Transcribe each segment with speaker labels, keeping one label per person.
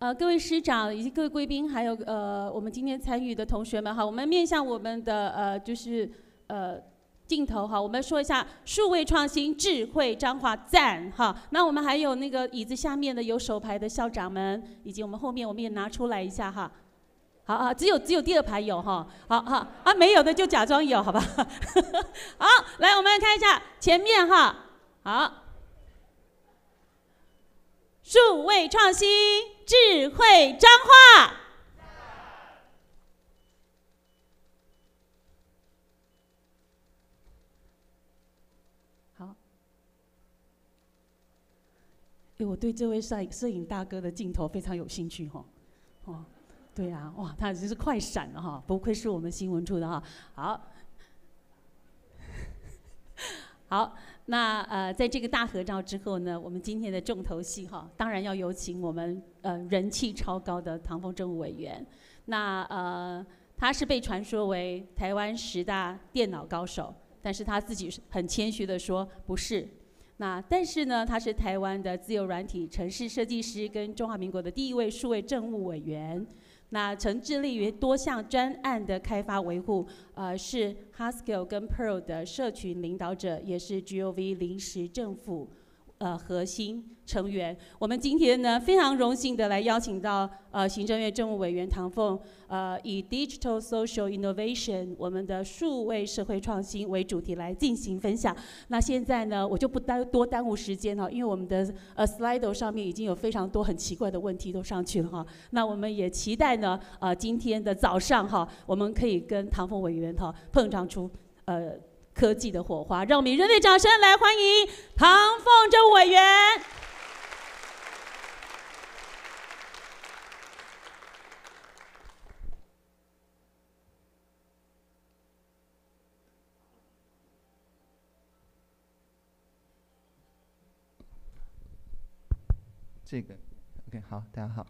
Speaker 1: 呃，各位师长以及各位贵宾，还有呃，我们今天参与的同学们哈，我们面向我们的呃，就是呃镜头哈，我们说一下数位创新智慧彰华赞哈。那我们还有那个椅子下面的有手牌的校长们，以及我们后面我们也拿出来一下哈。好啊，只有只有第二排有哈。好好啊，没有的就假装有好吧。好，来我们看一下前面哈。好。数位创新，智慧彰化。好，哎，我对这位摄摄影大哥的镜头非常有兴趣哈。哦，对啊，哇，他真是快闪了哈，不愧是我们新闻处的哈。好，好。那呃，在这个大合照之后呢，我们今天的重头戏哈，当然要有请我们呃人气超高的唐凤政务委员。那呃，他是被传说为台湾十大电脑高手，但是他自己很谦虚的说不是。那但是呢，他是台湾的自由软体城市设计师跟中华民国的第一位数位政务委员。那曾致力于多项专案的开发维护，呃，是 Haskell 跟 Perl a 的社群领导者，也是 Gov 临时政府。呃，核心成员，我们今天呢非常荣幸的来邀请到呃行政院政务委员唐凤，呃，以 digital social innovation 我们的数位社会创新为主题来进行分享。那现在呢，我就不耽多耽误时间哈，因为我们的呃 slide 上面已经有非常多很奇怪的问题都上去了哈。那我们也期待呢，啊，今天的早上哈，我们可以跟唐凤委员哈碰撞出呃。科技的火花，让我们热烈掌声来欢迎唐凤洲委员。
Speaker 2: 这个，OK，好，大家好，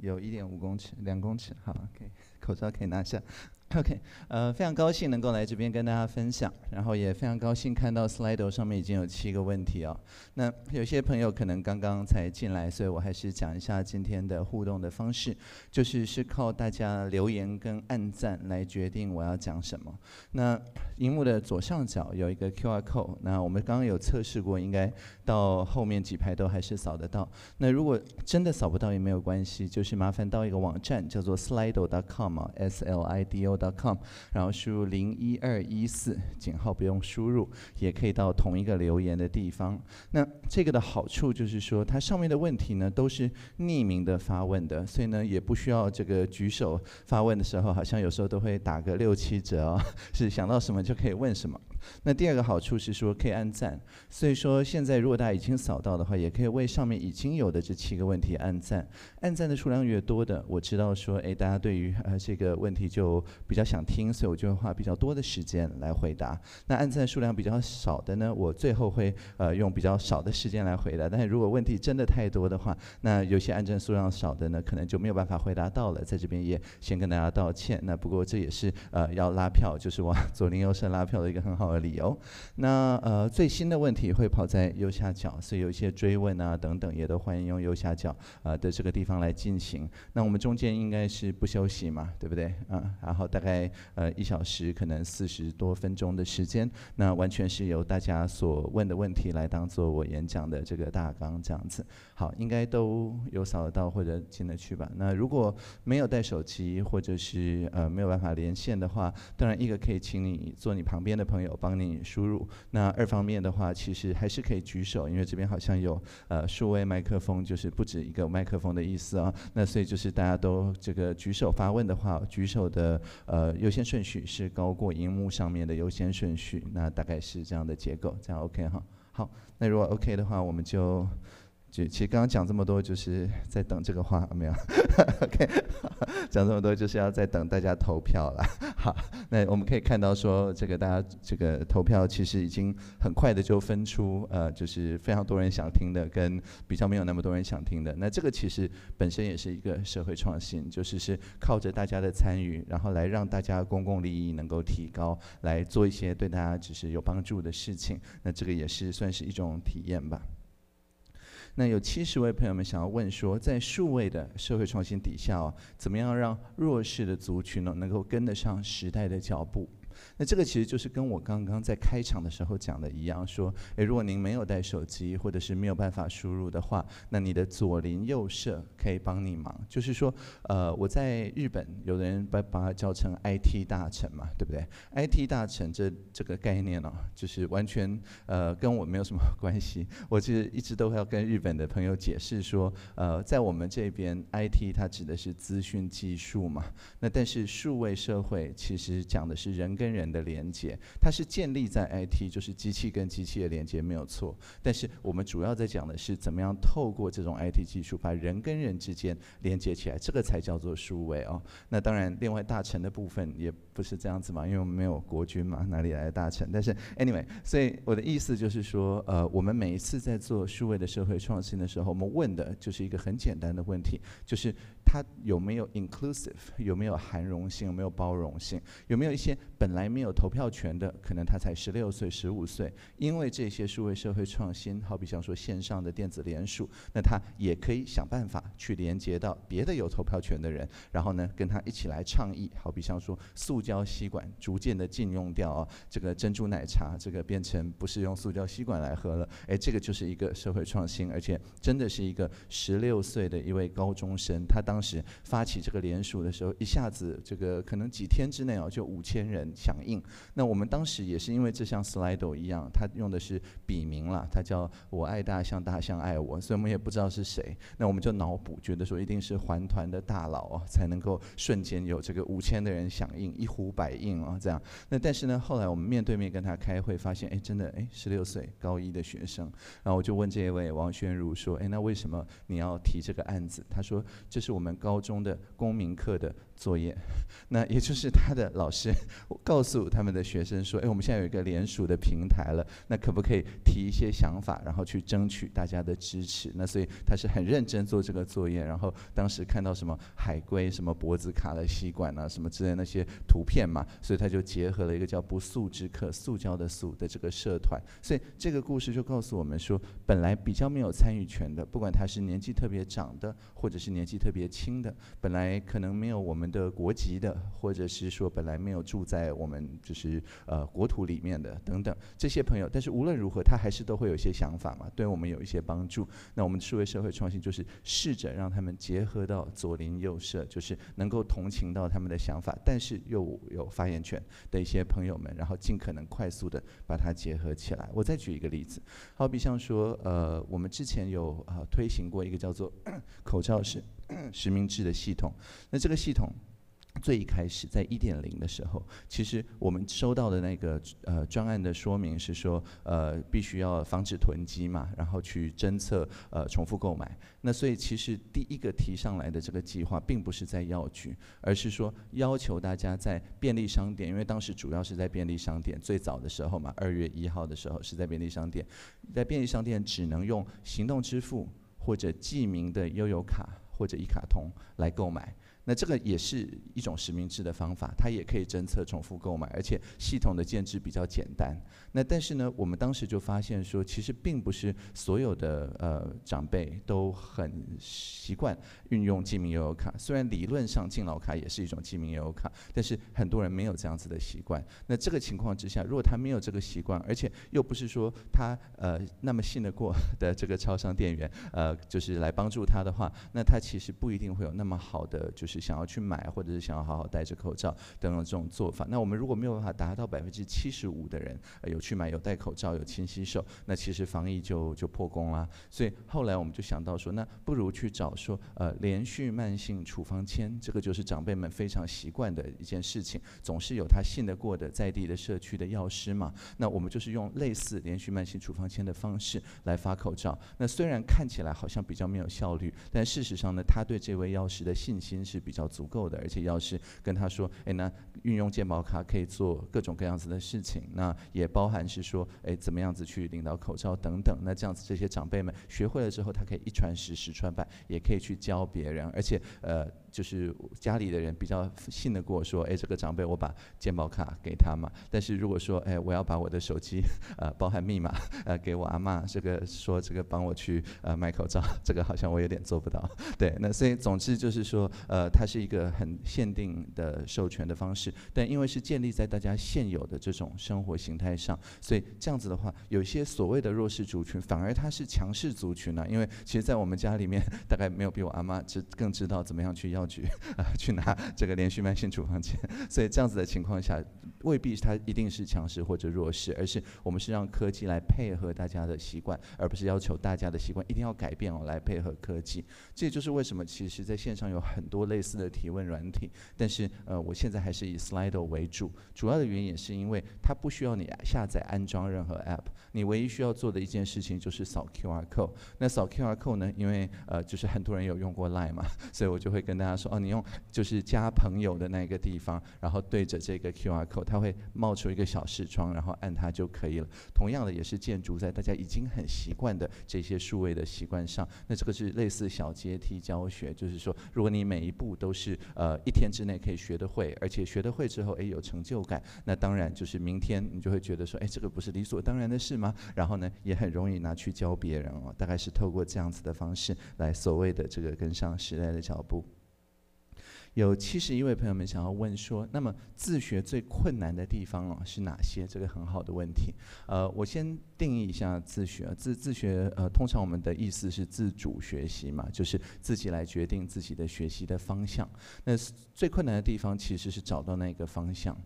Speaker 2: 有一点五公尺，两公尺，好，OK。口罩可以拿下，OK，呃，非常高兴能够来这边跟大家分享，然后也非常高兴看到 Slideo 上面已经有七个问题哦。那有些朋友可能刚刚才进来，所以我还是讲一下今天的互动的方式，就是是靠大家留言跟按赞来决定我要讲什么。那荧幕的左上角有一个 QR code，那我们刚刚有测试过，应该到后面几排都还是扫得到。那如果真的扫不到也没有关系，就是麻烦到一个网站叫做 Slideo.com。sli.do.com，然后输入零一二一四，井号不用输入，也可以到同一个留言的地方。那这个的好处就是说，它上面的问题呢都是匿名的发问的，所以呢也不需要这个举手发问的时候，好像有时候都会打个六七折哦，是想到什么就可以问什么。那第二个好处是说可以按赞，所以说现在如果大家已经扫到的话，也可以为上面已经有的这七个问题按赞。按赞的数量越多的，我知道说哎大家对于呃这个问题就比较想听，所以我就会花比较多的时间来回答。那按赞数量比较少的呢，我最后会呃用比较少的时间来回答。但是如果问题真的太多的话，那有些按赞数量少的呢，可能就没有办法回答到了，在这边也先跟大家道歉。那不过这也是呃要拉票，就是往左邻右舍拉票的一个很好。理由，那呃最新的问题会跑在右下角，所以有一些追问啊等等，也都欢迎用右下角呃的这个地方来进行。那我们中间应该是不休息嘛，对不对？嗯，然后大概呃一小时，可能四十多分钟的时间，那完全是由大家所问的问题来当做我演讲的这个大纲这样子。好，应该都有扫得到或者进得去吧？那如果没有带手机或者是呃没有办法连线的话，当然一个可以请你坐你旁边的朋友。帮你输入。那二方面的话，其实还是可以举手，因为这边好像有呃数位麦克风，就是不止一个麦克风的意思啊。那所以就是大家都这个举手发问的话，举手的呃优先顺序是高过荧幕上面的优先顺序。那大概是这样的结构，这样 OK 哈。好，那如果 OK 的话，我们就。就其实刚刚讲这么多，就是在等这个话，没有？OK，讲这么多就是要在等大家投票了。好，那我们可以看到说，这个大家这个投票其实已经很快的就分出，呃，就是非常多人想听的，跟比较没有那么多人想听的。那这个其实本身也是一个社会创新，就是是靠着大家的参与，然后来让大家公共利益能够提高，来做一些对大家只是有帮助的事情。那这个也是算是一种体验吧。那有七十位朋友们想要问说，在数位的社会创新底下哦，怎么样让弱势的族群呢能够跟得上时代的脚步？那这个其实就是跟我刚刚在开场的时候讲的一样，说，哎，如果您没有带手机或者是没有办法输入的话，那你的左邻右舍可以帮你忙。就是说，呃，我在日本有的人把把它叫成 IT 大臣嘛，对不对？IT 大臣这这个概念呢，就是完全呃跟我没有什么 关系。我实一直都会要跟日本的朋友解释说，呃，在我们这边 IT 它指的是资讯技术嘛。那但是数位社会其实讲的是人跟人。的连接，它是建立在 IT，就是机器跟机器的连接没有错。但是我们主要在讲的是怎么样透过这种 IT 技术，把人跟人之间连接起来，这个才叫做数位哦。那当然，另外大臣的部分也不是这样子嘛，因为我们没有国君嘛，哪里来的大臣？但是 anyway，所以我的意思就是说，呃，我们每一次在做数位的社会创新的时候，我们问的就是一个很简单的问题，就是。它有没有 inclusive？有没有含容性？有没有包容性？有没有一些本来没有投票权的，可能他才十六岁、十五岁，因为这些数位社会创新，好比像说线上的电子联署，那他也可以想办法去连接到别的有投票权的人，然后呢跟他一起来倡议，好比像说塑胶吸管逐渐的禁用掉啊，这个珍珠奶茶这个变成不是用塑胶吸管来喝了，哎，这个就是一个社会创新，而且真的是一个十六岁的一位高中生，他当。当时发起这个联署的时候，一下子这个可能几天之内哦，就五千人响应。那我们当时也是因为这像 Slido 一样，他用的是笔名了，他叫我爱大象，大象爱我，所以我们也不知道是谁。那我们就脑补，觉得说一定是环团的大佬啊，才能够瞬间有这个五千的人响应，一呼百应啊，这样。那但是呢，后来我们面对面跟他开会，发现哎，真的哎，十六岁高一的学生。然后我就问这一位王宣如说，哎，那为什么你要提这个案子？他说，这是我们。我们高中的公民课的。作业，那也就是他的老师告诉他们的学生说：“哎，我们现在有一个联署的平台了，那可不可以提一些想法，然后去争取大家的支持？”那所以他是很认真做这个作业，然后当时看到什么海龟、什么脖子卡了吸管啊、什么之类那些图片嘛，所以他就结合了一个叫“不速之客”塑胶的“塑”的这个社团。所以这个故事就告诉我们说，本来比较没有参与权的，不管他是年纪特别长的，或者是年纪特别轻的，本来可能没有我们。们的国籍的，或者是说本来没有住在我们就是呃国土里面的等等这些朋友，但是无论如何，他还是都会有一些想法嘛，对我们有一些帮助。那我们数位社会创新就是试着让他们结合到左邻右舍，就是能够同情到他们的想法，但是又有发言权的一些朋友们，然后尽可能快速的把它结合起来。我再举一个例子，好比像说呃，我们之前有啊推行过一个叫做 口罩式。实名制的系统。那这个系统最开始在一点零的时候，其实我们收到的那个呃专案的说明是说，呃，必须要防止囤积嘛，然后去侦测呃重复购买。那所以其实第一个提上来的这个计划，并不是在药局，而是说要求大家在便利商店，因为当时主要是在便利商店。最早的时候嘛，二月一号的时候是在便利商店，在便利商店只能用行动支付或者记名的悠游卡。或者一卡通来购买。那这个也是一种实名制的方法，它也可以侦测重复购买，而且系统的建制比较简单。那但是呢，我们当时就发现说，其实并不是所有的呃长辈都很习惯运用记名悠悠卡。虽然理论上敬老卡也是一种记名悠悠卡，但是很多人没有这样子的习惯。那这个情况之下，如果他没有这个习惯，而且又不是说他呃那么信得过 的这个超商店员呃就是来帮助他的话，那他其实不一定会有那么好的就是。是想要去买，或者是想要好好戴着口罩等等这种做法。那我们如果没有办法达到百分之七十五的人有去买、有戴口罩、有清洗手，那其实防疫就就破功了。所以后来我们就想到说，那不如去找说呃连续慢性处方签，这个就是长辈们非常习惯的一件事情，总是有他信得过的在地的社区的药师嘛。那我们就是用类似连续慢性处方签的方式来发口罩。那虽然看起来好像比较没有效率，但事实上呢，他对这位药师的信心是。比较足够的，而且要是跟他说，哎，那运用健保卡可以做各种各样子的事情，那也包含是说，哎，怎么样子去领到口罩等等，那这样子这些长辈们学会了之后，他可以一传十，十传百，也可以去教别人，而且呃。就是家里的人比较信得过，说，哎，这个长辈我把健保卡给他嘛。但是如果说，哎，我要把我的手机，呃，包含密码，呃，给我阿妈，这个说这个帮我去呃买口罩，这个好像我有点做不到。对，那所以总之就是说，呃，它是一个很限定的授权的方式。但因为是建立在大家现有的这种生活形态上，所以这样子的话，有些所谓的弱势族群，反而它是强势族群呢，因为其实，在我们家里面，大概没有比我阿妈知更知道怎么样去要。去啊，去拿这个连续慢性处方签，所以这样子的情况下。未必它一定是强势或者弱势，而是我们是让科技来配合大家的习惯，而不是要求大家的习惯一定要改变哦来配合科技。这也就是为什么其实在线上有很多类似的提问软体，但是呃我现在还是以 Slido 为主，主要的原因也是因为它不需要你下载安装任何 App，你唯一需要做的一件事情就是扫 QR code。那扫 QR code 呢？因为呃就是很多人有用过 Line 嘛，所以我就会跟大家说哦，你用就是加朋友的那个地方，然后对着这个 QR code 它会冒出一个小视窗，然后按它就可以了。同样的，也是建筑在大家已经很习惯的这些数位的习惯上。那这个是类似小阶梯教学，就是说，如果你每一步都是呃一天之内可以学得会，而且学得会之后，哎有成就感，那当然就是明天你就会觉得说，哎这个不是理所当然的事吗？然后呢，也很容易拿去教别人哦。大概是透过这样子的方式来所谓的这个跟上时代的脚步。有七十一位朋友们想要问说，那么自学最困难的地方哦是哪些？这个很好的问题。呃，我先定义一下自学，自自学呃，通常我们的意思是自主学习嘛，就是自己来决定自己的学习的方向。那最困难的地方其实是找到那个方向。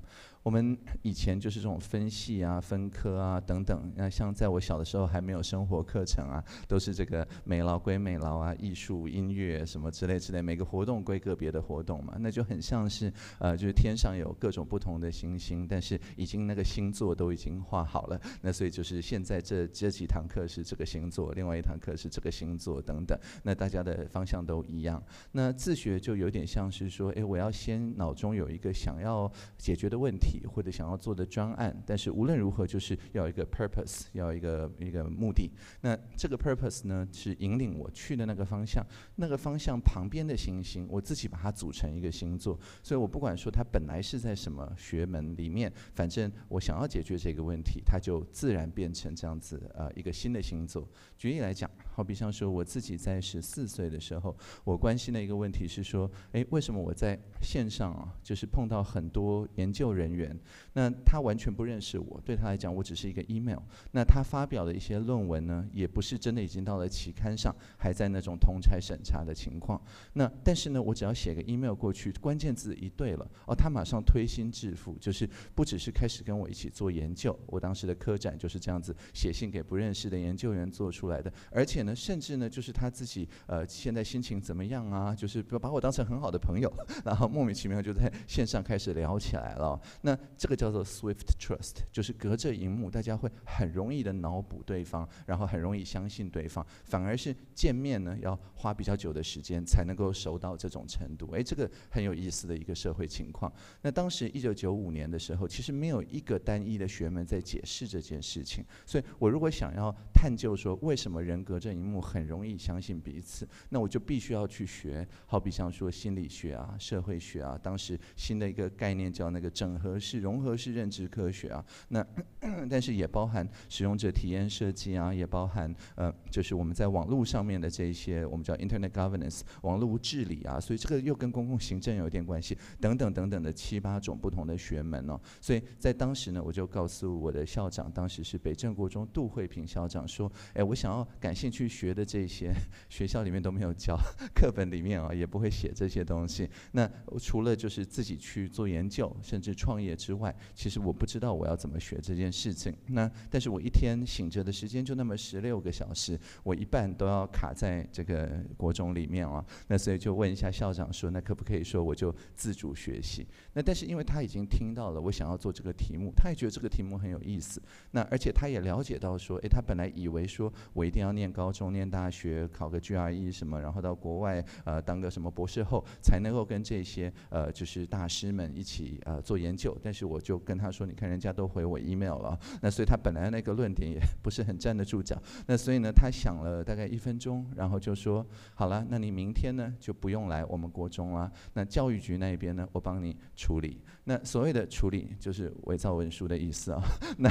Speaker 2: 我们以前就是这种分系啊、分科啊等等。那像在我小的时候，还没有生活课程啊，都是这个美劳归美劳啊，艺术、音乐什么之类之类，每个活动归个别的活动嘛。那就很像是呃，就是天上有各种不同的星星，但是已经那个星座都已经画好了。那所以就是现在这这几堂课是这个星座，另外一堂课是这个星座等等。那大家的方向都一样。那自学就有点像是说，哎，我要先脑中有一个想要解决的问题。或者想要做的专案，但是无论如何，就是要一个 purpose，要一个一个目的。那这个 purpose 呢，是引领我去的那个方向。那个方向旁边的星星，我自己把它组成一个星座。所以我不管说它本来是在什么学门里面，反正我想要解决这个问题，它就自然变成这样子啊一个新的星座。举例来讲，好比像说我自己在十四岁的时候，我关心的一个问题是说，哎，为什么我在线上啊，就是碰到很多研究人员。员，那他完全不认识我，对他来讲，我只是一个 email。那他发表的一些论文呢，也不是真的已经到了期刊上，还在那种同拆审查的情况。那但是呢，我只要写个 email 过去，关键字一对了，哦，他马上推心置腹，就是不只是开始跟我一起做研究。我当时的科展就是这样子，写信给不认识的研究员做出来的。而且呢，甚至呢，就是他自己呃，现在心情怎么样啊？就是把我当成很好的朋友，然后莫名其妙就在线上开始聊起来了。那这个叫。叫做 Swift Trust，就是隔着荧幕，大家会很容易的脑补对方，然后很容易相信对方，反而是见面呢，要花比较久的时间才能够熟到这种程度。哎，这个很有意思的一个社会情况。那当时一九九五年的时候，其实没有一个单一的学门在解释这件事情。所以我如果想要探究说为什么人隔着荧幕很容易相信彼此，那我就必须要去学，好比像说心理学啊、社会学啊，当时新的一个概念叫那个整合式融合。是认知科学啊，那 但是也包含使用者体验设计啊，也包含呃，就是我们在网络上面的这些，我们叫 Internet Governance 网络治理啊，所以这个又跟公共行政有点关系，等等等等的七八种不同的学门哦。所以在当时呢，我就告诉我的校长，当时是北正国中杜慧平校长说：“哎，我想要感兴趣学的这些，学校里面都没有教，课本里面啊也不会写这些东西。那除了就是自己去做研究，甚至创业之外。”其实我不知道我要怎么学这件事情。那但是我一天醒着的时间就那么十六个小时，我一半都要卡在这个国中里面啊。那所以就问一下校长说，那可不可以说我就自主学习？那但是因为他已经听到了我想要做这个题目，他也觉得这个题目很有意思。那而且他也了解到说，哎，他本来以为说我一定要念高中、念大学，考个 GRE 什么，然后到国外呃当个什么博士后，才能够跟这些呃就是大师们一起呃做研究。但是我。就跟他说，你看人家都回我 email 了，那所以他本来那个论点也 不是很站得住脚，那所以呢，他想了大概一分钟，然后就说，好了，那你明天呢就不用来我们国中了，那教育局那边呢，我帮你处理。那所谓的处理就是伪造文书的意思啊。那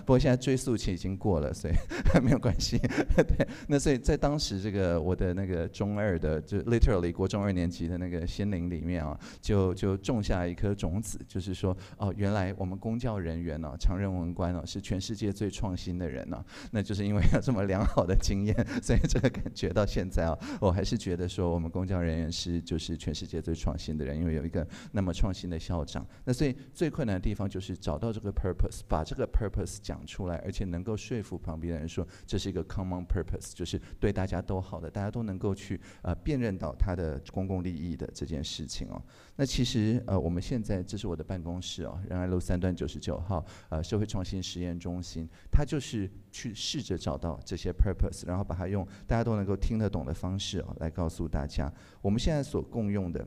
Speaker 2: 不过现在追诉期已经过了，所以 没有关系。对，那所以在当时这个我的那个中二的就 literally 国中二年级的那个心灵里面啊，就就种下一颗种子，就是说哦，原来我们公教人员呢，常任文官呢，是全世界最创新的人呢。那就是因为有这么良好的经验，所以这个感觉到现在啊，我还是觉得说我们公教人员是就是全世界最创新的人，因为有一个那么创新的校长。那所以最困难的地方就是找到这个 purpose，把这个 purpose 讲出来，而且能够说服旁边的人说这是一个 common purpose，就是对大家都好的，大家都能够去呃辨认到它的公共利益的这件事情哦。那其实呃我们现在这是我的办公室哦，仁爱路三段九十九号呃社会创新实验中心，它就是去试着找到这些 purpose，然后把它用大家都能够听得懂的方式哦来告诉大家，我们现在所共用的。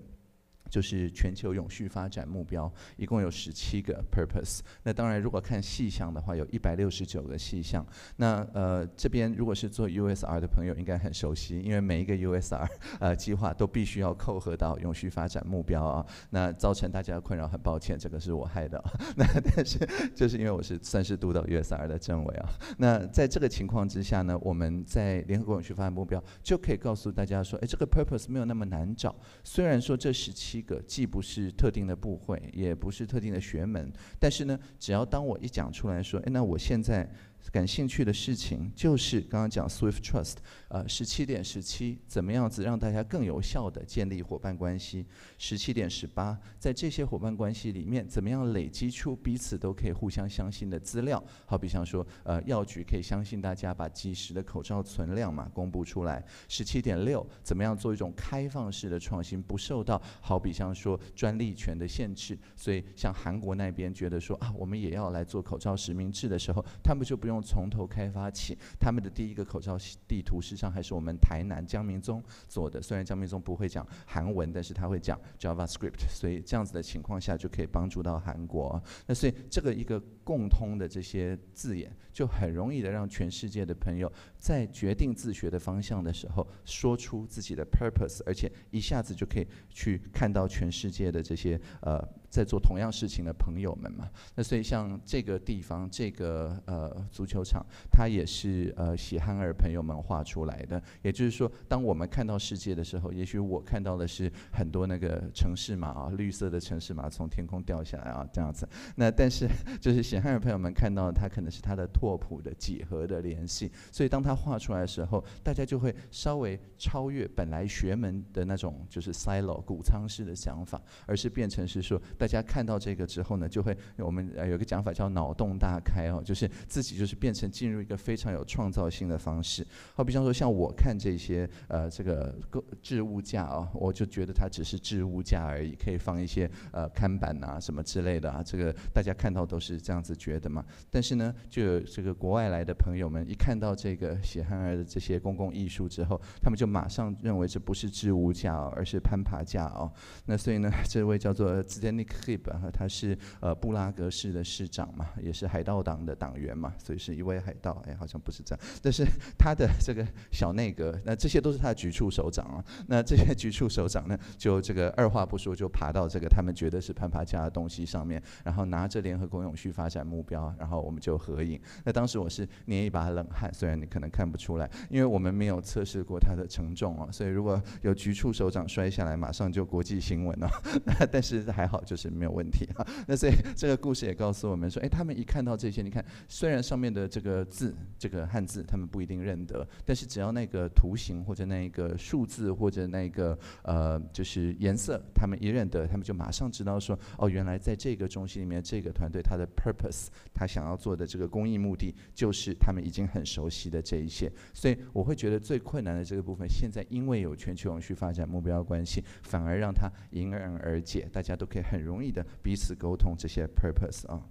Speaker 2: 就是全球永续发展目标，一共有十七个 purpose。那当然，如果看细项的话，有一百六十九个细项。那呃，这边如果是做 USR 的朋友应该很熟悉，因为每一个 USR 呃计划都必须要扣合到永续发展目标啊。那造成大家的困扰，很抱歉，这个是我害的。那但是就是因为我是算是督导 USR 的政委啊。那在这个情况之下呢，我们在联合国永续发展目标就可以告诉大家说，哎，这个 purpose 没有那么难找。虽然说这十七。一个既不是特定的部会，也不是特定的学门，但是呢，只要当我一讲出来说，哎，那我现在感兴趣的事情就是刚刚讲 Swift Trust。呃，十七点十七怎么样子让大家更有效的建立伙伴关系？十七点十八，在这些伙伴关系里面，怎么样累积出彼此都可以互相相信的资料？好比像说，呃，药局可以相信大家把即时的口罩存量嘛公布出来。十七点六，怎么样做一种开放式的创新，不受到好比像说专利权的限制？所以像韩国那边觉得说啊，我们也要来做口罩实名制的时候，他们就不用从头开发起，他们的第一个口罩地图是还是我们台南江明宗做的，虽然江明宗不会讲韩文，但是他会讲 JavaScript，所以这样子的情况下就可以帮助到韩国。那所以这个一个。共通的这些字眼，就很容易的让全世界的朋友在决定自学的方向的时候，说出自己的 purpose，而且一下子就可以去看到全世界的这些呃，在做同样事情的朋友们嘛。那所以像这个地方，这个呃足球场，它也是呃喜憨儿朋友们画出来的。也就是说，当我们看到世界的时候，也许我看到的是很多那个城市嘛啊，绿色的城市嘛从天空掉下来啊这样子。那但是 就是。汉外朋友们看到的，它可能是它的拓扑的几何的联系，所以当它画出来的时候，大家就会稍微超越本来学门的那种就是 silo 谷仓式的想法，而是变成是说大家看到这个之后呢，就会我们有个讲法叫脑洞大开哦，就是自己就是变成进入一个非常有创造性的方式。好比方说像我看这些呃这个置物架哦，我就觉得它只是置物架而已，可以放一些呃看板啊什么之类的啊，这个大家看到都是这样。子觉得嘛，但是呢，就有这个国外来的朋友们一看到这个血汗儿的这些公共艺术之后，他们就马上认为这不是置物架，哦，而是攀爬架哦。那所以呢，这位叫做 z d e n k Hipe，他是呃布拉格市的市长嘛，也是海盗党的党员嘛，所以是一位海盗。哎，好像不是这样，但是他的这个小内阁，那这些都是他的局处首长啊。那这些局处首长呢，就这个二话不说就爬到这个他们觉得是攀爬架的东西上面，然后拿着联合国永续发展。目标，然后我们就合影。那当时我是捏一把冷汗，虽然你可能看不出来，因为我们没有测试过它的承重啊，所以如果有局促手掌摔下来，马上就国际新闻了。但是还好，就是没有问题啊。那所以这个故事也告诉我们说，哎，他们一看到这些，你看，虽然上面的这个字，这个汉字，他们不一定认得，但是只要那个图形或者那一个数字或者那个呃，就是颜色，他们一认得，他们就马上知道说，哦，原来在这个中心里面，这个团队它的 purpose。他想要做的这个公益目的，就是他们已经很熟悉的这一些，所以我会觉得最困难的这个部分，现在因为有全球永续发展目标关系，反而让它迎刃而解，大家都可以很容易的彼此沟通这些 purpose 啊。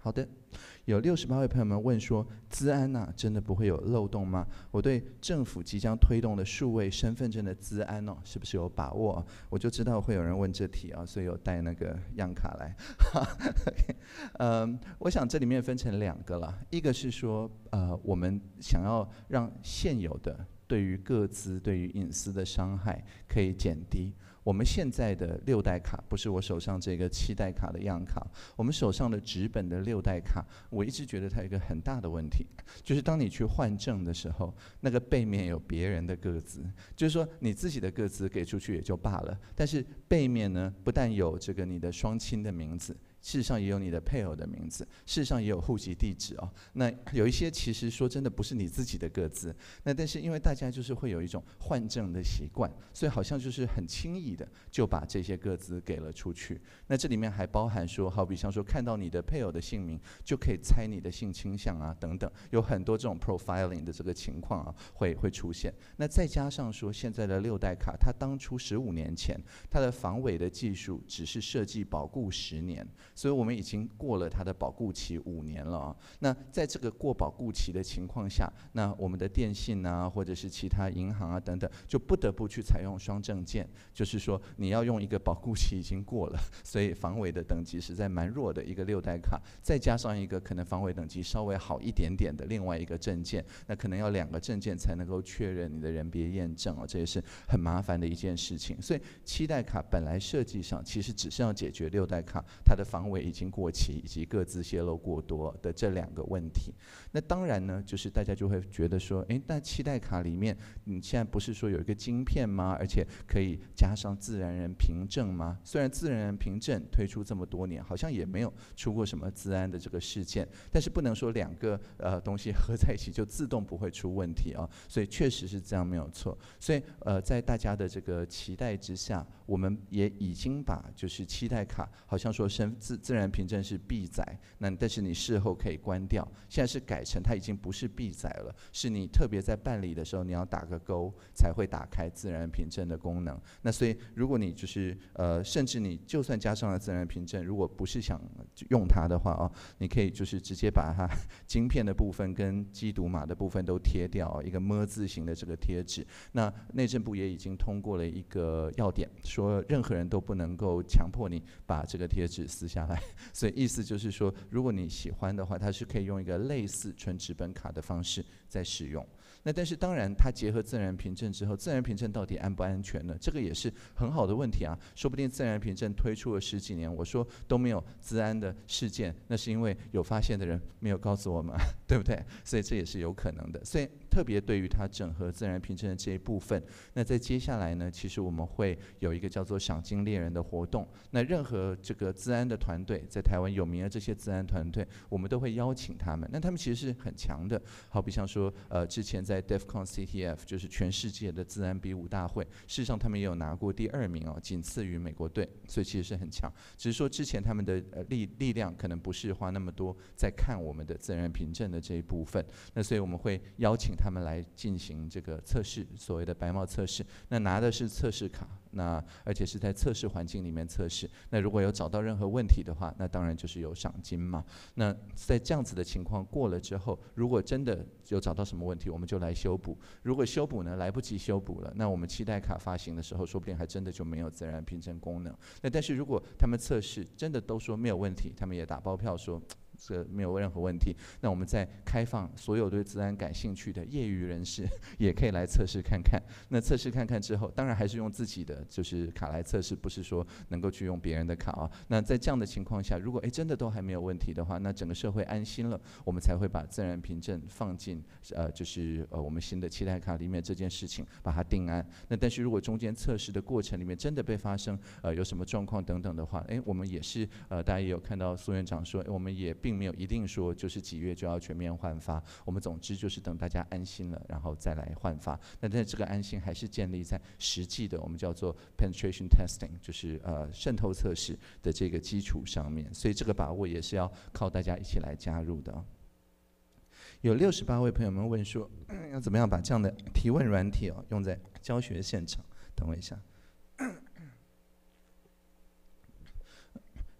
Speaker 2: 好的。有六十八位朋友们问说：“资安呐，真的不会有漏洞吗？”我对政府即将推动的数位身份证的资安哦，是不是有把握？我就知道会有人问这题啊，所以有带那个样卡来。嗯，我想这里面分成两个了，一个是说，呃，我们想要让现有的对于个资、对于隐私的伤害可以减低。我们现在的六代卡，不是我手上这个七代卡的样卡，我们手上的纸本的六代卡，我一直觉得它有一个很大的问题，就是当你去换证的时候，那个背面有别人的个子，就是说你自己的个子给出去也就罢了，但是背面呢，不但有这个你的双亲的名字。事实上也有你的配偶的名字，事实上也有户籍地址哦。那有一些其实说真的不是你自己的个资，那但是因为大家就是会有一种换证的习惯，所以好像就是很轻易的就把这些个资给了出去。那这里面还包含说，好比像说看到你的配偶的姓名，就可以猜你的性倾向啊等等，有很多这种 profiling 的这个情况啊会会出现。那再加上说现在的六代卡，它当初十五年前它的防伪的技术只是设计保护十年。所以我们已经过了它的保固期五年了啊。那在这个过保固期的情况下，那我们的电信啊，或者是其他银行啊等等，就不得不去采用双证件，就是说你要用一个保固期已经过了，所以防伪的等级实在蛮弱的一个六代卡，再加上一个可能防伪等级稍微好一点点的另外一个证件，那可能要两个证件才能够确认你的人别验证啊，这也是很麻烦的一件事情。所以七代卡本来设计上其实只是要解决六代卡它的防。为已经过期以及各自泄露过多的这两个问题，那当然呢，就是大家就会觉得说，哎，那期待卡里面，你现在不是说有一个晶片吗？而且可以加上自然人凭证吗？虽然自然人凭证推出这么多年，好像也没有出过什么自安的这个事件，但是不能说两个呃东西合在一起就自动不会出问题哦。所以确实是这样，没有错。所以呃，在大家的这个期待之下。我们也已经把就是期待卡，好像说身自自然凭证是必载，那但是你事后可以关掉。现在是改成它已经不是必载了，是你特别在办理的时候你要打个勾才会打开自然凭证的功能。那所以如果你就是呃，甚至你就算加上了自然凭证，如果不是想用它的话啊，你可以就是直接把它 晶片的部分跟机读码的部分都贴掉一个么字形的这个贴纸。那内政部也已经通过了一个要点。说任何人都不能够强迫你把这个贴纸撕下来，所以意思就是说，如果你喜欢的话，它是可以用一个类似纯纸本卡的方式在使用。那但是当然，它结合自然凭证之后，自然凭证到底安不安全呢？这个也是很好的问题啊。说不定自然凭证推出了十几年，我说都没有自安的事件，那是因为有发现的人没有告诉我们，对不对？所以这也是有可能的。所以特别对于它整合自然凭证的这一部分，那在接下来呢，其实我们会有一个叫做赏金猎人的活动。那任何这个自安的团队，在台湾有名的这些自安团队，我们都会邀请他们。那他们其实是很强的。好比像说，呃，之前在 Defcon CTF 就是全世界的自然比武大会，事实上他们也有拿过第二名哦，仅次于美国队，所以其实是很强。只是说之前他们的力力量可能不是花那么多在看我们的自然凭证的这一部分，那所以我们会邀请他们来进行这个测试，所谓的白帽测试，那拿的是测试卡。那而且是在测试环境里面测试。那如果有找到任何问题的话，那当然就是有赏金嘛。那在这样子的情况过了之后，如果真的有找到什么问题，我们就来修补。如果修补呢来不及修补了，那我们期待卡发行的时候，说不定还真的就没有自然凭证功能。那但是如果他们测试真的都说没有问题，他们也打包票说。这没有任何问题，那我们再开放所有对自然感兴趣的业余人士，也可以来测试看看。那测试看看之后，当然还是用自己的就是卡来测试，不是说能够去用别人的卡啊。那在这样的情况下，如果哎真的都还没有问题的话，那整个社会安心了，我们才会把自然凭证放进呃就是呃我们新的期待卡里面这件事情把它定案。那但是如果中间测试的过程里面真的被发生呃有什么状况等等的话，哎我们也是呃大家也有看到苏院长说，我们也。并没有一定说就是几月就要全面换发，我们总之就是等大家安心了，然后再来换发。那但这个安心还是建立在实际的我们叫做 penetration testing，就是呃渗透测试的这个基础上面，所以这个把握也是要靠大家一起来加入的有六十八位朋友们问说，要怎么样把这样的提问软体哦用在教学现场？等我一下。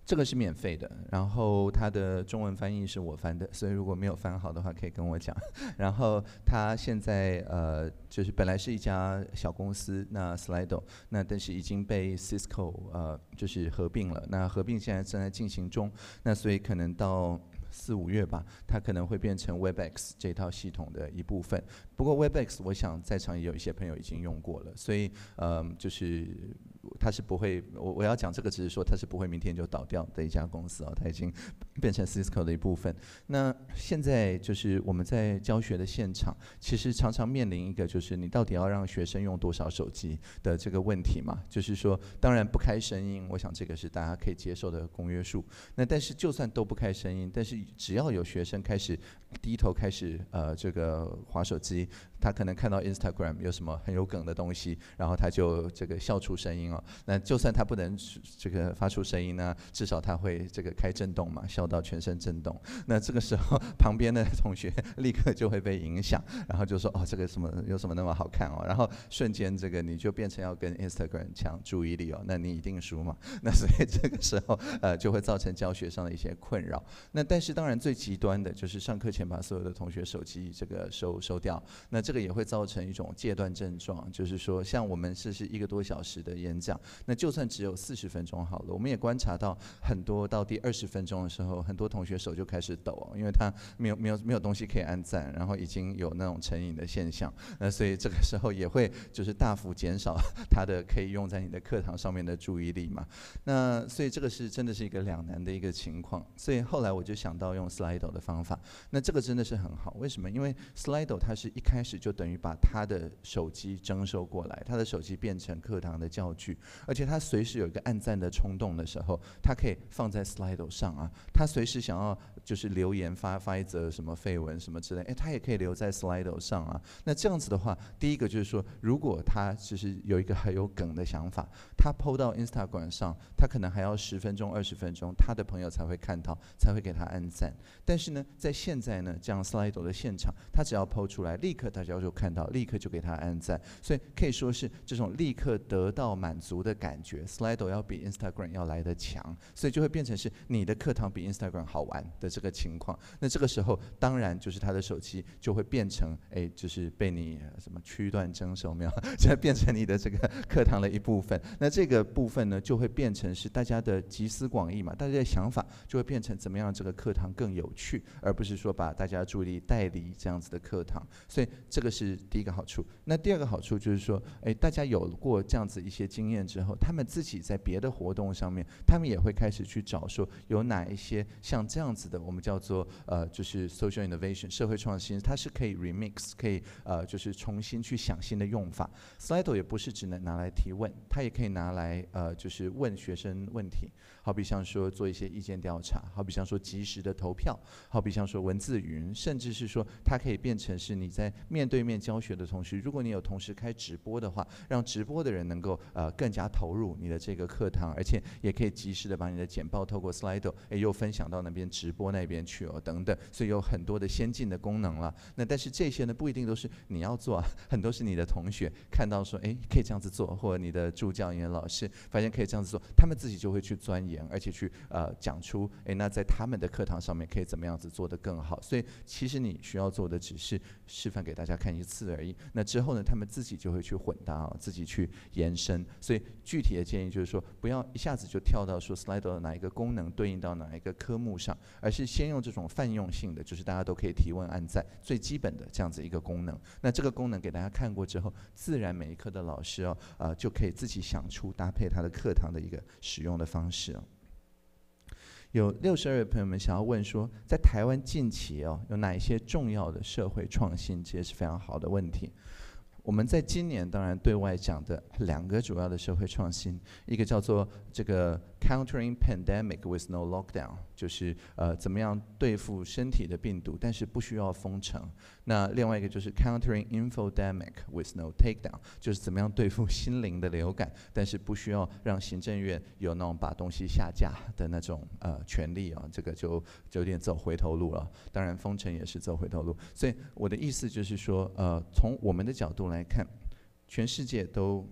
Speaker 2: 这个是免费的，然后它的中文翻译是我翻的，所以如果没有翻好的话，可以跟我讲。然后它现在呃，就是本来是一家小公司，那 s l i d e o 那但是已经被 Cisco 呃，就是合并了。那合并现在正在进行中，那所以可能到四五月吧，它可能会变成 Webex 这套系统的一部分。不过 Webex 我想在场也有一些朋友已经用过了，所以嗯，就是。它是不会，我我要讲这个，只是说它是不会明天就倒掉的一家公司哦，它已经变成 Cisco 的一部分。那现在就是我们在教学的现场，其实常常面临一个就是你到底要让学生用多少手机的这个问题嘛？就是说，当然不开声音，我想这个是大家可以接受的公约数。那但是就算都不开声音，但是只要有学生开始低头开始呃这个划手机。他可能看到 Instagram 有什么很有梗的东西，然后他就这个笑出声音哦。那就算他不能这个发出声音呢，至少他会这个开震动嘛，笑到全身震动。那这个时候，旁边的同学立刻就会被影响，然后就说哦，这个什么有什么那么好看哦？然后瞬间这个你就变成要跟 Instagram 抢注意力哦，那你一定输嘛。那所以这个时候呃就会造成教学上的一些困扰。那但是当然最极端的就是上课前把所有的同学手机这个收收掉。那这个也会造成一种戒断症状，就是说，像我们这是一个多小时的演讲，那就算只有四十分钟好了，我们也观察到很多到第二十分钟的时候，很多同学手就开始抖，因为他没有没有没有东西可以按赞，然后已经有那种成瘾的现象，那所以这个时候也会就是大幅减少他的可以用在你的课堂上面的注意力嘛，那所以这个是真的是一个两难的一个情况，所以后来我就想到用 slideo 的方法，那这个真的是很好，为什么？因为 slideo 它是一开始。就等于把他的手机征收过来，他的手机变成课堂的教具，而且他随时有一个按赞的冲动的时候，他可以放在 s l i d o 上啊，他随时想要。就是留言发发一则什么绯闻什么之类，哎，他也可以留在 Slido 上啊。那这样子的话，第一个就是说，如果他其实有一个很有梗的想法，他抛到 Instagram 上，他可能还要十分钟、二十分钟，他的朋友才会看到，才会给他按赞。但是呢，在现在呢，这样 Slido 的现场，他只要抛出来，立刻大家就看到，立刻就给他按赞。所以可以说是这种立刻得到满足的感觉，Slido 要比 Instagram 要来的强，所以就会变成是你的课堂比 Instagram 好玩的。这个情况，那这个时候当然就是他的手机就会变成，哎，就是被你什么区段征收，没有，样，变成你的这个课堂的一部分。那这个部分呢，就会变成是大家的集思广益嘛，大家的想法就会变成怎么样这个课堂更有趣，而不是说把大家注意力带离这样子的课堂。所以这个是第一个好处。那第二个好处就是说，哎，大家有过这样子一些经验之后，他们自己在别的活动上面，他们也会开始去找说有哪一些像这样子的。我们叫做呃，就是 social innovation 社会创新，它是可以 remix，可以呃，就是重新去想新的用法。Slido 也不是只能拿来提问，它也可以拿来呃，就是问学生问题。好比像说做一些意见调查，好比像说及时的投票，好比像说文字云，甚至是说它可以变成是你在面对面教学的同时，如果你有同时开直播的话，让直播的人能够呃更加投入你的这个课堂，而且也可以及时的把你的简报透过 s l i d o 诶，哎又分享到那边直播那边去哦，等等，所以有很多的先进的功能了。那但是这些呢不一定都是你要做，很多是你的同学看到说哎可以这样子做，或者你的助教员老师发现可以这样子做，他们自己就会去钻研。而且去呃讲出，诶，那在他们的课堂上面可以怎么样子做得更好？所以其实你需要做的只是示范给大家看一次而已。那之后呢，他们自己就会去混搭，自己去延伸。所以具体的建议就是说，不要一下子就跳到说 s l i d o 的哪一个功能对应到哪一个科目上，而是先用这种泛用性的，就是大家都可以提问、按赞最基本的这样子一个功能。那这个功能给大家看过之后，自然每一课的老师哦，呃就可以自己想出搭配他的课堂的一个使用的方式。有六十二位朋友们想要问说，在台湾近期哦，有哪一些重要的社会创新？这也是非常好的问题。我们在今年当然对外讲的两个主要的社会创新，一个叫做这个 Countering Pandemic with No Lockdown。就是呃，怎么样对付身体的病毒，但是不需要封城。那另外一个就是 countering infodemic with no takedown，就是怎么样对付心灵的流感，但是不需要让行政院有那种把东西下架的那种呃权利啊。这个就有点走回头路了。当然封城也是走回头路。所以我的意思就是说，呃，从我们的角度来看，全世界都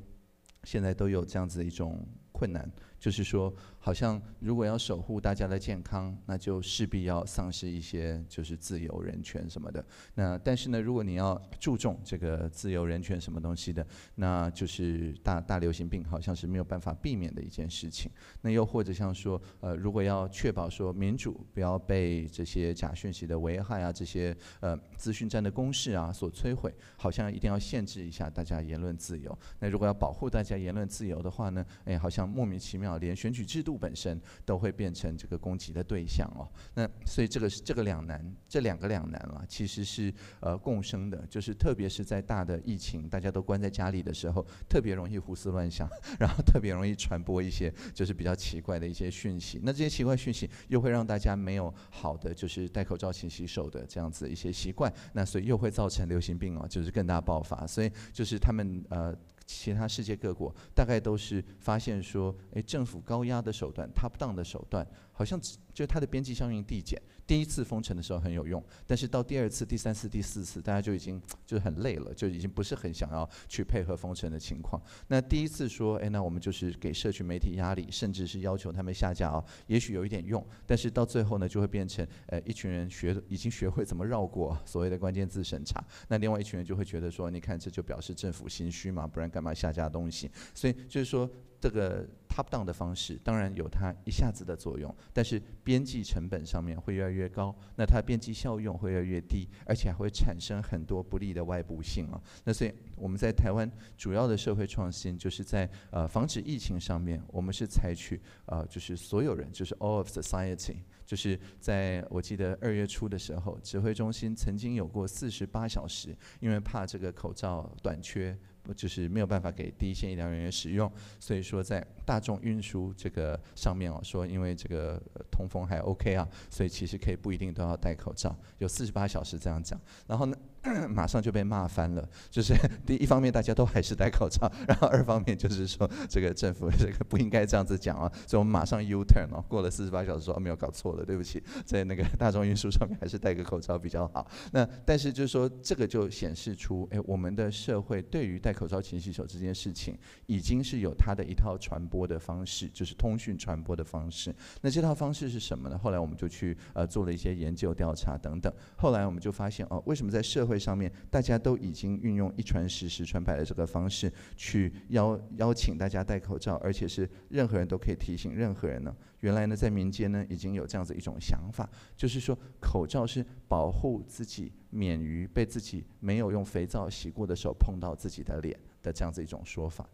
Speaker 2: 现在都有这样子的一种困难，就是说。好像如果要守护大家的健康，那就势必要丧失一些就是自由人权什么的。那但是呢，如果你要注重这个自由人权什么东西的，那就是大大流行病好像是没有办法避免的一件事情。那又或者像说，呃，如果要确保说民主不要被这些假讯息的危害啊，这些呃资讯战的攻势啊所摧毁，好像一定要限制一下大家言论自由。那如果要保护大家言论自由的话呢，哎，好像莫名其妙连选举制度。本身都会变成这个攻击的对象哦，那所以这个是这个两难，这两个两难啊，其实是呃共生的，就是特别是在大的疫情，大家都关在家里的时候，特别容易胡思乱想，然后特别容易传播一些就是比较奇怪的一些讯息。那这些奇怪讯息又会让大家没有好的就是戴口罩勤洗手的这样子一些习惯，那所以又会造成流行病哦，就是更大爆发。所以就是他们呃。其他世界各国大概都是发现说，哎，政府高压的手段，o 不当的手段，好像就它的边际效应递减。第一次封城的时候很有用，但是到第二次、第三次、第四次，大家就已经 就是很累了，就已经不是很想要去配合封城的情况。那第一次说，哎，那我们就是给社区媒体压力，甚至是要求他们下架哦，也许有一点用，但是到最后呢，就会变成呃一群人学已经学会怎么绕过 所谓的关键字审查，那另外一群人就会觉得说，你看这就表示政府心虚嘛，不然干嘛下架东西？所以就是说。这个 top down 的方式，当然有它一下子的作用，但是边际成本上面会越来越高，那它边际效用会越来越低，而且还会产生很多不利的外部性啊。那所以我们在台湾主要的社会创新，就是在呃防止疫情上面，我们是采取呃就是所有人，就是 all of society，就是在我记得二月初的时候，指挥中心曾经有过四十八小时，因为怕这个口罩短缺。就是没有办法给第一线医疗人员使用，所以说在大众运输这个上面哦，说因为这个通风还 OK 啊，所以其实可以不一定都要戴口罩，有四十八小时这样讲。然后呢？马上就被骂翻了，就是 第一方面大家都还是戴口罩，然后二方面就是说这个政府这个不应该这样子讲啊，所以我们马上 U turn 哦，过了四十八小时说没有搞错了，对不起，在那个大众运输上面还是戴个口罩比较好。那但是就是说这个就显示出，哎，我们的社会对于戴口罩、勤洗手这件事情，已经是有它的一套传播的方式，就是通讯传播的方式。那这套方式是什么呢？后来我们就去呃做了一些研究、调查等等，后来我们就发现哦，为什么在社会上面大家都已经运用一传十十传百的这个方式去邀邀请大家戴口罩，而且是任何人都可以提醒任何人呢。原来呢，在民间呢，已经有这样子一种想法，就是说口罩是保护自己免于被自己没有用肥皂洗过的手碰到自己的脸的这样子一种说法。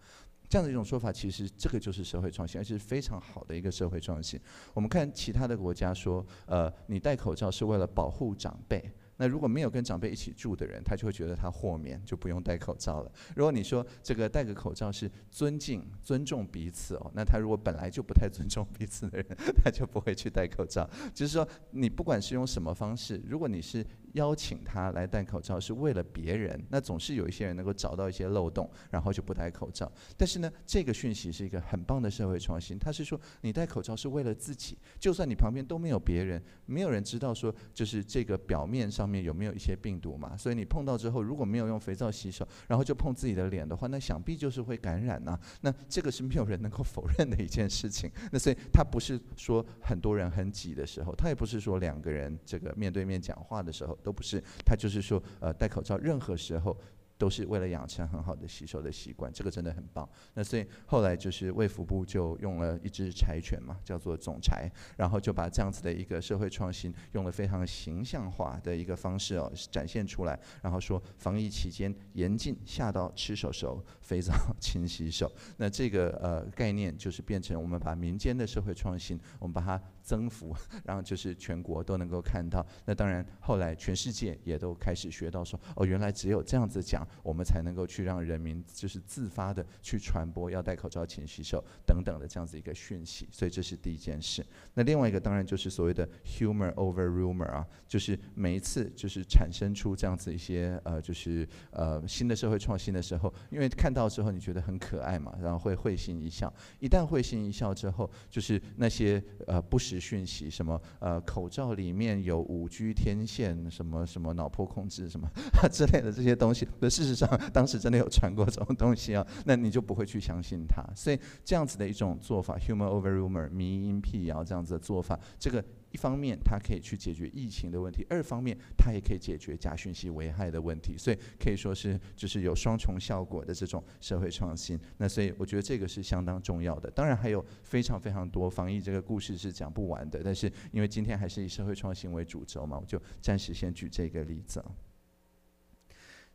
Speaker 2: 这样的一种说法，其实这个就是社会创新，而且是非常好的一个社会创新。我们看其他的国家说，呃，你戴口罩是为了保护长辈。那如果没有跟长辈一起住的人，他就会觉得他豁免，就不用戴口罩了。如果你说这个戴个口罩是尊敬、尊重彼此哦，那他如果本来就不太尊重彼此的人，他就不会去戴口罩。就是说，你不管是用什么方式，如果你是。邀请他来戴口罩是为了别人，那总是有一些人能够找到一些漏洞，然后就不戴口罩。但是呢，这个讯息是一个很棒的社会创新，他是说你戴口罩是为了自己，就算你旁边都没有别人，没有人知道说就是这个表面上面有没有一些病毒嘛。所以你碰到之后，如果没有用肥皂洗手，然后就碰自己的脸的话，那想必就是会感染呐。那这个是没有人能够否认的一件事情。那所以他不是说很多人很挤的时候，他也不是说两个人这个面对面讲话的时候。都不是，他就是说，呃，戴口罩任何时候都是为了养成很好的洗手的习惯，这个真的很棒。那所以后来就是卫福部就用了一只柴犬嘛，叫做总柴，然后就把这样子的一个社会创新，用了非常形象化的一个方式哦展现出来，然后说，防疫期间严禁下到吃手手，肥皂 勤洗手。那这个呃概念就是变成我们把民间的社会创新，我们把它。增幅，然后就是全国都能够看到。那当然，后来全世界也都开始学到说，哦，原来只有这样子讲，我们才能够去让人民就是自发的去传播要戴口罩、勤洗手等等的这样子一个讯息。所以这是第一件事。那另外一个当然就是所谓的 humor over rumor 啊，就是每一次就是产生出这样子一些呃，就是呃新的社会创新的时候，因为看到之后你觉得很可爱嘛，然后会会心一笑。一旦会心一笑之后，就是那些呃不时讯息什么呃，口罩里面有五 G 天线，什么什么脑波控制什么 之类的这些东西，那事实上当时真的有传过这种东西啊，那你就不会去相信它。所以这样子的一种做法，human over rumor，迷因辟谣这样子的做法，这个。一方面，它可以去解决疫情的问题；二方面，它也可以解决假讯息危害的问题。所以可以说是就是有双重效果的这种社会创新。那所以我觉得这个是相当重要的。当然还有非常非常多防疫这个故事是讲不完的，但是因为今天还是以社会创新为主轴嘛，我就暂时先举这个例子。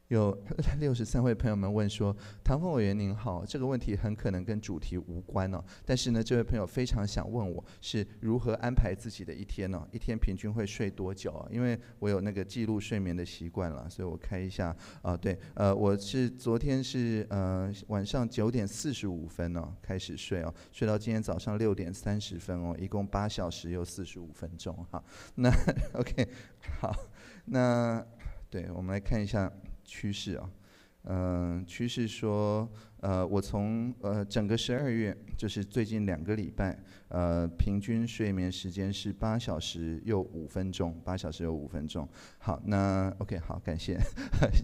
Speaker 2: 有 六十三位朋友们问说：“唐凤委员您好，这个问题很可能跟主题无关哦，但是呢，这位朋友非常想问我是如何安排自己的一天呢？一天平均会睡多久？因为我有那个记录睡眠的习惯了，所以我开一下啊。对，呃，我是昨天是呃晚上九点四十五分呢开始睡哦，睡到今天早上六点三十分哦，一共八小时又四十五分钟哈。那 OK，好，那对我们来看一下。”趋势啊，嗯，趋势说，呃，我从呃整个十二月，就是最近两个礼拜，呃，平均睡眠时间是八小时又五分钟，八小时又五分钟。好，那 OK，好，感谢，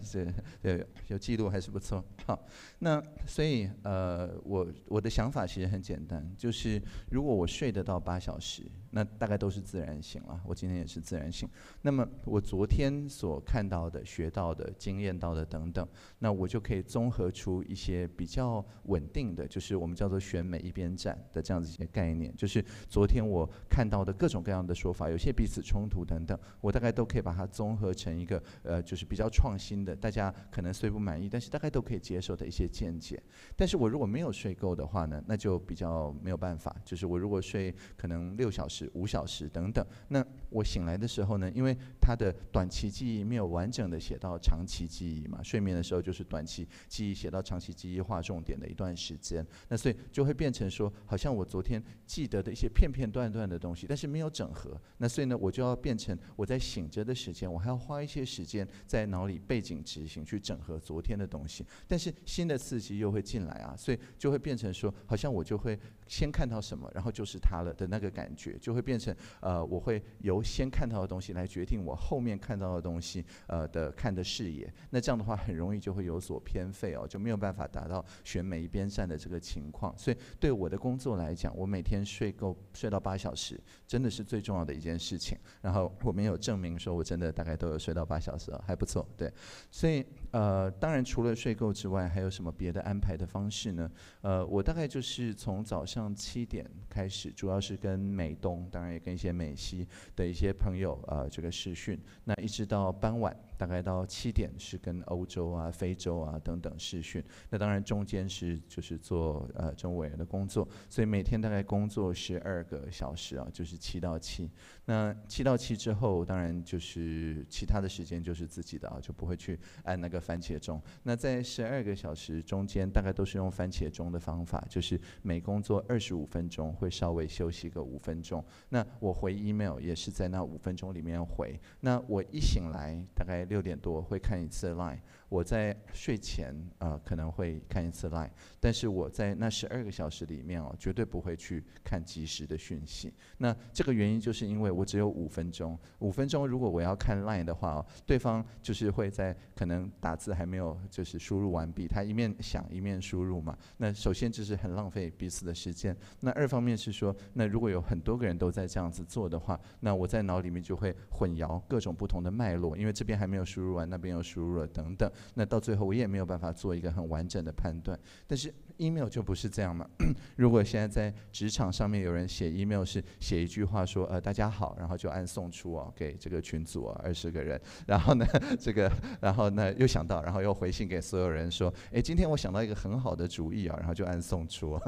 Speaker 2: 谢 谢，有记录还是不错。好，那所以呃，我我的想法其实很简单，就是如果我睡得到八小时。那大概都是自然醒了，我今天也是自然醒。那么我昨天所看到的、学到的、经验到的等等，那我就可以综合出一些比较稳定的就是我们叫做选美一边站的这样子一些概念。就是昨天我看到的各种各样的说法，有些彼此冲突等等，我大概都可以把它综合成一个呃，就是比较创新的，大家可能虽不满意，但是大概都可以接受的一些见解。但是我如果没有睡够的话呢，那就比较没有办法。就是我如果睡可能六小时。五小时等等，那我醒来的时候呢？因为他的短期记忆没有完整的写到长期记忆嘛，睡眠的时候就是短期记忆写到长期记忆画重点的一段时间，那所以就会变成说，好像我昨天记得的一些片片段段的东西，但是没有整合。那所以呢，我就要变成我在醒着的时间，我还要花一些时间在脑里背景执行去整合昨天的东西，但是新的刺激又会进来啊，所以就会变成说，好像我就会。先看到什么，然后就是它了的那个感觉，就会变成呃，我会由先看到的东西来决定我后面看到的东西呃的看的视野。那这样的话，很容易就会有所偏废哦，就没有办法达到选美边站的这个情况。所以对我的工作来讲，我每天睡够睡到八小时，真的是最重要的一件事情。然后我们有证明说我真的大概都有睡到八小时，还不错，对。所以。呃，当然除了税购之外，还有什么别的安排的方式呢？呃，我大概就是从早上七点开始，主要是跟美东，当然也跟一些美西的一些朋友，呃，这个试训，那一直到傍晚。大概到七点是跟欧洲啊、非洲啊等等试训，那当然中间是就是做呃中种委员的工作，所以每天大概工作十二个小时啊，就是七到七。那七到七之后，当然就是其他的时间就是自己的啊，就不会去按那个番茄钟。那在十二个小时中间，大概都是用番茄钟的方法，就是每工作二十五分钟会稍微休息个五分钟。那我回 email 也是在那五分钟里面回。那我一醒来大概。六点多会看一次 Line。我在睡前啊可能会看一次 Line，但是我在那十二个小时里面哦绝对不会去看即时的讯息。那这个原因就是因为我只有五分钟，五分钟如果我要看 Line 的话哦，对方就是会在可能打字还没有就是输入完毕，他一面想一面输入嘛。那首先就是很浪费彼此的时间，那二方面是说，那如果有很多个人都在这样子做的话，那我在脑里面就会混淆各种不同的脉络，因为这边还没有输入完，那边又输入了等等。那到最后，我也没有办法做一个很完整的判断，但是。email 就不是这样嘛？如果现在在职场上面有人写 email 是写一句话说呃大家好，然后就按送出哦给这个群组二十个人，然后呢 这个然后呢又想到，然后又回信给所有人说，哎今天我想到一个很好的主意啊，然后就按送出，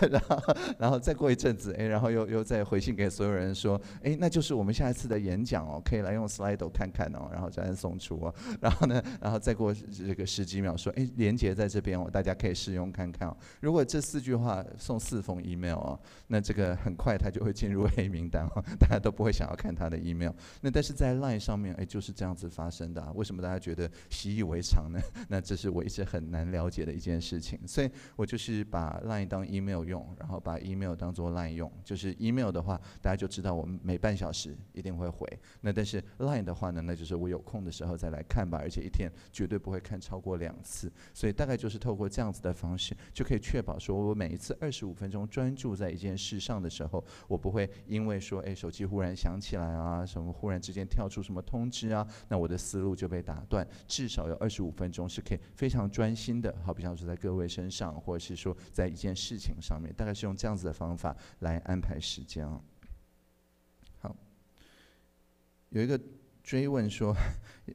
Speaker 2: 然后然后再过一阵子哎，然后又又再回信给所有人说，哎那就是我们下一次的演讲哦，可以来用 slide 看看哦，然后再按送出，哦，然后呢然后再过这个十几秒说哎连接在这边哦，大家可以试用看看哦。如果这四句话送四封 email 啊，那这个很快他就会进入黑名单，大家都不会想要看他的 email。那但是在 line 上面，哎就是这样子发生的。啊。为什么大家觉得习以为常呢？那这是我一直很难了解的一件事情。所以我就是把 line 当 email 用，然后把 email 当做 line 用。就是 email 的话，大家就知道我们每半小时一定会回。那但是 line 的话呢，那就是我有空的时候再来看吧，而且一天绝对不会看超过两次。所以大概就是透过这样子的方式就。可以确保说，我每一次二十五分钟专注在一件事上的时候，我不会因为说，哎，手机忽然响起来啊，什么忽然之间跳出什么通知啊，那我的思路就被打断。至少有二十五分钟是可以非常专心的，好，比方说在各位身上，或者是说在一件事情上面，大概是用这样子的方法来安排时间啊。好，有一个追问说，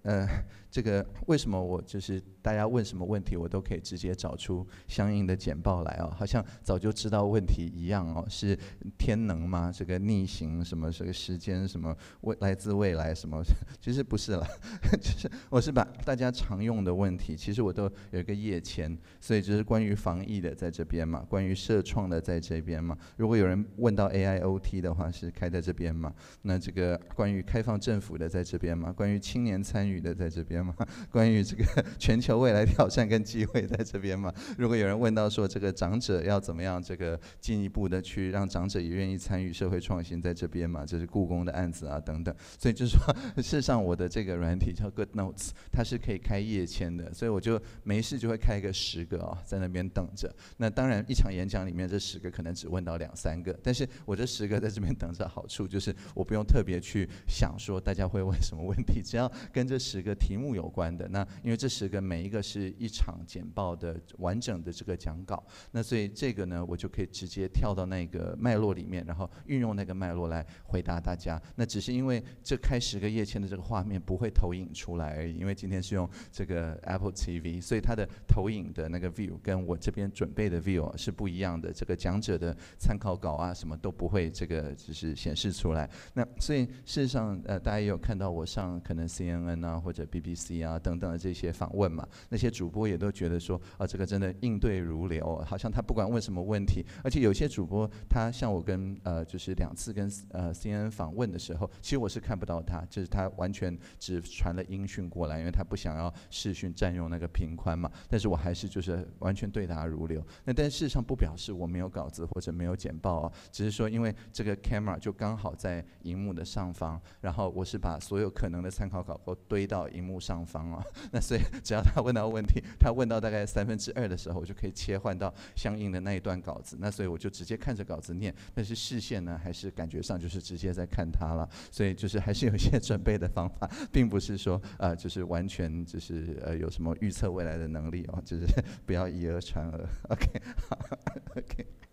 Speaker 2: 呃。这个为什么我就是大家问什么问题，我都可以直接找出相应的简报来哦，好像早就知道问题一样哦。是天能吗？这个逆行什么？这个时间什么？未来自未来什么？其实不是了，就是我是把大家常用的问题，其实我都有一个页签，所以就是关于防疫的在这边嘛，关于社创的在这边嘛。如果有人问到 AIOT 的话，是开在这边嘛？那这个关于开放政府的在这边嘛？关于青年参与的在这边。嘛，关于这个 全球未来挑战跟机会，在这边嘛。如果有人问到说这个长者要怎么样，这个进一步的去让长者也愿意参与社会创新，在这边嘛，这是故宫的案子啊等等。所以就是说，事实上我的这个软体叫 Good Notes，它是可以开夜签的，所以我就没事就会开个十个啊，在那边等着。那当然一场演讲里面这十个可能只问到两三个，但是我这十个在这边等着，好处就是我不用特别去想说大家会问什么问题，只要跟这十个题目。有关的那，因为这十个每一个是一场简报的完整的这个讲稿，那所以这个呢，我就可以直接跳到那个脉络里面，然后运用那个脉络来回答大家。那只是因为这开十个页签的这个画面不会投影出来，而已，因为今天是用这个 Apple TV，所以它的投影的那个 view 跟我这边准备的 view 是不一样的。这个讲者的参考稿啊，什么都不会这个就是显示出来。那所以事实上，呃，大家也有看到我上可能 CNN 啊或者 BBC。C 啊等等的这些访问嘛，那些主播也都觉得说啊，这个真的应对如流，好像他不管问什么问题。而且有些主播，他像我跟呃就是两次跟呃 C N 访问的时候，其实我是看不到他，就是他完全只传了音讯过来，因为他不想要视讯占用那个频宽嘛。但是我还是就是完全对答如流。那但事实上不表示我没有稿子或者没有简报啊，只是说因为这个 camera 就刚好在荧幕的上方，然后我是把所有可能的参考稿都堆到荧幕上。上方啊，那所以只要他问到问题，他问到大概三分之二的时候，我就可以切换到相应的那一段稿子。那所以我就直接看着稿子念，但是视线呢还是感觉上就是直接在看他了。所以就是还是有一些准备的方法，并不是说呃就是完全就是呃有什么预测未来的能力哦，就是不要以讹传讹。OK，OK。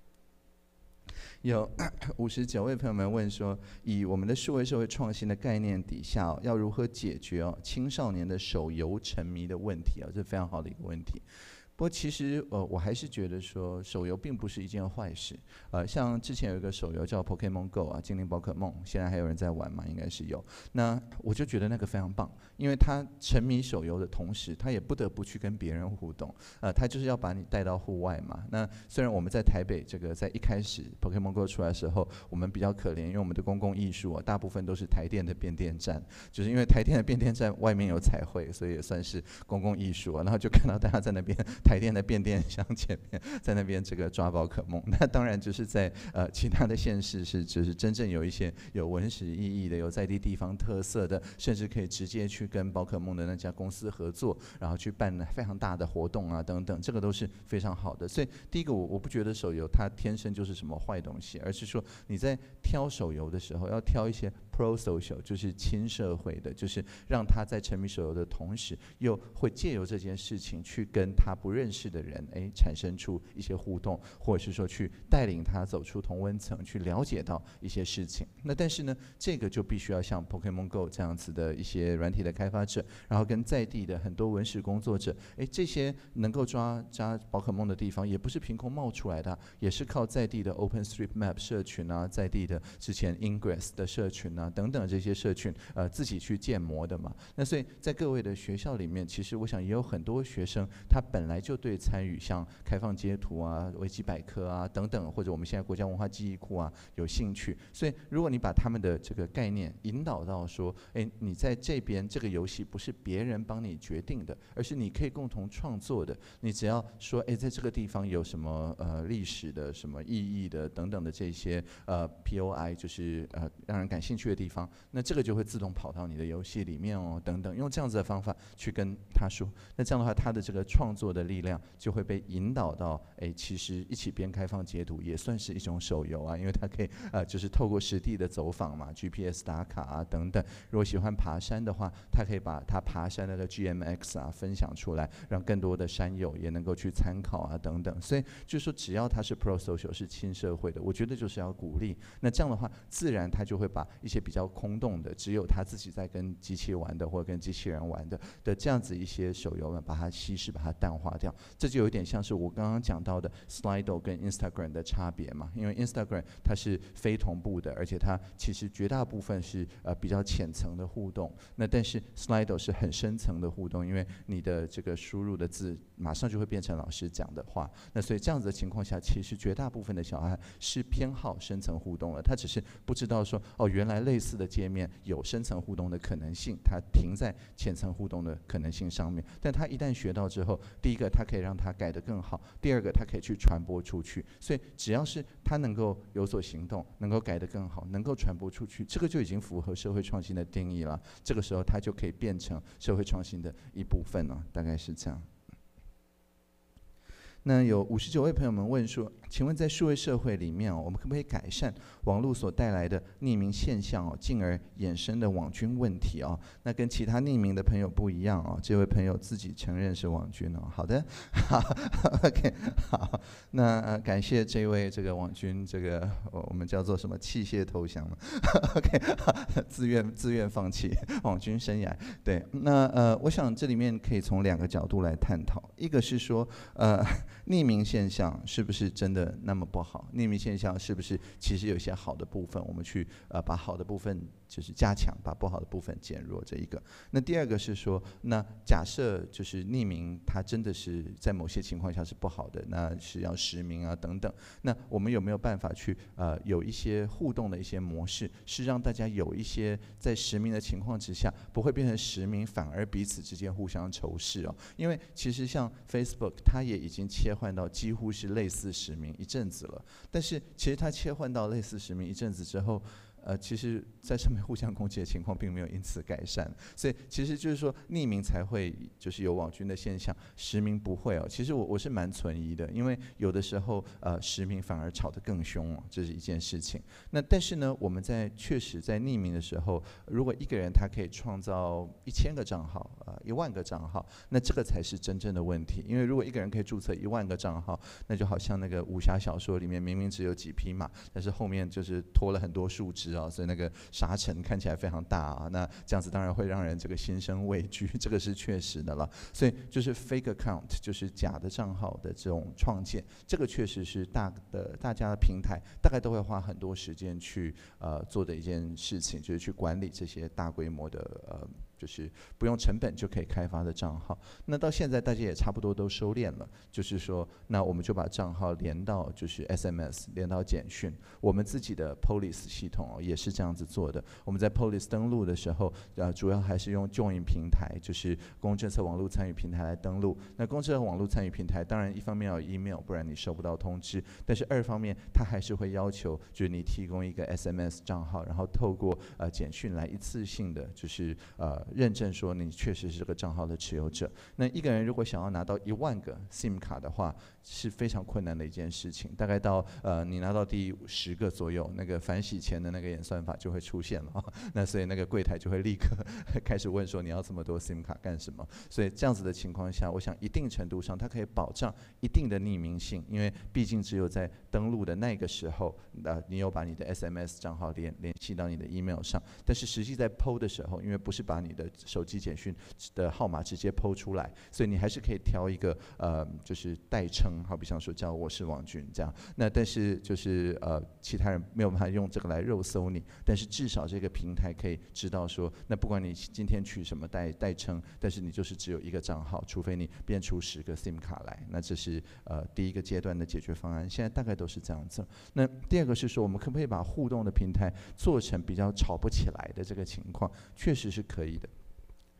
Speaker 2: 有 五十九位朋友们问说，以我们的数位社会创新的概念底下，要如何解决哦青少年的手游沉迷的问题啊？这是非常好的一个问题。不过其实呃我还是觉得说手游并不是一件坏事，呃像之前有一个手游叫 Pokémon Go 啊，精灵宝可梦，现在还有人在玩嘛，应该是有。那我就觉得那个非常棒，因为他沉迷手游的同时，他也不得不去跟别人互动，呃他就是要把你带到户外嘛。那虽然我们在台北这个在一开始 Pokémon Go 出来的时候，我们比较可怜，因为我们的公共艺术啊，大部分都是台电的变电站，就是因为台电的变电站外面有彩绘，所以也算是公共艺术啊，然后就看到大家在那边。台电的变电箱前面，在那边这个抓宝可梦，那当然就是在呃其他的县市是，就是真正有一些有文史意义的，有在地地方特色的，甚至可以直接去跟宝可梦的那家公司合作，然后去办非常大的活动啊等等，这个都是非常好的。所以第一个，我我不觉得手游它天生就是什么坏东西，而是说你在挑手游的时候要挑一些。Pro social 就是亲社会的，就是让他在沉迷手游的同时，又会借由这件事情去跟他不认识的人哎产生出一些互动，或者是说去带领他走出同温层，去了解到一些事情。那但是呢，这个就必须要像 p o k e m o n Go 这样子的一些软体的开发者，然后跟在地的很多文史工作者哎这些能够抓抓宝可梦的地方，也不是凭空冒出来的，也是靠在地的 OpenStreetMap 社群啊，在地的之前 Ingress 的社群啊。等等这些社群，呃，自己去建模的嘛。那所以，在各位的学校里面，其实我想也有很多学生，他本来就对参与像开放街图啊、维基百科啊等等，或者我们现在国家文化记忆库啊有兴趣。所以，如果你把他们的这个概念引导到说，哎，你在这边这个游戏不是别人帮你决定的，而是你可以共同创作的。你只要说，哎，在这个地方有什么呃历史的、什么意义的等等的这些呃 P O I，就是呃让人感兴趣的。地方，那这个就会自动跑到你的游戏里面哦，等等，用这样子的方法去跟他说，那这样的话，他的这个创作的力量就会被引导到，哎，其实一起边开放截图也算是一种手游啊，因为他可以呃，就是透过实地的走访嘛，GPS 打卡啊，等等。如果喜欢爬山的话，他可以把他爬山那个 G M X 啊分享出来，让更多的山友也能够去参考啊，等等。所以就说，只要他是 pro social 是亲社会的，我觉得就是要鼓励，那这样的话，自然他就会把一些。比较空洞的，只有他自己在跟机器玩的，或者跟机器人玩的的这样子一些手游们，把它稀释，把它淡化掉，这就有点像是我刚刚讲到的 Slido 跟 Instagram 的差别嘛。因为 Instagram 它是非同步的，而且它其实绝大部分是呃比较浅层的互动。那但是 Slido 是很深层的互动，因为你的这个输入的字马上就会变成老师讲的话。那所以这样子的情况下，其实绝大部分的小孩是偏好深层互动了，他只是不知道说哦原来。类似的界面有深层互动的可能性，它停在浅层互动的可能性上面。但它一旦学到之后，第一个它可以让它改的更好，第二个它可以去传播出去。所以，只要是它能够有所行动，能够改得更好，能够传播出去，这个就已经符合社会创新的定义了。这个时候，它就可以变成社会创新的一部分了。大概是这样。那有五十九位朋友们问说。请问，在数位社会里面哦，我们可不可以改善网络所带来的匿名现象哦，进而衍生的网军问题哦？那跟其他匿名的朋友不一样哦，这位朋友自己承认是网军哦。好的，OK，好，那感谢这位这个网军，这个我们叫做什么？器械投降嘛 o k 自愿自愿放弃网军生涯。对，那呃，我想这里面可以从两个角度来探讨，一个是说呃，匿名现象是不是真的？那么不好，匿名现象是不是其实有些好的部分？我们去呃，把好的部分。就是加强，把不好的部分减弱这一个。那第二个是说，那假设就是匿名，它真的是在某些情况下是不好的，那是要实名啊等等。那我们有没有办法去呃有一些互动的一些模式，是让大家有一些在实名的情况之下，不会变成实名，反而彼此之间互相仇视哦？因为其实像 Facebook，它也已经切换到几乎是类似实名一阵子了。但是其实它切换到类似实名一阵子之后。呃，其实，在上面互相攻击的情况并没有因此改善，所以其实就是说，匿名才会就是有网军的现象，实名不会哦。其实我我是蛮存疑的，因为有的时候，呃，实名反而吵得更凶哦，这是一件事情。那但是呢，我们在确实在匿名的时候，如果一个人他可以创造一千个账号，呃，一万个账号，那这个才是真正的问题，因为如果一个人可以注册一万个账号，那就好像那个武侠小说里面明明只有几匹马，但是后面就是拖了很多数值。哦，所以那个沙尘看起来非常大啊，那这样子当然会让人这个心生畏惧，这个是确实的了。所以就是 fake account，就是假的账号的这种创建，这个确实是大的大家的平台大概都会花很多时间去呃做的一件事情，就是去管理这些大规模的呃。就是不用成本就可以开发的账号。那到现在大家也差不多都收敛了。就是说，那我们就把账号连到就是 SMS 连到简讯。我们自己的 p o l i c e 系统也是这样子做的。我们在 p o l i c e 登录的时候，呃，主要还是用 Join 平台，就是公共政策网络参与平台来登录。那公共政策网络参与平台当然一方面有 email，不然你收不到通知。但是二方面它还是会要求，就是你提供一个 SMS 账号，然后透过呃简讯来一次性的就是呃。认证说你确实是个账号的持有者。那一个人如果想要拿到一万个 SIM 卡的话。是非常困难的一件事情，大概到呃你拿到第十个左右，那个反洗钱的那个演算法就会出现了，那所以那个柜台就会立刻 开始问说你要这么多 SIM 卡干什么？所以这样子的情况下，我想一定程度上它可以保障一定的匿名性，因为毕竟只有在登录的那个时候，呃你有把你的 SMS 账号联联系到你的 email 上，但是实际在 PO 的时候，因为不是把你的手机简讯的号码直接 PO 出来，所以你还是可以调一个呃就是代称。好比，像说叫我是王军这样，那但是就是呃，其他人没有办法用这个来肉搜你，但是至少这个平台可以知道说，那不管你今天取什么代代称，但是你就是只有一个账号，除非你变出十个 SIM 卡来，那这是呃第一个阶段的解决方案。现在大概都是这样子。那第二个是说，我们可不可以把互动的平台做成比较吵不起来的这个情况？确实是可以的，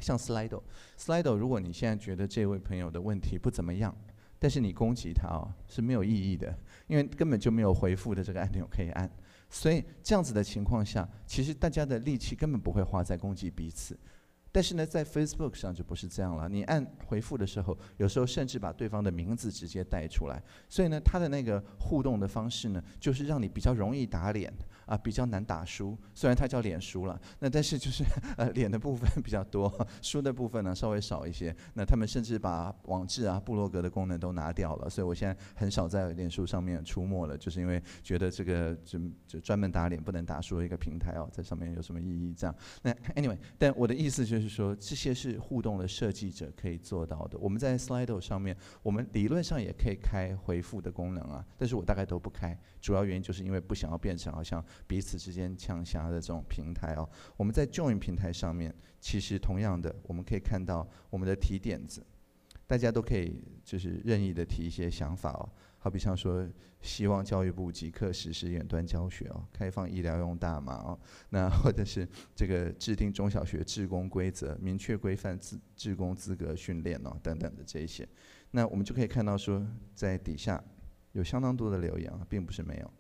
Speaker 2: 像 s l i d o s l i d o 如果你现在觉得这位朋友的问题不怎么样。但是你攻击他哦，是没有意义的，因为根本就没有回复的这个按钮可以按。所以这样子的情况下，其实大家的力气根本不会花在攻击彼此。但是呢，在 Facebook 上就不是这样了，你按回复的时候，有时候甚至把对方的名字直接带出来。所以呢，他的那个互动的方式呢，就是让你比较容易打脸。啊，比较难打书，虽然它叫脸书了，那但是就是呃脸的部分比较多，书的部分呢稍微少一些。那他们甚至把网志啊、布洛格的功能都拿掉了，所以我现在很少在脸书上面出没了，就是因为觉得这个就就专门打脸不能打书一个平台哦，在上面有什么意义这样？那 anyway，但我的意思就是说，这些是互动的设计者可以做到的。我们在 s l i d o 上面，我们理论上也可以开回复的功能啊，但是我大概都不开，主要原因就是因为不想要变成好像。彼此之间抢狭的这种平台哦，我们在 Join 平台上面，其实同样的，我们可以看到我们的提点子，大家都可以就是任意的提一些想法哦，好比像说希望教育部即刻实施远端教学哦，开放医疗用大麻哦，那或者是这个制定中小学职工规则，明确规范职职工资格训练哦，等等的这一些，那我们就可以看到说，在底下有相当多的留言啊，并不是没有。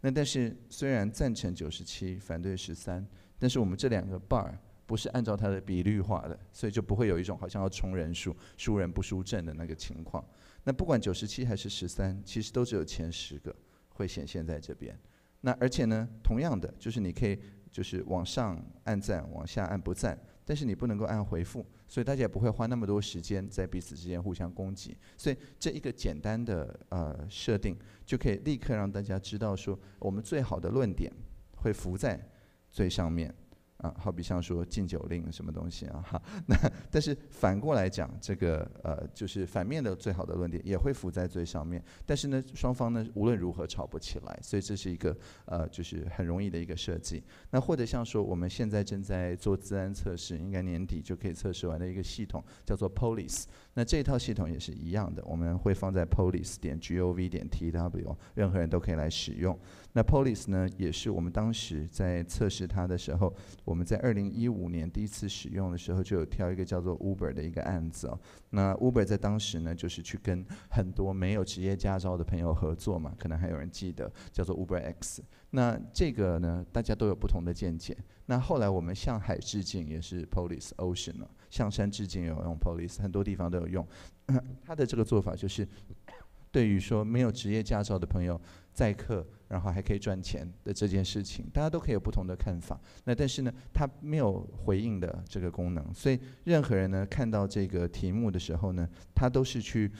Speaker 2: 那但是虽然赞成九十七，反对十三，但是我们这两个 bar 不是按照它的比率画的，所以就不会有一种好像要冲人数、输人不输阵的那个情况。那不管九十七还是十三，其实都只有前十个会显现在这边。那而且呢，同样的，就是你可以就是往上按赞，往下按不赞，但是你不能够按回复。所以大家也不会花那么多时间在彼此之间互相攻击。所以这一个简单的呃设定，就可以立刻让大家知道说，我们最好的论点会浮在最上面。啊，好比像说禁酒令什么东西啊，哈，那但是反过来讲，这个呃就是反面的最好的论点也会浮在最上面，但是呢，双方呢无论如何吵不起来，所以这是一个呃就是很容易的一个设计。那或者像说我们现在正在做自然测试，应该年底就可以测试完的一个系统，叫做 p o l i c e 那这一套系统也是一样的，我们会放在 p o l i c e 点 g o v 点 t w，任何人都可以来使用。那 Police 呢，也是我们当时在测试它的时候，我们在二零一五年第一次使用的时候，就有挑一个叫做 Uber 的一个案子哦。那 Uber 在当时呢，就是去跟很多没有职业驾照的朋友合作嘛，可能还有人记得，叫做 Uber X。那这个呢，大家都有不同的见解。那后来我们向海致敬，也是 Police Ocean 了；向山致敬，有用 Police，很多地方都有用。他 的这个做法就是。对于说没有职业驾照的朋友载客，然后还可以赚钱的这件事情，大家都可以有不同的看法。那但是呢，他没有回应的这个功能，所以任何人呢看到这个题目的时候呢，他都是去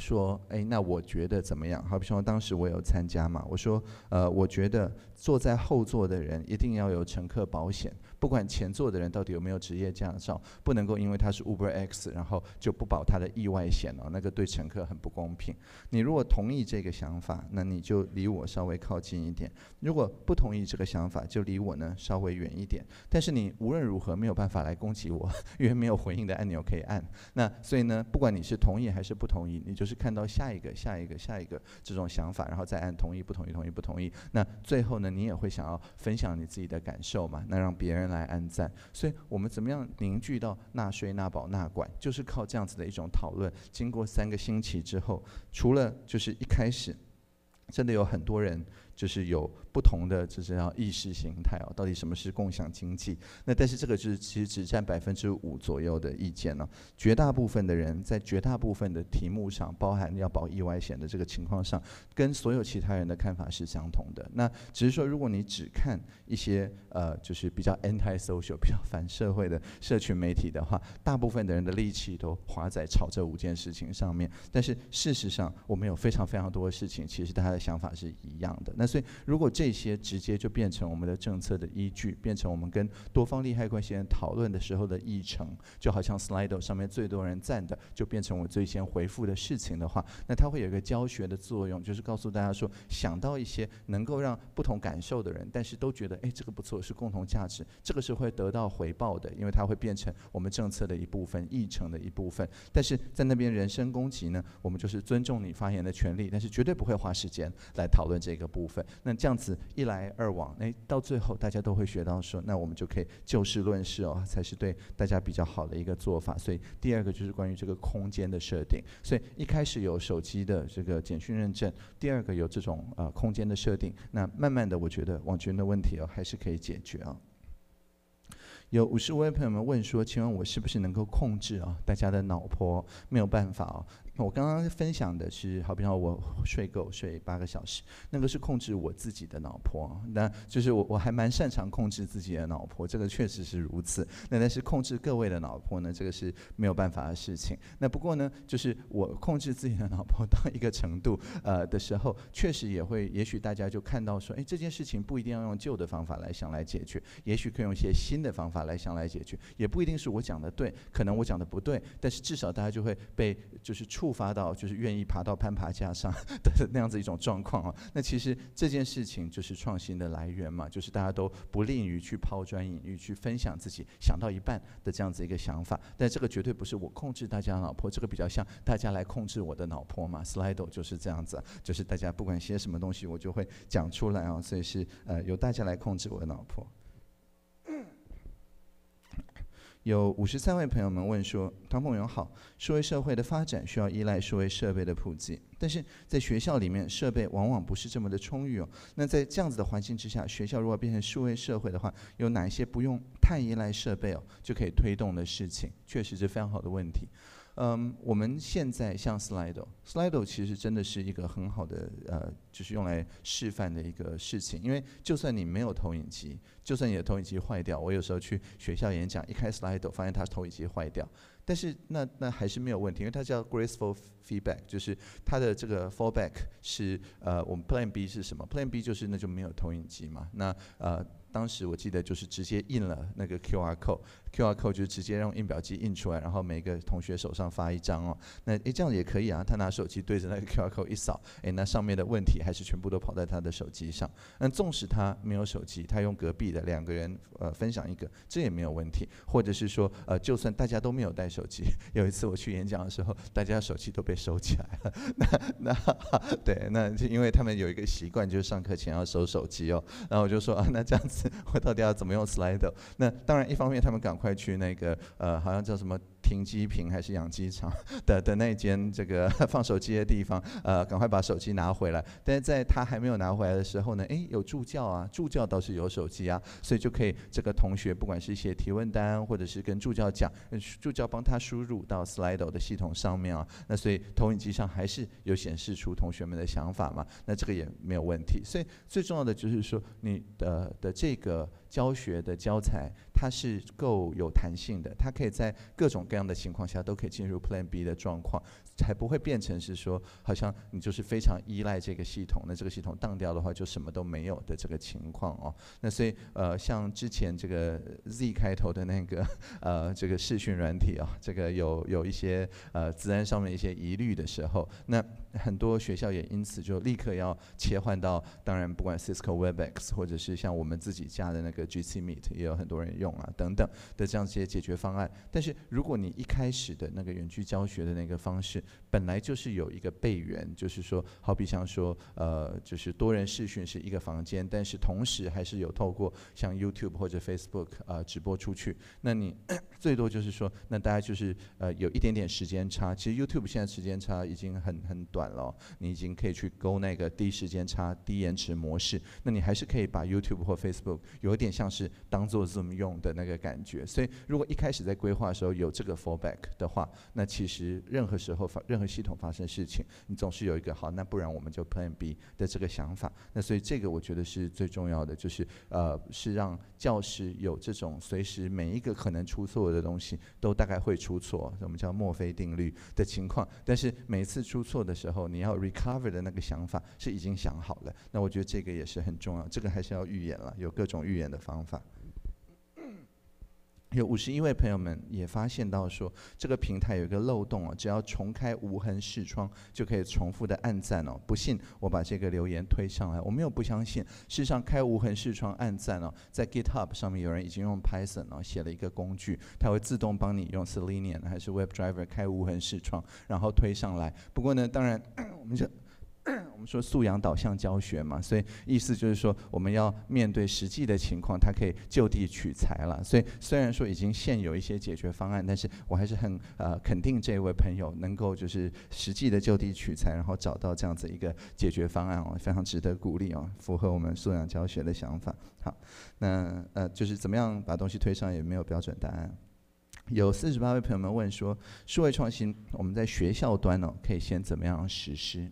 Speaker 2: 说：“哎，那我觉得怎么样？”好比说当时我有参加嘛，我说：“呃，我觉得坐在后座的人一定要有乘客保险。”不管前座的人到底有没有职业驾照，不能够因为他是 Uber X，然后就不保他的意外险哦，那个对乘客很不公平。你如果同意这个想法，那你就离我稍微靠近一点；如果不同意这个想法，就离我呢稍微远一点。但是你无论如何没有办法来攻击我，因为没有回应的按钮可以按。那所以呢，不管你是同意还是不同意，你就是看到下一个、下一个、下一个这种想法，然后再按同意、不同意、同意、不同意。那最后呢，你也会想要分享你自己的感受嘛？那让别人。来安在，所以我们怎么样凝聚到纳税、纳保、纳管，就是靠这样子的一种讨论。经过三个星期之后，除了就是一开始，真的有很多人。就是有不同的就是要意识形态哦，到底什么是共享经济？那但是这个就是其实只占百分之五左右的意见呢。绝大部分的人在绝大部分的题目上，包含要保意外险的这个情况上，跟所有其他人的看法是相同的。那只是说，如果你只看一些呃，就是比较 anti social、比较反社会的社群媒体的话，大部分的人的力气都花在炒这五件事情上面。但是事实上，我们有非常非常多的事情，其实大家的想法是一样的。那所以，如果这些直接就变成我们的政策的依据，变成我们跟多方利害关系人讨论的时候的议程，就好像 s l i d o 上面最多人赞的，就变成我最先回复的事情的话，那它会有一个教学的作用，就是告诉大家说，想到一些能够让不同感受的人，但是都觉得哎这个不错，是共同价值，这个是会得到回报的，因为它会变成我们政策的一部分，议程的一部分。但是在那边人身攻击呢，我们就是尊重你发言的权利，但是绝对不会花时间来讨论这个部分。那这样子一来二往，哎，到最后大家都会学到说，那我们就可以就事论事哦，才是对大家比较好的一个做法。所以第二个就是关于这个空间的设定。所以一开始有手机的这个简讯认证，第二个有这种呃空间的设定，那慢慢的我觉得网群的问题哦还是可以解决哦。有五十位朋友们问说，请问我是不是能够控制啊？大家的脑波没有办法哦。我刚刚分享的是，好比方我睡够睡八个小时，那个是控制我自己的老婆，那就是我我还蛮擅长控制自己的老婆，这个确实是如此。那但是控制各位的老婆呢，这个是没有办法的事情。那不过呢，就是我控制自己的老婆到一个程度，呃的时候，确实也会，也许大家就看到说，哎，这件事情不一定要用旧的方法来想来解决，也许可以用一些新的方法来想来解决，也不一定是我讲的对，可能我讲的不对，但是至少大家就会被就是出。触发到就是愿意爬到攀爬架上 的那样子一种状况啊，那其实这件事情就是创新的来源嘛，就是大家都不吝于去抛砖引玉，去分享自己想到一半的这样子一个想法，但这个绝对不是我控制大家的脑婆，这个比较像大家来控制我的脑婆嘛，slideo 就是这样子，就是大家不管写什么东西，我就会讲出来啊，所以是呃由大家来控制我的脑婆。有五十三位朋友们问说：“唐朋友好，数位社会的发展需要依赖数位设备的普及，但是在学校里面设备往往不是这么的充裕哦。那在这样子的环境之下，学校如果变成数位社会的话，有哪些不用太依赖设备哦就可以推动的事情？确实是非常好的问题。”嗯，我们现在像 Slido，Slido 其实真的是一个很好的呃，就是用来示范的一个事情。因为就算你没有投影机，就算你的投影机坏掉，我有时候去学校演讲，一开 Slido 发现它投影机坏掉，但是那那还是没有问题，因为它叫 Graceful Feedback，就是它的这个 fallback 是呃，我们 Plan B 是什么？Plan B 就是那就没有投影机嘛。那呃，当时我记得就是直接印了那个 QR code。Q R code 就直接用印表机印出来，然后每个同学手上发一张哦。那诶这样也可以啊，他拿手机对着那个 Q R code 一扫，诶那上面的问题还是全部都跑在他的手机上。那纵使他没有手机，他用隔壁的两个人呃分享一个，这也没有问题。或者是说呃就算大家都没有带手机，有一次我去演讲的时候，大家手机都被收起来了。那那对，那就因为他们有一个习惯，就是上课前要收手机哦。然后我就说啊那这样子我到底要怎么用 s l i d e 那当然一方面他们赶快。快去那个，呃，好像叫什么？停机坪还是养鸡场 的的那间这个 放手机的地方，呃，赶快把手机拿回来。但是在他还没有拿回来的时候呢，哎，有助教啊，助教倒是有手机啊，所以就可以这个同学不管是写提问单，或者是跟助教讲，助教帮他输入到 slide 的系统上面啊。那所以投影机上还是有显示出同学们的想法嘛，那这个也没有问题。所以最重要的就是说，你的的这个教学的教材，它是够有弹性的，它可以在各种。这样的情况下，都可以进入 Plan B 的状况。才不会变成是说，好像你就是非常依赖这个系统，那这个系统当掉的话，就什么都没有的这个情况哦。那所以，呃，像之前这个 Z 开头的那个，呃，这个视讯软体啊，这个有有一些，呃，自然上面一些疑虑的时候，那很多学校也因此就立刻要切换到，当然不管 Cisco Webex 或者是像我们自己家的那个 Gc Meet 也有很多人用啊，等等的这样一些解决方案。但是如果你一开始的那个远距教学的那个方式，本来就是有一个备援，就是说，好比像说，呃，就是多人视讯是一个房间，但是同时还是有透过像 YouTube 或者 Facebook 呃直播出去。那你 最多就是说，那大家就是呃有一点点时间差。其实 YouTube 现在时间差已经很很短了，你已经可以去勾那个低时间差低延迟模式。那你还是可以把 YouTube 或 Facebook 有一点像是当做 Zoom 用的那个感觉。所以如果一开始在规划的时候有这个 Fallback 的话，那其实任何时候。任何系统发生事情，你总是有一个好，那不然我们就 Plan B 的这个想法。那所以这个我觉得是最重要的，就是呃是让教师有这种随时每一个可能出错的东西都大概会出错，我们叫墨菲定律的情况。但是每次出错的时候，你要 recover 的那个想法是已经想好了。那我觉得这个也是很重要，这个还是要预演了，有各种预演的方法。有五十一位朋友们也发现到说，这个平台有一个漏洞哦，只要重开无痕视窗就可以重复的按赞哦。不信，我把这个留言推上来，我没有不相信。事实上，开无痕视窗按赞哦，在 GitHub 上面有人已经用 Python 哦写了一个工具，它会自动帮你用 Selenium 还是 Web Driver 开无痕视窗，然后推上来。不过呢，当然 我们就。说素养导向教学嘛，所以意思就是说，我们要面对实际的情况，他可以就地取材了。所以虽然说已经现有一些解决方案，但是我还是很呃肯定这位朋友能够就是实际的就地取材，然后找到这样子一个解决方案哦，非常值得鼓励哦，符合我们素养教学的想法。好，那呃就是怎么样把东西推上也没有标准答案。有四十八位朋友们问说，数位创新我们在学校端哦可以先怎么样实施？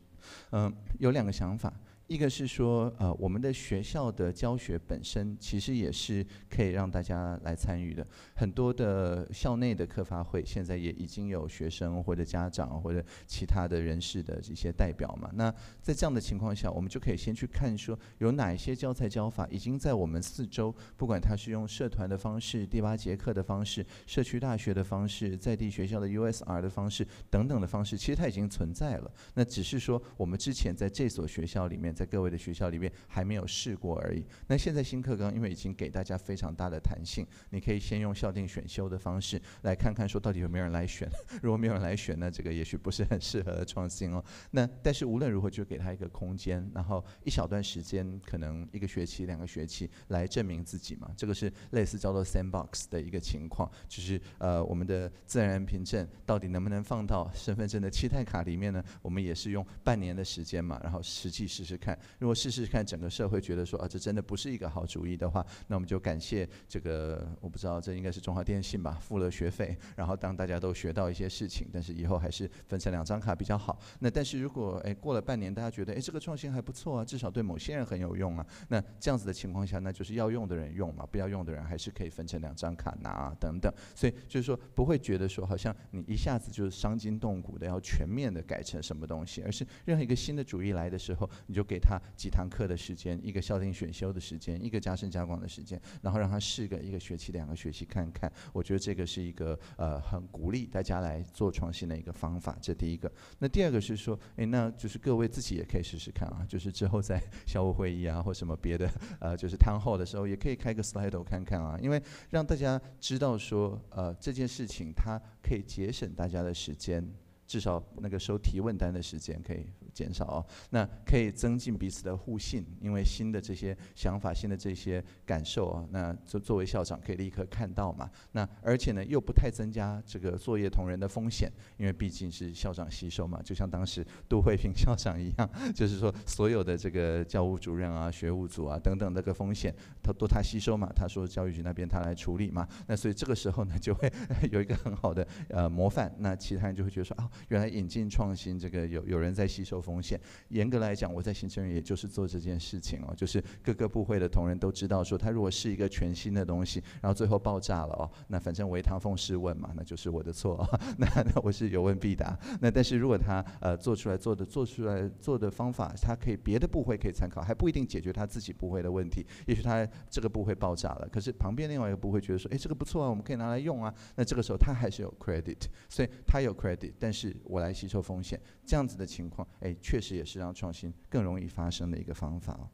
Speaker 2: 嗯，有两个想法。一个是说，呃，我们的学校的教学本身其实也是可以让大家来参与的，很多的校内的课发会现在也已经有学生或者家长或者其他的人士的这些代表嘛。那在这样的情况下，我们就可以先去看说有哪些教材教法已经在我们四周，不管它是用社团的方式、第八节课的方式、社区大学的方式、在地学校的 USR 的方式等等的方式，其实它已经存在了。那只是说我们之前在这所学校里面在各位的学校里面还没有试过而已。那现在新课纲因为已经给大家非常大的弹性，你可以先用校定选修的方式来看看说到底有没有人来选。如果没有人来选，那这个也许不是很适合创新哦。那但是无论如何就给他一个空间，然后一小段时间，可能一个学期、两个学期来证明自己嘛。这个是类似叫做 sandbox 的一个情况，就是呃我们的自然凭证到底能不能放到身份证的期待卡里面呢？我们也是用半年的时间嘛，然后实际试试看，如果试试看，整个社会觉得说啊，这真的不是一个好主意的话，那我们就感谢这个，我不知道这应该是中华电信吧，付了学费，然后当大家都学到一些事情，但是以后还是分成两张卡比较好。那但是如果哎过了半年，大家觉得哎这个创新还不错啊，至少对某些人很有用啊，那这样子的情况下，那就是要用的人用嘛，不要用的人还是可以分成两张卡拿等等。所以就是说不会觉得说好像你一下子就是伤筋动骨的要全面的改成什么东西，而是任何一个新的主意来的时候，你就。给他几堂课的时间，一个校定选修的时间，一个加深加广的时间，然后让他试个一个学期、两个学期看看。我觉得这个是一个呃很鼓励大家来做创新的一个方法，这第一个。那第二个是说，哎，那就是各位自己也可以试试看啊，就是之后在校务会议啊或什么别的呃，就是摊后的时候也可以开个 slide 看看啊，因为让大家知道说呃这件事情它可以节省大家的时间，至少那个收提问单的时间可以。减少哦。那可以增进彼此的互信，因为新的这些想法、新的这些感受啊，那作作为校长可以立刻看到嘛。那而且呢，又不太增加这个作业同仁的风险，因为毕竟是校长吸收嘛。就像当时杜慧萍校长一样，就是说所有的这个教务主任啊、学务组啊等等那个风险，他都他吸收嘛。他说教育局那边他来处理嘛。那所以这个时候呢，就会 有一个很好的呃模范，那其他人就会觉得说啊，原来引进创新这个有有人在吸收。风险，严格来讲，我在行政院也就是做这件事情哦，就是各个部会的同仁都知道说，他如果是一个全新的东西，然后最后爆炸了哦，那反正为唐风试问嘛，那就是我的错，那那我是有问必答。那但是如果他呃做出来做的做出来做的方法，他可以别的部会可以参考，还不一定解决他自己部会的问题。也许他这个部会爆炸了，可是旁边另外一个部会觉得说，哎，这个不错啊，我们可以拿来用啊。那这个时候他还是有 credit，所以他有 credit，但是我来吸收风险，这样子的情况，哎。确实也是让创新更容易发生的一个方法哦。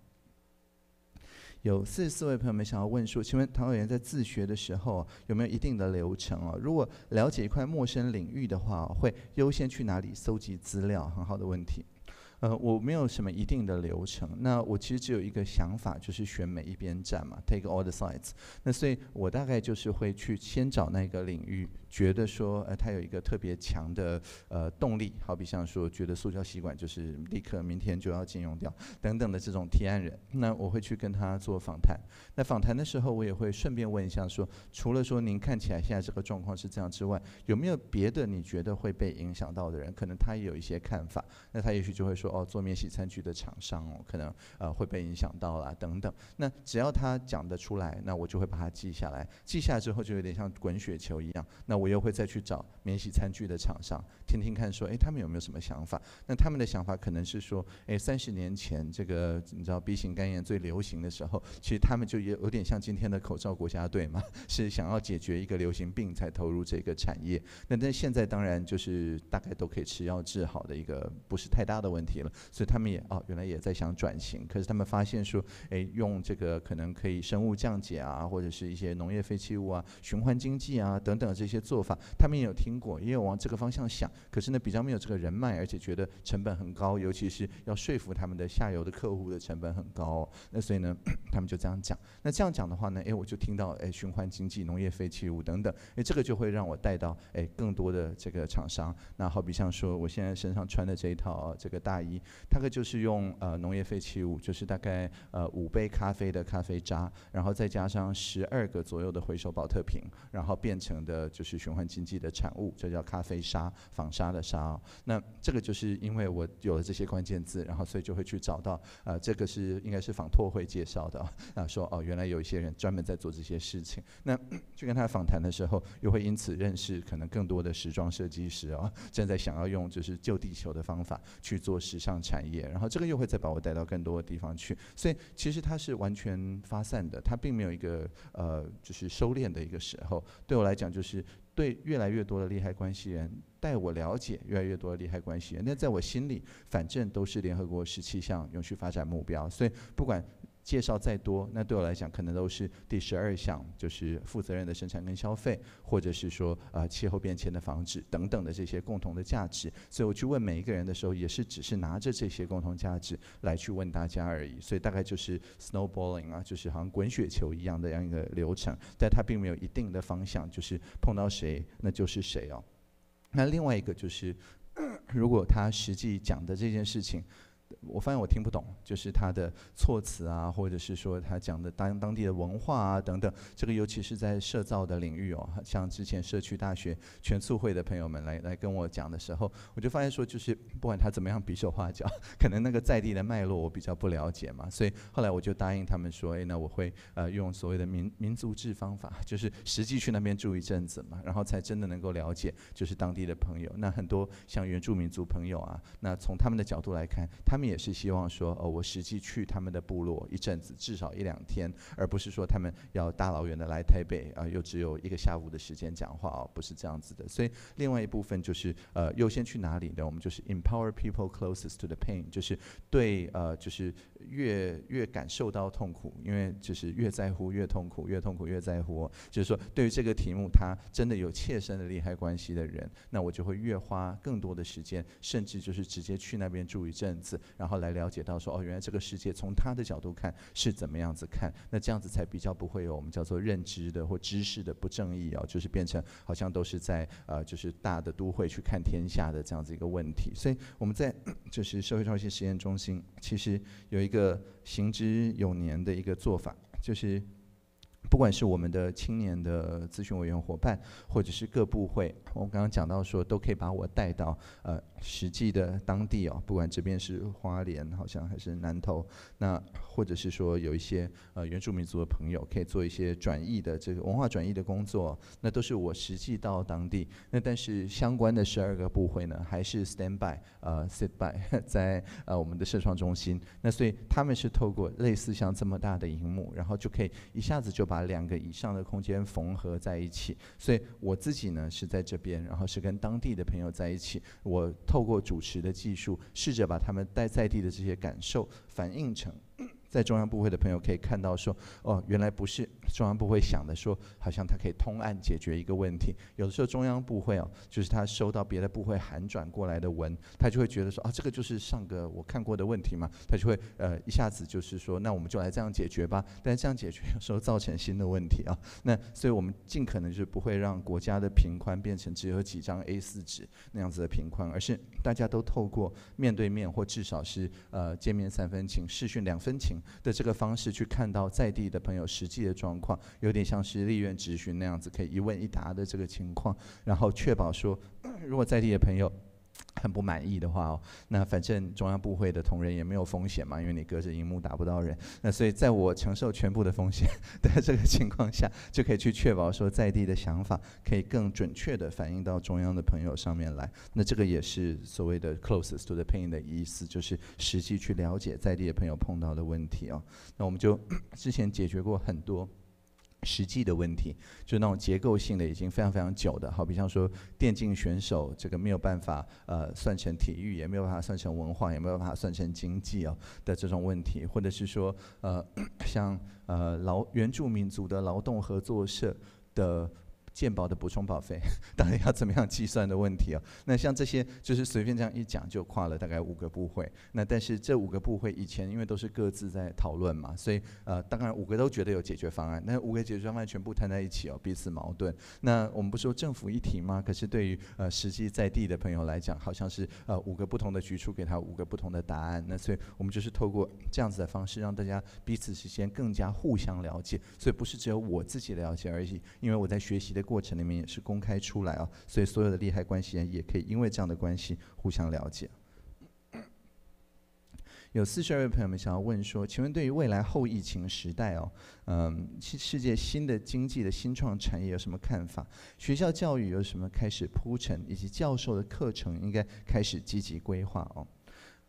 Speaker 2: 有四十四位朋友们想要问说，请问唐委员在自学的时候有没有一定的流程哦？如果了解一块陌生领域的话，会优先去哪里搜集资料？很好的问题。呃，我没有什么一定的流程，那我其实只有一个想法，就是选每一边站嘛，take all the sides。那所以我大概就是会去先找那个领域。觉得说，呃，他有一个特别强的呃动力，好比像说，觉得塑胶吸管就是立刻明天就要禁用掉等等的这种提案人，那我会去跟他做访谈。那访谈的时候，我也会顺便问一下说，除了说您看起来现在这个状况是这样之外，有没有别的你觉得会被影响到的人？可能他也有一些看法，那他也许就会说，哦，做面洗餐具的厂商哦，可能呃会被影响到了等等。那只要他讲得出来，那我就会把它记下来。记下来之后就有点像滚雪球一样，那。我又会再去找免洗餐具的厂商，听听看说，哎，他们有没有什么想法？那他们的想法可能是说，哎，三十年前这个你知道，B 型肝炎最流行的时候，其实他们就也有点像今天的口罩国家队嘛，是想要解决一个流行病才投入这个产业。那但现在当然就是大概都可以吃药治好的一个不是太大的问题了，所以他们也哦，原来也在想转型，可是他们发现说，哎，用这个可能可以生物降解啊，或者是一些农业废弃物啊、循环经济啊等等这些。做法他们也有听过，也有往这个方向想，可是呢，比较没有这个人脉，而且觉得成本很高，尤其是要说服他们的下游的客户的成本很高。那所以呢，他们就这样讲。那这样讲的话呢，哎，我就听到哎循环经济、农业废弃物等等，哎，这个就会让我带到哎更多的这个厂商。那好比像说我现在身上穿的这一套这个大衣，大概就是用呃农业废弃物，就是大概呃五杯咖啡的咖啡渣，然后再加上十二个左右的回收保特瓶，然后变成的就是。循环经济的产物，这叫咖啡沙纺纱的沙。那这个就是因为我有了这些关键字，然后所以就会去找到啊，这个是应该是访拓会介绍的啊，说哦，原来有一些人专门在做这些事情。那去跟他访谈的时候，又会因此认识可能更多的时装设计师哦，正在想要用就是旧地球的方法去做时尚产业。然后这个又会再把我带到更多的地方去。所以其实它是完全发散的，它并没有一个呃就是收敛的一个时候。对我来讲就是。对越来越多的利害关系人带我了解越来越多的利害关系人，那在我心里，反正都是联合国十七项永续发展目标，所以不管。介绍再多，那对我来讲可能都是第十二项，就是负责任的生产跟消费，或者是说呃气候变迁的防止等等的这些共同的价值。所以我去问每一个人的时候，也是只是拿着这些共同价值来去问大家而已。所以大概就是 snowballing 啊，就是好像滚雪球一样的这样一个流程，但它并没有一定的方向，就是碰到谁那就是谁哦。那另外一个就是，如果他实际讲的这件事情。我发现我听不懂，就是他的措辞啊，或者是说他讲的当当地的文化啊等等。这个尤其是在社造的领域哦，像之前社区大学全促会的朋友们来来跟我讲的时候，我就发现说，就是不管他怎么样比手画脚，可能那个在地的脉络我比较不了解嘛。所以后来我就答应他们说，哎，那我会呃用所谓的民民族制方法，就是实际去那边住一阵子嘛，然后才真的能够了解就是当地的朋友。那很多像原住民族朋友啊，那从他们的角度来看，他。他们也是希望说，哦，我实际去他们的部落一阵子，至少一两天，而不是说他们要大老远的来台北啊，又只有一个下午的时间讲话哦，不是这样子的。所以，另外一部分就是，呃，优先去哪里呢？我们就是 empower people closest to the pain，就是对呃，就是越越感受到痛苦，因为就是越在乎越痛苦，越痛苦越在乎。就是说，对于这个题目，他真的有切身的利害关系的人，那我就会越花更多的时间，甚至就是直接去那边住一阵子。然后来了解到说哦，原来这个世界从他的角度看是怎么样子看，那这样子才比较不会有我们叫做认知的或知识的不正义啊，就是变成好像都是在呃就是大的都会去看天下的这样子一个问题。所以我们在 就是社会创新实验中心，其实有一个行之有年的一个做法，就是。不管是我们的青年的咨询委员伙伴，或者是各部会，我刚刚讲到说，都可以把我带到呃实际的当地哦，不管这边是花莲好像还是南投，那或者是说有一些呃原住民族的朋友，可以做一些转译的这个文化转译的工作，那都是我实际到当地。那但是相关的十二个部会呢，还是 stand by 呃 sit by 在呃我们的社创中心。那所以他们是透过类似像这么大的荧幕，然后就可以一下子就。把两个以上的空间缝合在一起，所以我自己呢是在这边，然后是跟当地的朋友在一起。我透过主持的技术，试着把他们待在地的这些感受反映成。在中央部会的朋友可以看到，说哦，原来不是中央部会想的，说好像它可以通案解决一个问题。有的时候中央部会哦，就是他收到别的部会函转过来的文，他就会觉得说啊，这个就是上个我看过的问题嘛，他就会呃一下子就是说，那我们就来这样解决吧。但是这样解决有时候造成新的问题啊。那所以我们尽可能就是不会让国家的平宽变成只有几张 A 四纸那样子的平宽，而是。大家都透过面对面或至少是呃见面三分情、视讯两分情的这个方式去看到在地的朋友实际的状况，有点像是立院咨询那样子，可以一问一答的这个情况，然后确保说，如果在地的朋友。很不满意的话哦，那反正中央部会的同仁也没有风险嘛，因为你隔着荧幕打不到人，那所以在我承受全部的风险，的这个情况下，就可以去确保说在地的想法可以更准确的反映到中央的朋友上面来。那这个也是所谓的 close s t to the pain 的意思，就是实际去了解在地的朋友碰到的问题哦。那我们就 之前解决过很多。实际的问题，就那种结构性的，已经非常非常久的，好比像说电竞选手这个没有办法呃算成体育，也没有办法算成文化，也没有办法算成经济啊的这种问题，或者是说呃 像呃劳原住民族的劳动合作社的。健保的补充保费，当然要怎么样计算的问题哦。那像这些就是随便这样一讲就跨了大概五个部会。那但是这五个部会以前因为都是各自在讨论嘛，所以呃，当然五个都觉得有解决方案。那五个解决方案全部摊在一起哦，彼此矛盾。那我们不说政府一体吗？可是对于呃实际在地的朋友来讲，好像是呃五个不同的局处给他五个不同的答案。那所以我们就是透过这样子的方式，让大家彼此之间更加互相了解。所以不是只有我自己了解而已，因为我在学习的。过程里面也是公开出来啊，所以所有的利害关系人也可以因为这样的关系互相了解。有四十二位朋友们想要问说，请问对于未来后疫情时代哦，嗯，世世界新的经济的新创产业有什么看法？学校教育有什么开始铺陈，以及教授的课程应该开始积极规划哦。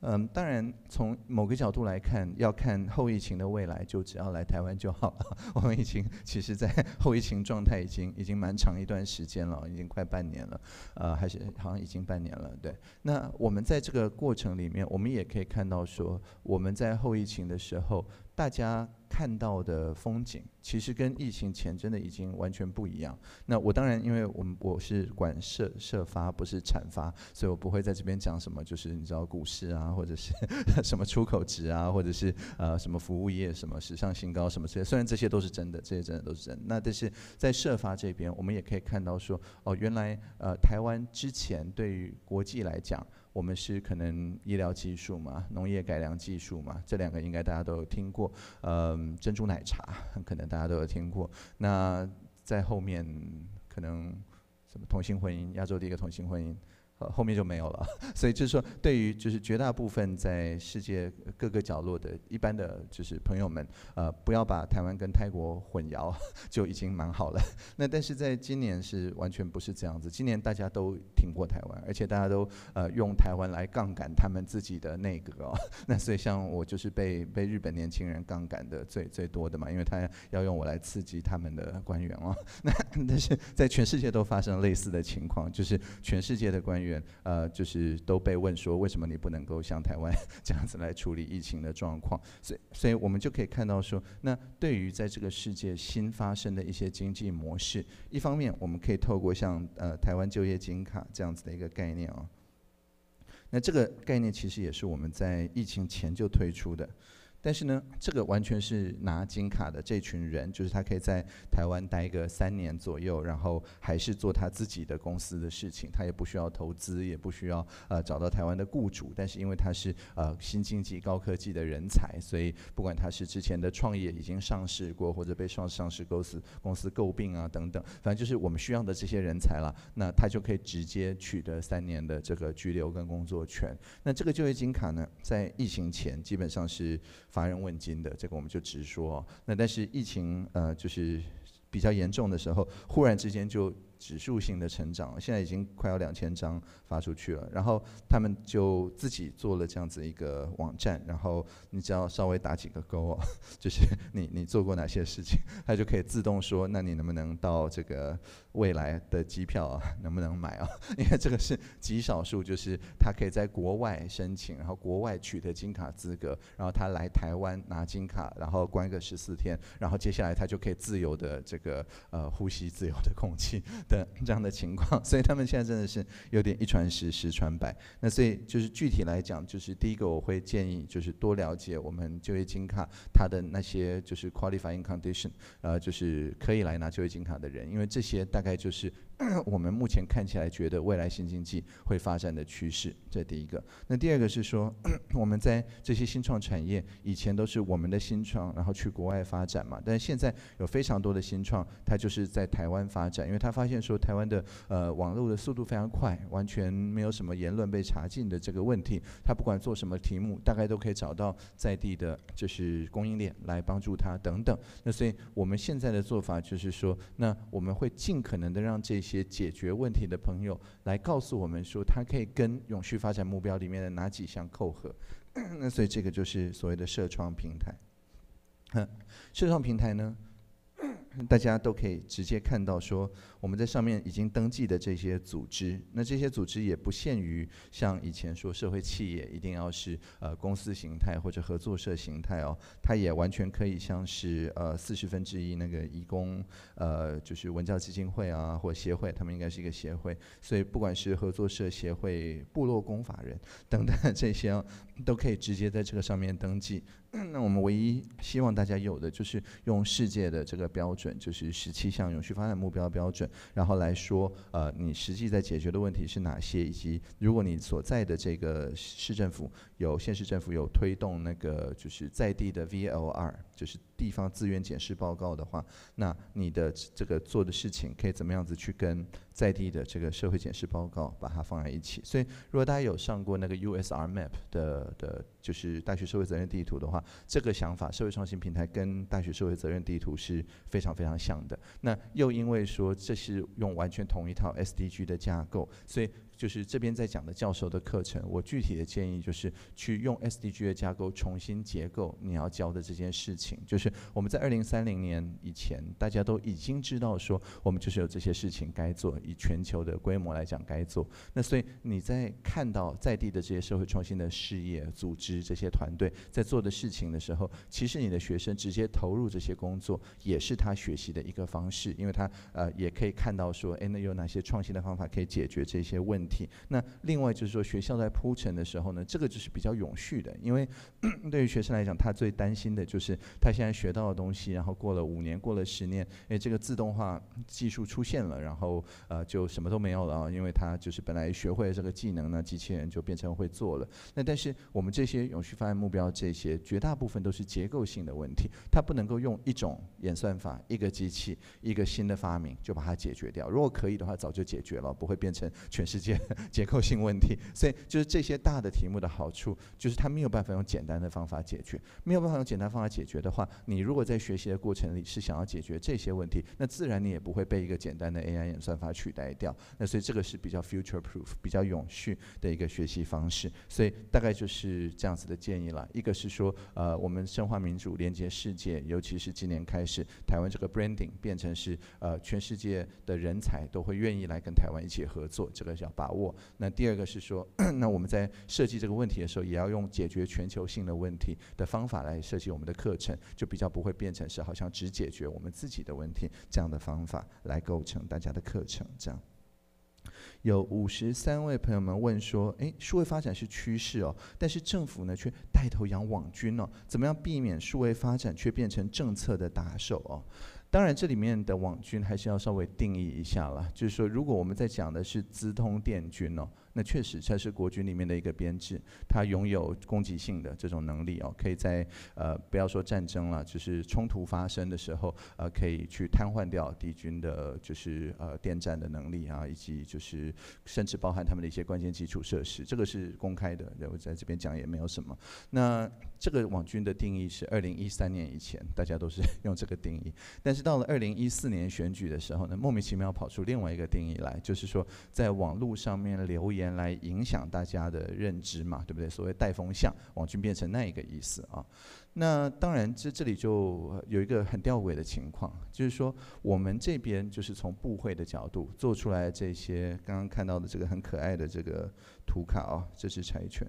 Speaker 2: 嗯，当然，从某个角度来看，要看后疫情的未来，就只要来台湾就好了。我们已经其实在 后疫情状态已经已经蛮长一段时间了，已经快半年了，呃，还是好像已经半年了。对，那我们在这个过程里面，我们也可以看到说，我们在后疫情的时候，大家。看到的风景其实跟疫情前真的已经完全不一样。那我当然，因为我们我是管社社发，不是产发，所以我不会在这边讲什么，就是你知道股市啊，或者是 什么出口值啊，或者是呃什么服务业、什么史上新高什么这些。虽然这些都是真的，这些真的都是真。那但是在社发这边，我们也可以看到说，哦，原来呃台湾之前对于国际来讲。我们是可能医疗技术嘛，农业改良技术嘛，这两个应该大家都有听过。嗯，珍珠奶茶 可能大家都有听过。那在后面可能什么同性婚姻，亚洲第一个同性婚姻。呃，后面就没有了，所以就是说，对于就是绝大部分在世界各个角落的一般的就是朋友们，呃，不要把台湾跟泰国混淆，就已经蛮好了。那但是在今年是完全不是这样子，今年大家都挺过台湾，而且大家都呃用台湾来杠杆他们自己的内阁哦。那所以像我就是被被日本年轻人杠杆的最最多的嘛，因为他要用我来刺激他们的官员哦。那但是在全世界都发生类似的情况，就是全世界的官员。呃，就是都被问说，为什么你不能够像台湾 这样子来处理疫情的状况？所以，所以我们就可以看到说，那对于在这个世界新发生的一些经济模式，一方面我们可以透过像呃台湾就业金卡这样子的一个概念哦，那这个概念其实也是我们在疫情前就推出的。但是呢，这个完全是拿金卡的这群人，就是他可以在台湾待个三年左右，然后还是做他自己的公司的事情，他也不需要投资，也不需要呃找到台湾的雇主。但是因为他是呃新经济高科技的人才，所以不管他是之前的创业已经上市过，或者被上上市公司公司诟病啊等等，反正就是我们需要的这些人才了，那他就可以直接取得三年的这个居留跟工作权。那这个就业金卡呢，在疫情前基本上是。乏人问津的，这个我们就直说。那但是疫情呃，就是比较严重的时候，忽然之间就。指数性的成长，现在已经快要两千张发出去了。然后他们就自己做了这样子一个网站，然后你只要稍微打几个勾，哦，就是你你做过哪些事情，他就可以自动说，那你能不能到这个未来的机票啊，能不能买啊？因为这个是极少数，就是他可以在国外申请，然后国外取得金卡资格，然后他来台湾拿金卡，然后关个十四天，然后接下来他就可以自由的这个呃呼吸自由的空气。的这样的情况，所以他们现在真的是有点一传十，十传百。那所以就是具体来讲，就是第一个我会建议，就是多了解我们就业金卡它的那些就是 qualifying condition，呃，就是可以来拿就业金卡的人，因为这些大概就是。我们目前看起来觉得未来新经济会发展的趋势，这第一个。那第二个是说，我们在这些新创产业以前都是我们的新创，然后去国外发展嘛。但是现在有非常多的新创，它就是在台湾发展，因为他发现说台湾的呃网络的速度非常快，完全没有什么言论被查禁的这个问题。他不管做什么题目，大概都可以找到在地的就是供应链来帮助他等等。那所以我们现在的做法就是说，那我们会尽可能的让这些。些解决问题的朋友来告诉我们说，他可以跟永续发展目标里面的哪几项扣合？那所以这个就是所谓的设创平台。设 创平台呢，大家都可以直接看到说。我们在上面已经登记的这些组织，那这些组织也不限于像以前说社会企业一定要是呃公司形态或者合作社形态哦，它也完全可以像是呃四十分之一那个义工，呃就是文教基金会啊或协会，他们应该是一个协会，所以不管是合作社、协会、部落工法人等等这些，都可以直接在这个上面登记。那我们唯一希望大家有的就是用世界的这个标准，就是十七项永续发展目标标准。然后来说，呃，你实际在解决的问题是哪些，以及如果你所在的这个市政府。有县市政府有推动那个就是在地的 VLR，就是地方自愿检视报告的话，那你的这个做的事情可以怎么样子去跟在地的这个社会检视报告把它放在一起？所以如果大家有上过那个 USR Map 的的，就是大学社会责任地图的话，这个想法社会创新平台跟大学社会责任地图是非常非常像的。那又因为说这是用完全同一套 SDG 的架构，所以。就是这边在讲的教授的课程，我具体的建议就是去用 SDG 的架构重新结构你要教的这件事情。就是我们在二零三零年以前，大家都已经知道说我们就是有这些事情该做，以全球的规模来讲该做。那所以你在看到在地的这些社会创新的事业、组织、这些团队在做的事情的时候，其实你的学生直接投入这些工作也是他学习的一个方式，因为他呃也可以看到说，哎，那有哪些创新的方法可以解决这些问题。那另外就是说，学校在铺陈的时候呢，这个就是比较永续的，因为 对于学生来讲，他最担心的就是他现在学到的东西，然后过了五年、过了十年，哎，这个自动化技术出现了，然后呃就什么都没有了，因为他就是本来学会了这个技能呢，机器人就变成会做了。那但是我们这些永续发展目标，这些绝大部分都是结构性的问题，它不能够用一种演算法、一个机器、一个新的发明就把它解决掉。如果可以的话，早就解决了，不会变成全世界。结构性问题，所以就是这些大的题目的好处，就是它没有办法用简单的方法解决。没有办法用简单方法解决的话，你如果在学习的过程里是想要解决这些问题，那自然你也不会被一个简单的 AI 演算法取代掉。那所以这个是比较 future proof、比较永续的一个学习方式。所以大概就是这样子的建议了。一个是说，呃，我们深化民主、连接世界，尤其是今年开始，台湾这个 branding 变成是呃全世界的人才都会愿意来跟台湾一起合作。这个要把把握。那第二个是说，那我们在设计这个问题的时候，也要用解决全球性的问题的方法来设计我们的课程，就比较不会变成是好像只解决我们自己的问题这样的方法来构成大家的课程。这样，有五十三位朋友们问说：“诶，数位发展是趋势哦，但是政府呢却带头养网军哦，怎么样避免数位发展却变成政策的打手哦？”当然，这里面的网军还是要稍微定义一下了，就是说，如果我们在讲的是资通电军哦。那确实才是国军里面的一个编制，它拥有攻击性的这种能力哦，可以在呃不要说战争了，就是冲突发生的时候，呃可以去瘫痪掉敌军的，就是呃电站的能力啊，以及就是甚至包含他们的一些关键基础设施，这个是公开的，然后在这边讲也没有什么。那这个网军的定义是二零一三年以前，大家都是 用这个定义，但是到了二零一四年选举的时候呢，莫名其妙跑出另外一个定义来，就是说在网络上面留言。来影响大家的认知嘛，对不对？所谓带风向，网军变成那一个意思啊。那当然，这这里就有一个很吊诡的情况，就是说我们这边就是从部会的角度做出来这些刚刚看到的这个很可爱的这个图卡啊，这是柴犬。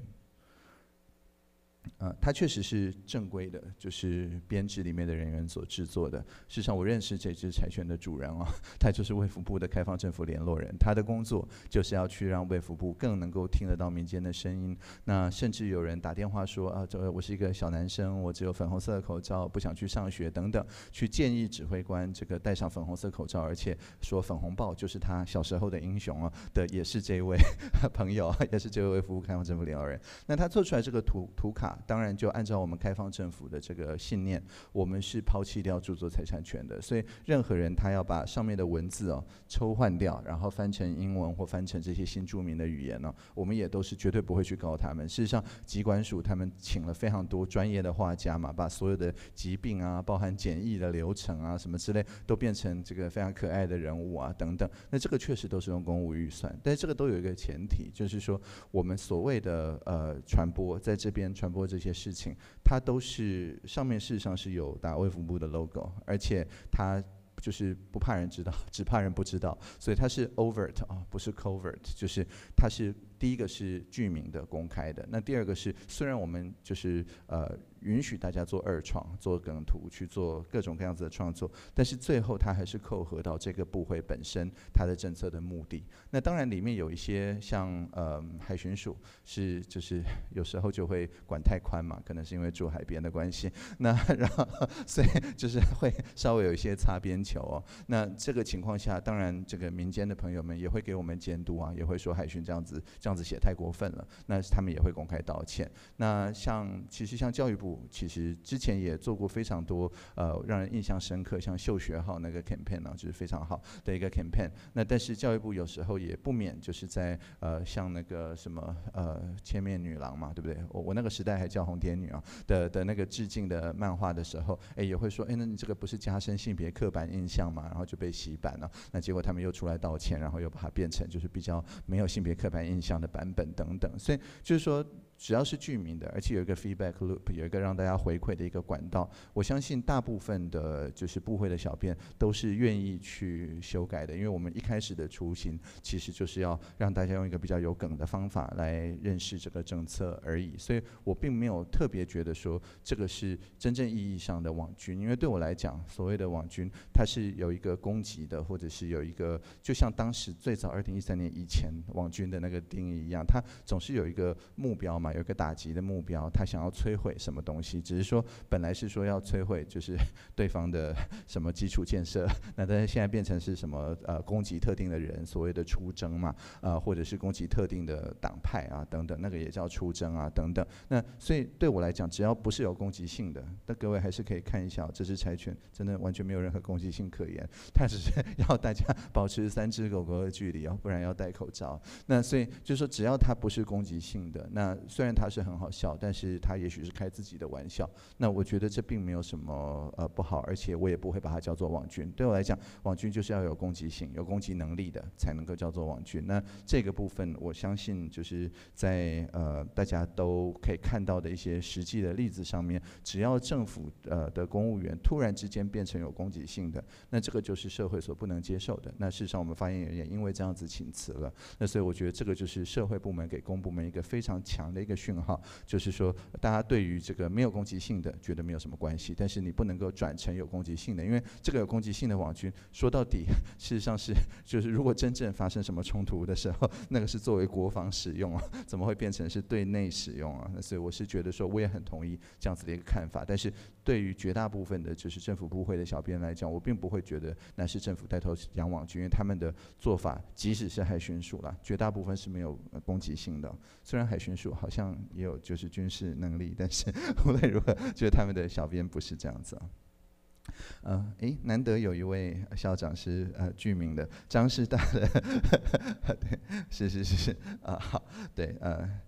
Speaker 2: 嗯，它确实是正规的，就是编制里面的人员所制作的。事实上，我认识这只柴犬的主人哦，他就是卫福部的开放政府联络人，他的工作就是要去让卫福部更能够听得到民间的声音。那甚至有人打电话说啊，这我是一个小男生，我只有粉红色的口罩，不想去上学等等，去建议指挥官这个戴上粉红色口罩，而且说粉红豹就是他小时候的英雄啊的，也是这位 朋友，也是这位卫服部开放政府联络人。那他做出来这个图图卡。当然，就按照我们开放政府的这个信念，我们是抛弃掉著作财产权的。所以，任何人他要把上面的文字哦抽换掉，然后翻成英文或翻成这些新著名的语言呢，我们也都是绝对不会去告他们。事实上，机关署他们请了非常多专业的画家嘛，把所有的疾病啊、包含检疫的流程啊什么之类，都变成这个非常可爱的人物啊等等。那这个确实都是用公务预算，但这个都有一个前提，就是说我们所谓的呃传播，在这边传播。这些事情，它都是上面事实上是有打卫生部的 logo，而且它就是不怕人知道，只怕人不知道，所以它是 overt 啊，不是 covert，就是它是第一个是剧名的公开的，那第二个是虽然我们就是呃。允许大家做二创、做梗图，去做各种各样子的创作，但是最后它还是扣合到这个部会本身它的政策的目的。那当然里面有一些像呃海巡署是就是 有时候就会管太宽嘛，可能是因为住海边的关系，那 然后所以就是会稍微有一些擦边球。哦。那这个情况下，当然这个民间的朋友们也会给我们监督啊，也会说海巡这样子这样子写太过分了，那他们也会公开道歉。那像其实像教育部。其实之前也做过非常多呃让人印象深刻，像“秀学号”那个 campaign 啊，就是非常好的一个 campaign。那但是教育部有时候也不免就是在呃像那个什么呃千面女郎嘛，对不对？我我那个时代还叫红蝶女啊的的那个致敬的漫画的时候，哎也会说，哎那你这个不是加深性别刻板印象嘛？然后就被洗版了。那结果他们又出来道歉，然后又把它变成就是比较没有性别刻板印象的版本等等。所以就是说。只要是居民的，而且有一个 feedback loop，有一个让大家回馈的一个管道。我相信大部分的就是部会的小编都是愿意去修改的，因为我们一开始的雏形其实就是要让大家用一个比较有梗的方法来认识这个政策而已。所以我并没有特别觉得说这个是真正意义上的网军，因为对我来讲，所谓的网军它是有一个攻击的，或者是有一个就像当时最早二零一三年以前网军的那个定义一样，它总是有一个目标嘛。有一个打击的目标，他想要摧毁什么东西？只是说本来是说要摧毁，就是 对方的 什么基础建设。那但是现在变成是什么？呃，攻击特定的人，所谓的出征嘛，呃，或者是攻击特定的党派啊，等等，那个也叫出征啊，等等。那所以对我来讲，只要不是有攻击性的，那各位还是可以看一下，这只柴犬真的完全没有任何攻击性可言，它只是 要大家保持三只狗狗的距离，哦，不然要戴口罩。那所以就是说，只要它不是攻击性的，那。虽然他是很好笑，但是他也许是开自己的玩笑。那我觉得这并没有什么呃不好，而且我也不会把他叫做网军。对我来讲，网军就是要有攻击性、有攻击能力的，才能够叫做网军。那这个部分，我相信就是在呃大家都可以看到的一些实际的例子上面，只要政府呃的公务员突然之间变成有攻击性的，那这个就是社会所不能接受的。那事实上，我们发言人也因为这样子请辞了。那所以我觉得这个就是社会部门给公部门一个非常强的。个讯号就是说，大家对于这个没有攻击性的，觉得没有什么关系。但是你不能够转成有攻击性的，因为这个有攻击性的网军，说到底，事实上是就是，如果真正发生什么冲突的时候，那个是作为国防使用啊，怎么会变成是对内使用啊？所以我是觉得说，我也很同意这样子的一个看法，但是。对于绝大部分的就是政府部会的小编来讲，我并不会觉得那是政府带头养网军，因为他们的做法，即使是海巡署啦，绝大部分是没有攻击性的。虽然海巡署好像也有就是军事能力，但是 无论如何，就是他们的小编不是这样子啊。嗯，哎，难得有一位校长是呃居名的张师大的，对，是是是是啊，好，对，嗯。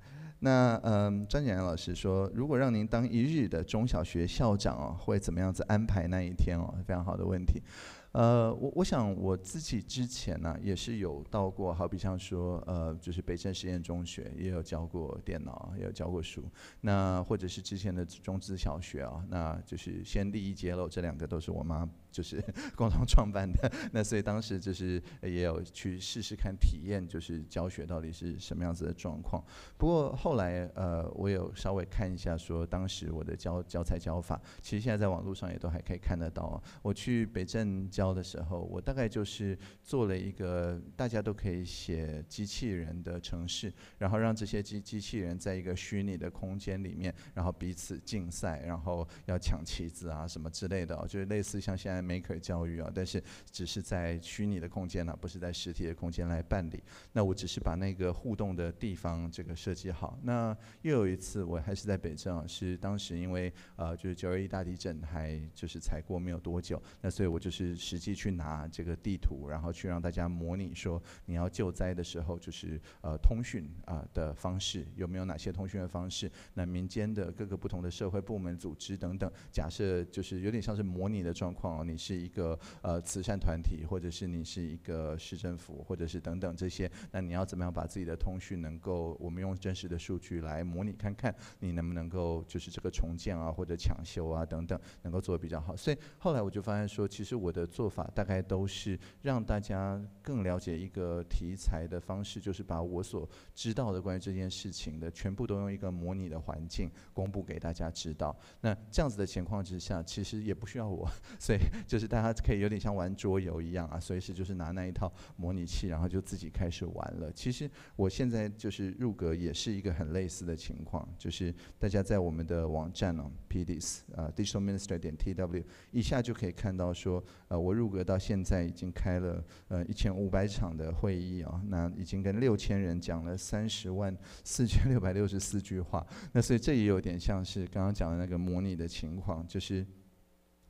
Speaker 2: 那嗯，张景阳老师说，如果让您当一日的中小学校长哦，会怎么样子安排那一天哦？非常好的问题。呃，我我想我自己之前呢，也是有到过，好比像说呃，就是北镇实验中学，也有教过电脑，也有教过书。那或者是之前的中资小学哦，那就是先立一节喽。这两个都是我妈。就是共 同创办的，那所以当时就是也有去试试看体验，就是教学到底是什么样子的状况。不过后来呃，我有稍微看一下说，当时我的教教材教法，其实现在在网络上也都还可以看得到。我去北镇教的时候，我大概就是做了一个大家都可以写机器人的城市，然后让这些机机器人在一个虚拟的空间里面，然后彼此竞赛，然后要抢棋子啊什么之类的，就是类似像现在。maker 教育啊，但是只是在虚拟的空间呢，不是在实体的空间来办理。那我只是把那个互动的地方这个设计好。那又有一次，我还是在北镇啊，是当时因为呃就是九二一大地震还就是才过没有多久，那所以我就是实际去拿这个地图，然后去让大家模拟说你要救灾的时候就是呃通讯啊的方式有没有哪些通讯的方式，那民间的各个不同的社会部门组织等等，假设就是有点像是模拟的状况。你是一个呃慈善团体，或者是你是一个市政府，或者是等等这些，那你要怎么样把自己的通讯能够，我们用真实的数据来模拟看看，你能不能够就是这个重建啊或者抢修啊等等能够做得比较好。所以后来我就发现说，其实我的做法大概都是让大家更了解一个题材的方式，就是把我所知道的关于这件事情的全部都用一个模拟的环境公布给大家知道。那这样子的情况之下，其实也不需要我，所以。就是大家可以有点像玩桌游一样啊，随时就是拿那一套模拟器，然后就自己开始玩了。其实我现在就是入格，也是一个很类似的情况，就是大家在我们的网站呢，PDS 啊，digitalminister 点 tw，一下就可以看到说，呃，我入格到现在已经开了呃一千五百场的会议啊，那已经跟六千人讲了三十万四千六百六十四句话。那所以这也有点像是刚刚讲的那个模拟的情况，就是。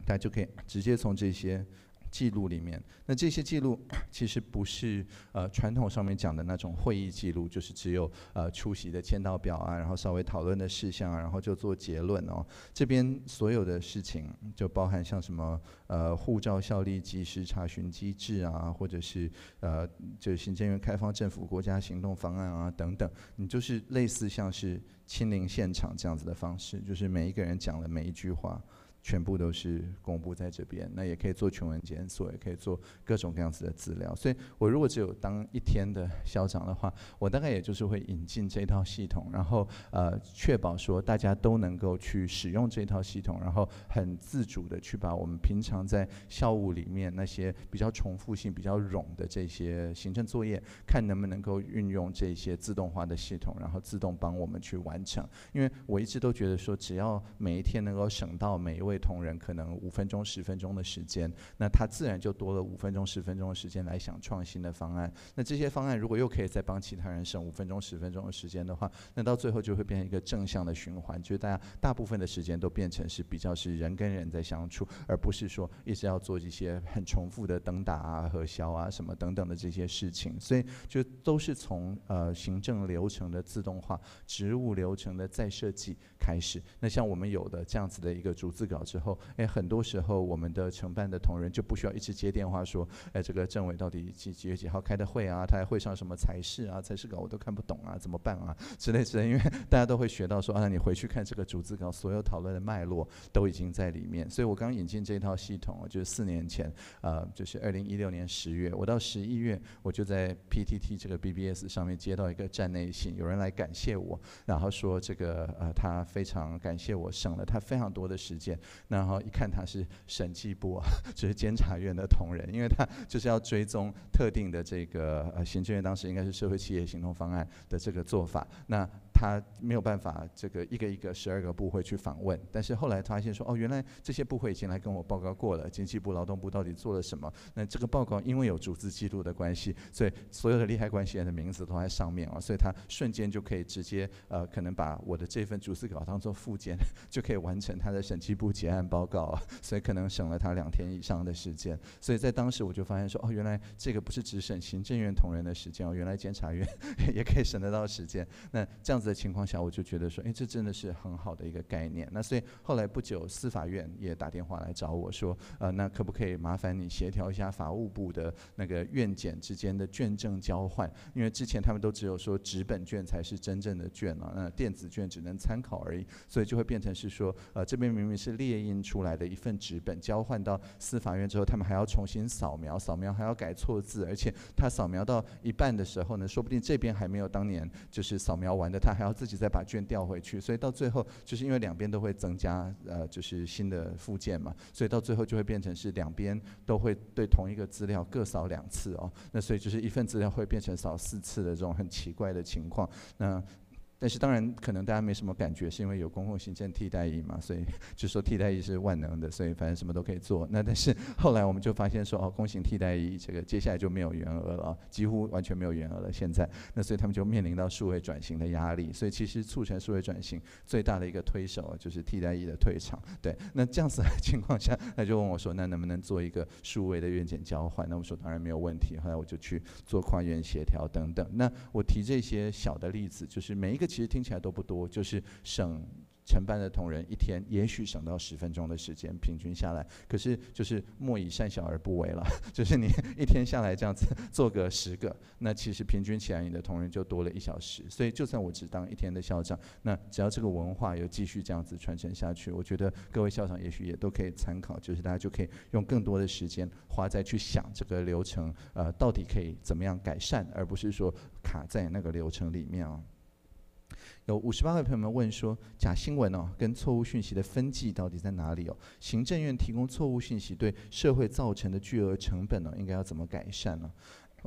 Speaker 2: 大家就可以直接从这些记录里面。那这些记录 其实不是呃传统上面讲的那种会议记录，就是只有呃出席的签到表啊，然后稍微讨论的事项啊，然后就做结论哦。这边所有的事情就包含像什么呃护照效力及时查询机制啊，或者是呃就行政院开放政府国家行动方案啊等等，你就是类似像是亲临现场这样子的方式，就是每一个人讲了每一句话。全部都是公布在这边，那也可以做全文检索，也可以做各种各样子的资料。所以，我如果只有当一天的校长的话，我大概也就是会引进这套系统，然后呃确保说大家都能够去使用这套系统，然后很自主的去把我们平常在校务里面那些比较重复性、比较冗的这些行政作业，看能不能够运用这些自动化的系统，然后自动帮我们去完成。因为我一直都觉得说，只要每一天能够省到每一位。位同仁可能五分钟十分钟的时间，那他自然就多了五分钟十分钟的时间来想创新的方案。那这些方案如果又可以再帮其他人省五分钟十分钟的时间的话，那到最后就会变成一个正向的循环，就是大家大部分的时间都变成是比较是人跟人在相处，而不是说一直要做这些很重复的灯打啊核销啊什么等等的这些事情。所以就都是从呃行政流程的自动化、职务流程的再设计开始。那像我们有的这样子的一个逐字稿。之后，哎，很多时候我们的承办的同仁就不需要一直接电话说，哎，这个政委到底几几月几号开的会啊？他在会上什么才是啊？才是稿我都看不懂啊，怎么办啊？之类之类，因为大家都会学到说啊，你回去看这个逐字稿，所有讨论的脉络都已经在里面。所以我刚引进这套系统就是四年前，呃，就是二零一六年十月，我到十一月，我就在 PTT 这个 BBS 上面接到一个站内信，有人来感谢我，然后说这个呃，他非常感谢我省了他非常多的时间。然后一看他是审计部，就是监察院的同仁，因为他就是要追踪特定的这个呃行政院当时应该是社会企业行动方案的这个做法。那。他没有办法这个一个一个十二个部会去访问，但是后来他发现说，哦，原来这些部会已经来跟我报告过了，经济部、劳动部到底做了什么？那这个报告因为有逐字记录的关系，所以所有的利害关系人的名字都在上面哦，所以他瞬间就可以直接呃，可能把我的这份逐字稿当做附件，就可以完成他的审计部结案报告，所以可能省了他两天以上的时间。所以在当时我就发现说，哦，原来这个不是只省行政院同仁的时间，哦，原来监察院也可以省得到时间，那这样子。情况下，我就觉得说，哎，这真的是很好的一个概念。那所以后来不久，司法院也打电话来找我说，呃，那可不可以麻烦你协调一下法务部的那个院检之间的卷证交换？因为之前他们都只有说纸本卷才是真正的卷了，那电子卷只能参考而已。所以就会变成是说，呃，这边明明是列印出来的一份纸本，交换到司法院之后，他们还要重新扫描，扫描还要改错字，而且他扫描到一半的时候呢，说不定这边还没有当年就是扫描完的，他还。然后自己再把卷调回去，所以到最后就是因为两边都会增加呃，就是新的附件嘛，所以到最后就会变成是两边都会对同一个资料各扫两次哦，那所以就是一份资料会变成扫四次的这种很奇怪的情况，那。但是当然，可能大家没什么感觉，是因为有公共行政替代役嘛，所以 就说替代役是万能的，所以反正什么都可以做。那但是 后来我们就发现说，哦，公行替代役这个接下来就没有员额了，几乎完全没有员额了。现在，那所以他们就面临到数位转型的压力。所以其实促成数位转型最大的一个推手就是替代役的退场。对，那这样子的 情况下，他就问我说，那能不能做一个数位的愿景交换？那我说当然没有问题。后来我就去做跨院协调等等。那我提这些小的例子，就是每一个。其实听起来都不多，就是省承办的同仁一天，也许省到十分钟的时间，平均下来，可是就是莫以善小而不为，了，就是你一天下来这样子做个十个，那其实平均起来你的同仁就多了一小时。所以就算我只当一天的校长，那只要这个文化有继续这样子传承下去，我觉得各位校长也许也都可以参考，就是大家就可以用更多的时间花在去想这个流程，呃，到底可以怎么样改善，而不是说卡在那个流程里面啊。有五十八位朋友们问说，假新闻哦，跟错误讯息的分际到底在哪里哦？行政院提供错误讯息对社会造成的巨额成本哦，应该要怎么改善呢？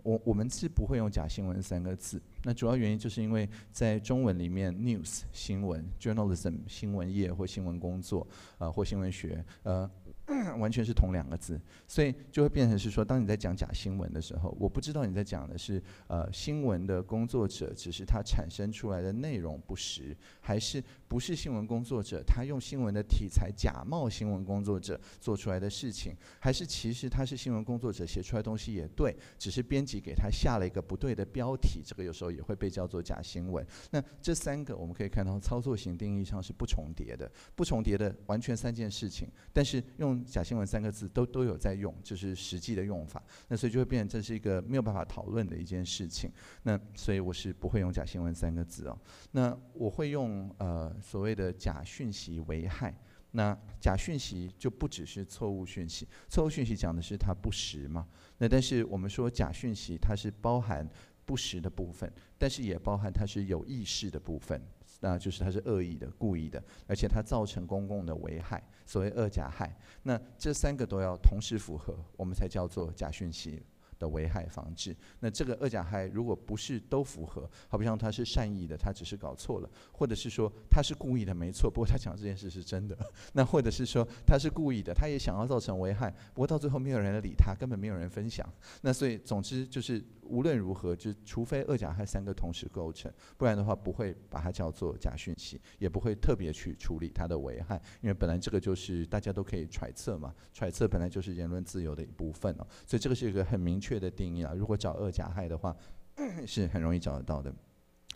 Speaker 2: 我我们是不会用假新闻三个字，那主要原因就是因为在中文里面，news 新闻，journalism 新闻业或新闻工作啊，或新闻学呃。完全是同两个字，所以就会变成是说，当你在讲假新闻的时候，我不知道你在讲的是呃新闻的工作者，只是他产生出来的内容不实，还是不是新闻工作者，他用新闻的题材假冒新闻工作者做出来的事情，还是其实他是新闻工作者写出来东西也对，只是编辑给他下了一个不对的标题，这个有时候也会被叫做假新闻。那这三个我们可以看到，操作型定义上是不重叠的，不重叠的完全三件事情，但是用。假新闻三个字都都有在用，就是实际的用法，那所以就会变成这是一个没有办法讨论的一件事情。那所以我是不会用假新闻三个字哦，那我会用呃所谓的假讯息危害。那假讯息就不只是错误讯息，错误讯息讲的是它不实嘛。那但是我们说假讯息，它是包含不实的部分，但是也包含它是有意识的部分。那就是它是恶意的、故意的，而且它造成公共的危害，所谓恶假害。那这三个都要同时符合，我们才叫做假讯息的危害防治。那这个恶假害如果不是都符合，好比像他是善意的，他只是搞错了，或者是说他是故意的没错，不过他讲这件事是真的。那或者是说他是故意的，他也想要造成危害，不过到最后没有人理他，根本没有人分享。那所以总之就是。无论如何，就除非二甲害三个同时构成，不然的话不会把它叫做假讯息，也不会特别去处理它的危害，因为本来这个就是大家都可以揣测嘛，揣测本来就是言论自由的一部分哦，所以这个是一个很明确的定义啊。如果找二甲害的话，是很容易找得到的。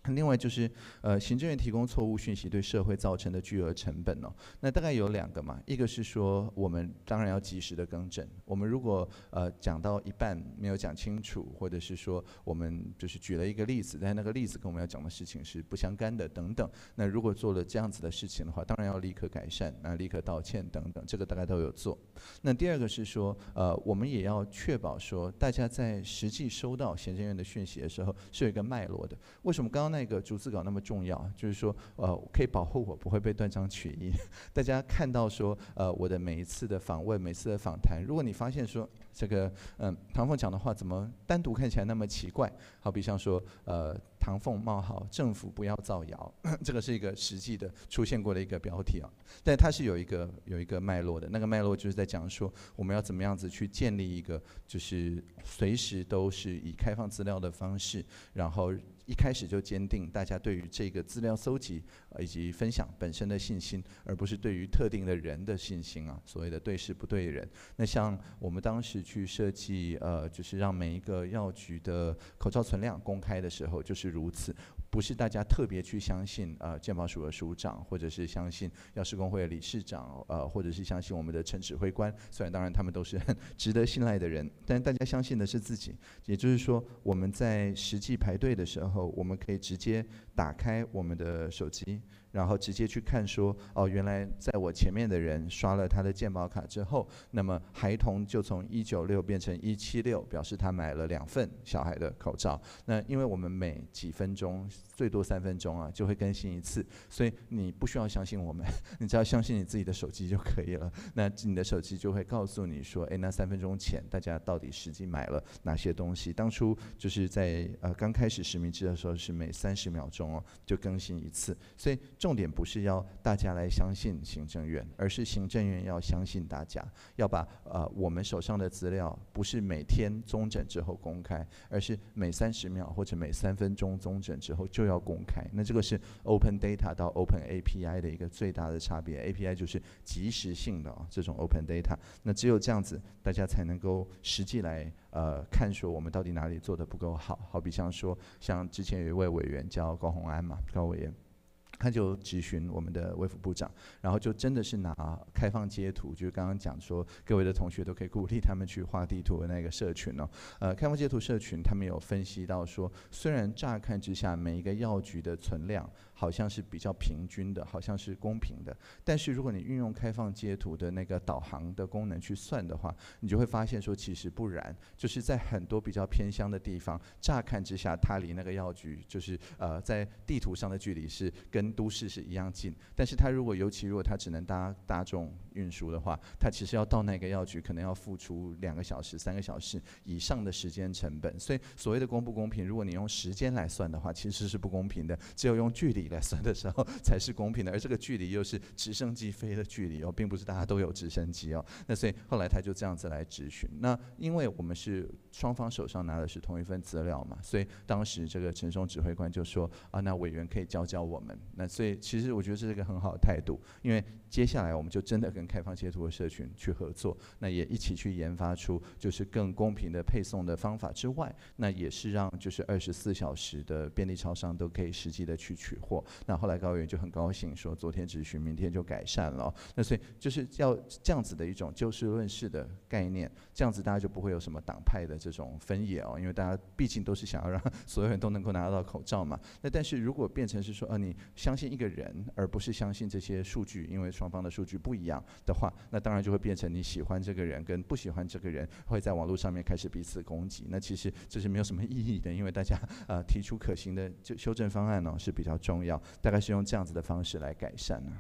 Speaker 2: 另外就是，呃，行政院提供错误讯息对社会造成的巨额成本哦，那大概有两个嘛，一个是说我们当然要及时的更正，我们如果呃讲到一半没有讲清楚，或者是说我们就是举了一个例子，但那个例子跟我们要讲的事情是不相干的等等，那如果做了这样子的事情的话，当然要立刻改善，那立刻道歉等等，这个大概都有做。那第二个是说，呃，我们也要确保说大家在实际收到行政院的讯息的时候是有一个脉络的，为什么刚刚？那个逐字稿那么重要，就是说，呃，可以保护我不会被断章取义。大家看到说，呃，我的每一次的访问，每次的访谈，如果你发现说这个，嗯，唐凤讲的话怎么单独看起来那么奇怪？好比像说，呃，唐凤冒号，政府不要造谣，这个是一个实际的出现过的一个标题啊。但它是有一个有一个脉络的，那个脉络就是在讲说，我们要怎么样子去建立一个，就是随时都是以开放资料的方式，然后。一开始就坚定大家对于这个资料搜集以及分享本身的信心，而不是对于特定的人的信心啊。所谓的对事不对人。那像我们当时去设计呃，就是让每一个药局的口罩存量公开的时候，就是如此。不是大家特别去相信呃建保署的署长，或者是相信药师公会的理事长，呃，或者是相信我们的陈指挥官。虽然当然他们都是值得信赖的人，但大家相信的是自己。也就是说，我们在实际排队的时候，我们可以直接打开我们的手机。然后直接去看说哦，原来在我前面的人刷了他的健保卡之后，那么孩童就从一九六变成一七六，表示他买了两份小孩的口罩。那因为我们每几分钟最多三分钟啊，就会更新一次，所以你不需要相信我们，你只要相信你自己的手机就可以了。那你的手机就会告诉你说，哎，那三分钟前大家到底实际买了哪些东西？当初就是在呃刚开始实名制的时候是每三十秒钟哦就更新一次，所以。重点不是要大家来相信行政院，而是行政院要相信大家，要把呃我们手上的资料，不是每天中诊之后公开，而是每三十秒或者每三分钟中诊之后就要公开。那这个是 open data 到 open API 的一个最大的差别。API 就是即时性的啊，这种 open data。那只有这样子，大家才能够实际来呃看说我们到底哪里做的不够好。好比像说，像之前有一位委员叫高红安嘛，高委员。他就咨询我们的卫副部长，然后就真的是拿开放街图，就是刚刚讲说，各位的同学都可以鼓励他们去画地图的那个社群哦。呃，开放街图社群他们有分析到说，虽然乍看之下每一个药局的存量。好像是比较平均的，好像是公平的。但是如果你运用开放街图的那个导航的功能去算的话，你就会发现说，其实不然。就是在很多比较偏乡的地方，乍看之下，它离那个药局就是呃，在地图上的距离是跟都市是一样近。但是它如果尤其如果它只能搭大众运输的话，它其实要到那个药局，可能要付出两个小时、三个小时以上的时间成本。所以所谓的公不公平，如果你用时间来算的话，其实是不公平的。只有用距离。来算的时候才是公平的，而这个距离又是直升机飞的距离哦，并不是大家都有直升机哦。那所以后来他就这样子来质询。那因为我们是双方手上拿的是同一份资料嘛，所以当时这个陈松指挥官就说：“啊，那委员可以教教我们。”那所以其实我觉得这是一个很好的态度，因为接下来我们就真的跟开放截图的社群去合作，那也一起去研发出就是更公平的配送的方法之外，那也是让就是二十四小时的便利超商都可以实际的去取货。那后来高院就很高兴，说昨天执行，明天就改善了。那所以就是要这样子的一种就事论事的概念，这样子大家就不会有什么党派的这种分野哦。因为大家毕竟都是想要让所有人都能够拿到口罩嘛。那但是如果变成是说，呃，你相信一个人，而不是相信这些数据，因为双方的数据不一样的话，那当然就会变成你喜欢这个人跟不喜欢这个人会在网络上面开始彼此攻击。那其实这是没有什么意义的，因为大家呃提出可行的就修正方案呢是比较重要。大概是用这样子的方式来改善呢。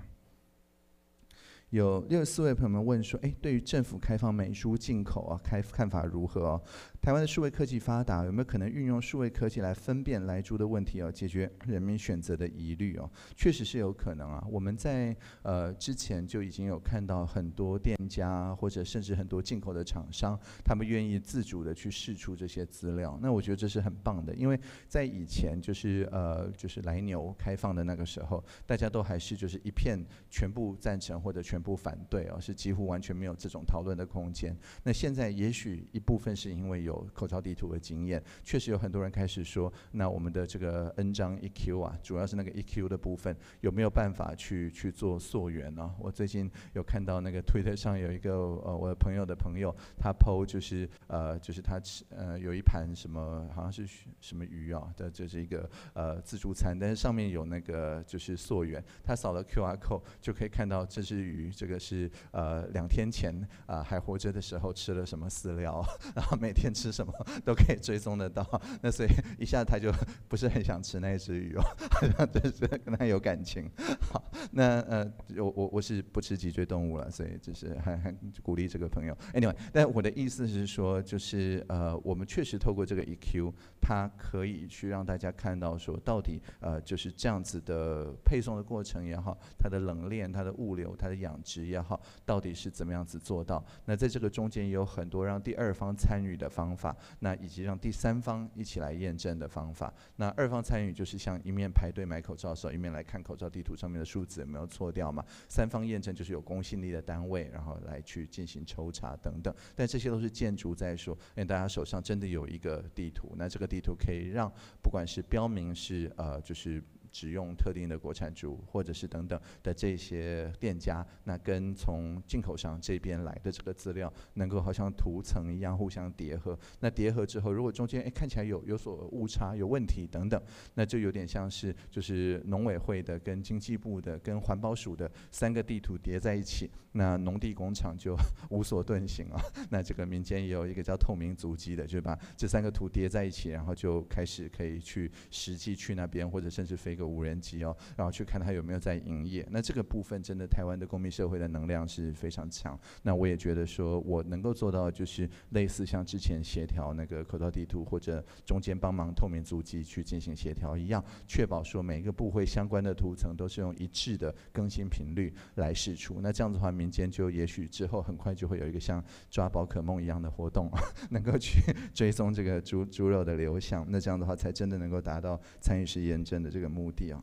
Speaker 2: 有六十四位朋友们问说：“哎，对于政府开放美术进口啊，开看法如何？”台湾的数位科技发达，有没有可能运用数位科技来分辨来猪的问题哦？解决人民选择的疑虑哦？确实是有可能啊！我们在呃之前就已经有看到很多店家，或者甚至很多进口的厂商，他们愿意自主的去试出这些资料。那我觉得这是很棒的，因为在以前就是呃就是来牛开放的那个时候，大家都还是就是一片全部赞成或者全部反对哦，是几乎完全没有这种讨论的空间。那现在也许一部分是因为有。有口罩地图的经验，确实有很多人开始说，那我们的这个 N 张 EQ 啊，主要是那个 EQ 的部分有没有办法去去做溯源呢？我最近有看到那个推特上有一个呃，我朋友的朋友他 PO 就是呃，就是他吃呃有一盘什么好像是什么鱼啊的，这是一个呃自助餐，但是上面有那个就是溯源，他扫了 QR code 就可以看到这只鱼这个是呃两天前啊还活着的时候吃了什么饲料，然后每天。吃什么 都可以追踪得到，那所以一下他就 不是很想吃那一只鱼哦，好像就是跟他有感情。好，那呃，我我我是不吃脊椎动物了，所以就是很很鼓励这个朋友。Anyway，但我的意思是说，就是呃，我们确实透过这个 EQ，它可以去让大家看到说，到底呃就是这样子的配送的过程也好，它的冷链、它的物流、它的养殖也好，到底是怎么样子做到。那在这个中间也有很多让第二方参与的方。方法，那以及让第三方一起来验证的方法，那二方参与就是像一面排队买口罩的时候，一面来看口罩地图上面的数字有没有错掉嘛？三方验证就是有公信力的单位，然后来去进行抽查等等。但这些都是建筑在说，因为大家手上真的有一个地图，那这个地图可以让不管是标明是呃就是。只用特定的国产猪，或者是等等的这些店家，那跟从进口商这边来的这个资料，能够好像图层一样互相叠合。那叠合之后，如果中间哎看起来有有所误差、有问题等等，那就有点像是就是农委会的、跟经济部的、跟环保署的三个地图叠在一起，那农地工厂就无所遁形啊。那这个民间也有一个叫透明足迹的，就把这三个图叠在一起，然后就开始可以去实际去那边，或者甚至飞。个无人机哦，然后去看他有没有在营业。那这个部分真的，台湾的公民社会的能量是非常强。那我也觉得说我能够做到，就是类似像之前协调那个口罩地图，或者中间帮忙透明足迹去进行协调一样，确保说每个部会相关的图层都是用一致的更新频率来释出。那这样子的话，民间就也许之后很快就会有一个像抓宝可梦一样的活动，能够去追踪这个猪猪肉的流向。那这样的话，才真的能够达到参与式验证的这个目。minuti.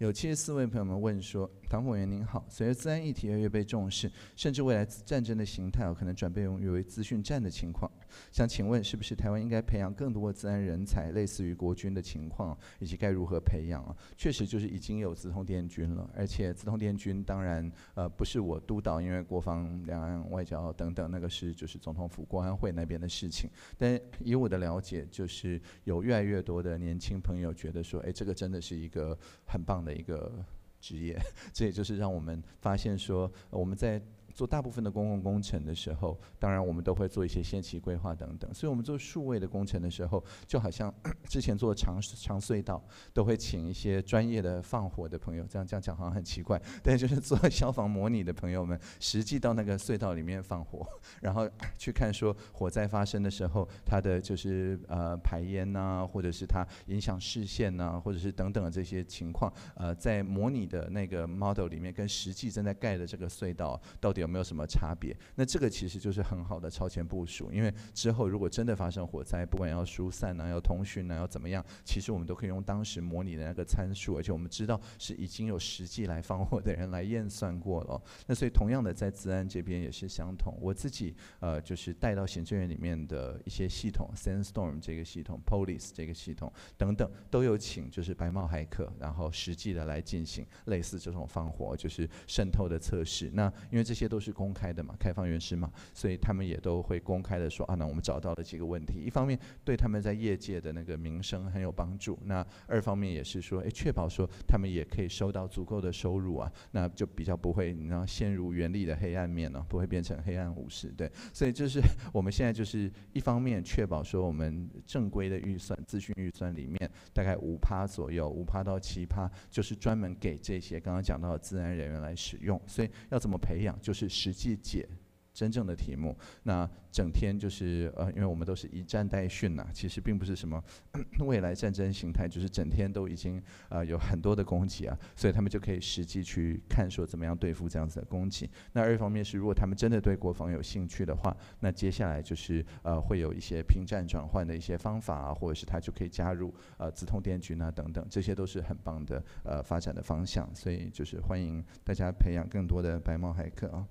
Speaker 2: 有七十四位朋友们问说：“唐凤元您好，随着自然议题越来越被重视，甚至未来战争的形态有可能转变为资讯战的情况。想请问，是不是台湾应该培养更多的自然人才，类似于国军的情况，以及该如何培养啊？确实，就是已经有资通电军了，而且资通电军当然呃不是我督导，因为国防、两岸外交等等那个是就是总统府国安会那边的事情。但以我的了解，就是有越来越多的年轻朋友觉得说，哎，这个真的是一个很棒的。”一个职业，这也就是让我们发现说，我们在。做大部分的公共工程的时候，当然我们都会做一些限期规划等等。所以，我们做数位的工程的时候，就好像 之前做长长隧道，都会请一些专业的放火的朋友。这样这样讲好像很奇怪，但就是做消防模拟的朋友们，实际到那个隧道里面放火，然后 去看说火灾发生的时候，它的就是呃排烟呐，或者是它影响视线呐，或者是等等这些情况，呃，在模拟的那个 model 里面，跟实际正在盖的这个隧道到底有。没有什么差别，那这个其实就是很好的超前部署，因为之后如果真的发生火灾，不管要疏散呢，要通讯呢，要怎么样，其实我们都可以用当时模拟的那个参数，而且我们知道是已经有实际来放火的人来验算过了。那所以同样的，在治安这边也是相同。我自己呃就是带到行政院里面的一些系统，Sandstorm 这个系统，Police 这个系统等等，都有请就是白帽骇客，然后实际的来进行类似这种放火就是渗透的测试。那因为这些都。是公开的嘛，开放原始嘛，所以他们也都会公开的说啊，那我们找到了几个问题，一方面对他们在业界的那个名声很有帮助，那二方面也是说，哎，确保说他们也可以收到足够的收入啊，那就比较不会知道陷入原力的黑暗面了，不会变成黑暗武士，对，所以就是我们现在就是一方面确保说我们正规的预算资讯预算里面大概五趴左右，五趴到七趴就是专门给这些刚刚讲到的自然人员来使用，所以要怎么培养就是。是实际解。真正的题目，那整天就是呃，因为我们都是一战待训呐，其实并不是什么 未来战争形态，就是整天都已经呃有很多的攻击啊，所以他们就可以实际去看说怎么样对付这样子的攻击。那二一方面是，如果他们真的对国防有兴趣的话，那接下来就是呃会有一些平战转换的一些方法啊，或者是他就可以加入呃自通电局呢等等，这些都是很棒的呃发展的方向。所以就是欢迎大家培养更多的白猫骇客啊。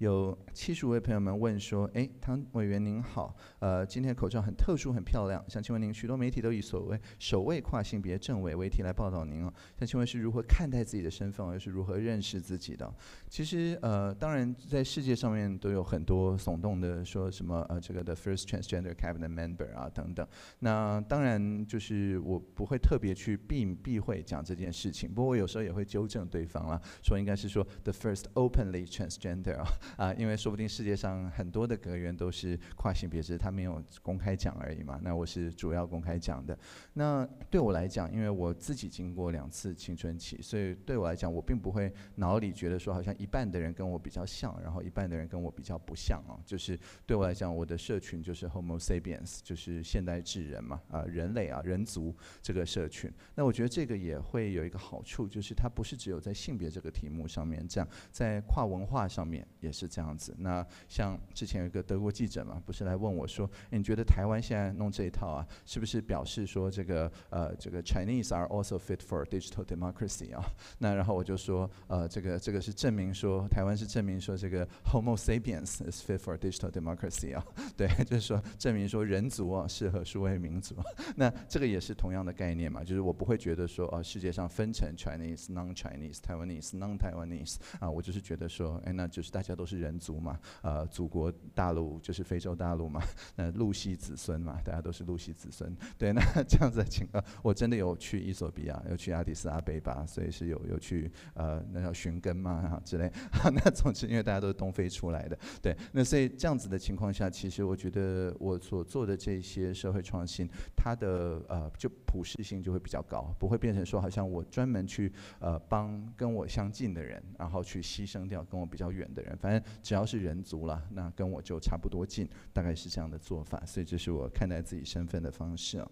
Speaker 2: 有七十五位朋友们问说：“哎，唐委员您好，呃，今天口罩很特殊，很漂亮。想请问您，许多媒体都以所谓‘首位跨性别政委’为题来报道您哦，想请问是如何看待自己的身份，又是如何认识自己的？其实，呃，当然，在世界上面都有很多耸动的，说什么呃，这个的 ‘first transgender cabinet member’ 啊，等等。那当然就是我不会特别去避避讳讲这件事情，不过我有时候也会纠正对方了，说应该是说 ‘the first openly transgender’。”啊。”啊，因为说不定世界上很多的格员都是跨性别，只是他没有公开讲而已嘛。那我是主要公开讲的。那对我来讲，因为我自己经过两次青春期，所以对我来讲，我并不会脑里觉得说好像一半的人跟我比较像，然后一半的人跟我比较不像啊。就是对我来讲，我的社群就是 Homo sapiens，就是现代智人嘛，啊，人类啊，人族这个社群。那我觉得这个也会有一个好处，就是它不是只有在性别这个题目上面这样，在跨文化上面也是。是这样子。那像之前有一个德国记者嘛，不是来问我说，你觉得台湾现在弄这一套啊，是不是表示说这个呃，这个 Chinese are also fit for digital democracy 啊？那然后我就说，呃，这个这个是证明说台湾是证明说这个 Homo sapiens is fit for digital democracy 啊？对，就是说证明说人族啊适合数位民族。那这个也是同样的概念嘛，就是我不会觉得说哦，世界上分成 Chinese、non-Chinese、Taiwanese、non-Taiwanese 啊，我就是觉得说，哎，那就是大家。都是人族嘛，呃，祖国大陆就是非洲大陆嘛，那露西子孙嘛，大家都是露西子孙。对，那 这样子，的情呃，我真的有去伊索比亚，有去阿迪斯阿贝巴，所以是有有去呃，那叫寻根嘛之类。那总之，因为大家都是东非出来的，对，那所以这样子的情况下，其实我觉得我所做的这些社会创新，它的呃就。普适性就会比较高，不会变成说好像我专门去呃帮跟我相近的人，然后去牺牲掉跟我比较远的人。反正只要是人族了，那跟我就差不多近，大概是这样的做法。所以这是我看待自己身份的方式。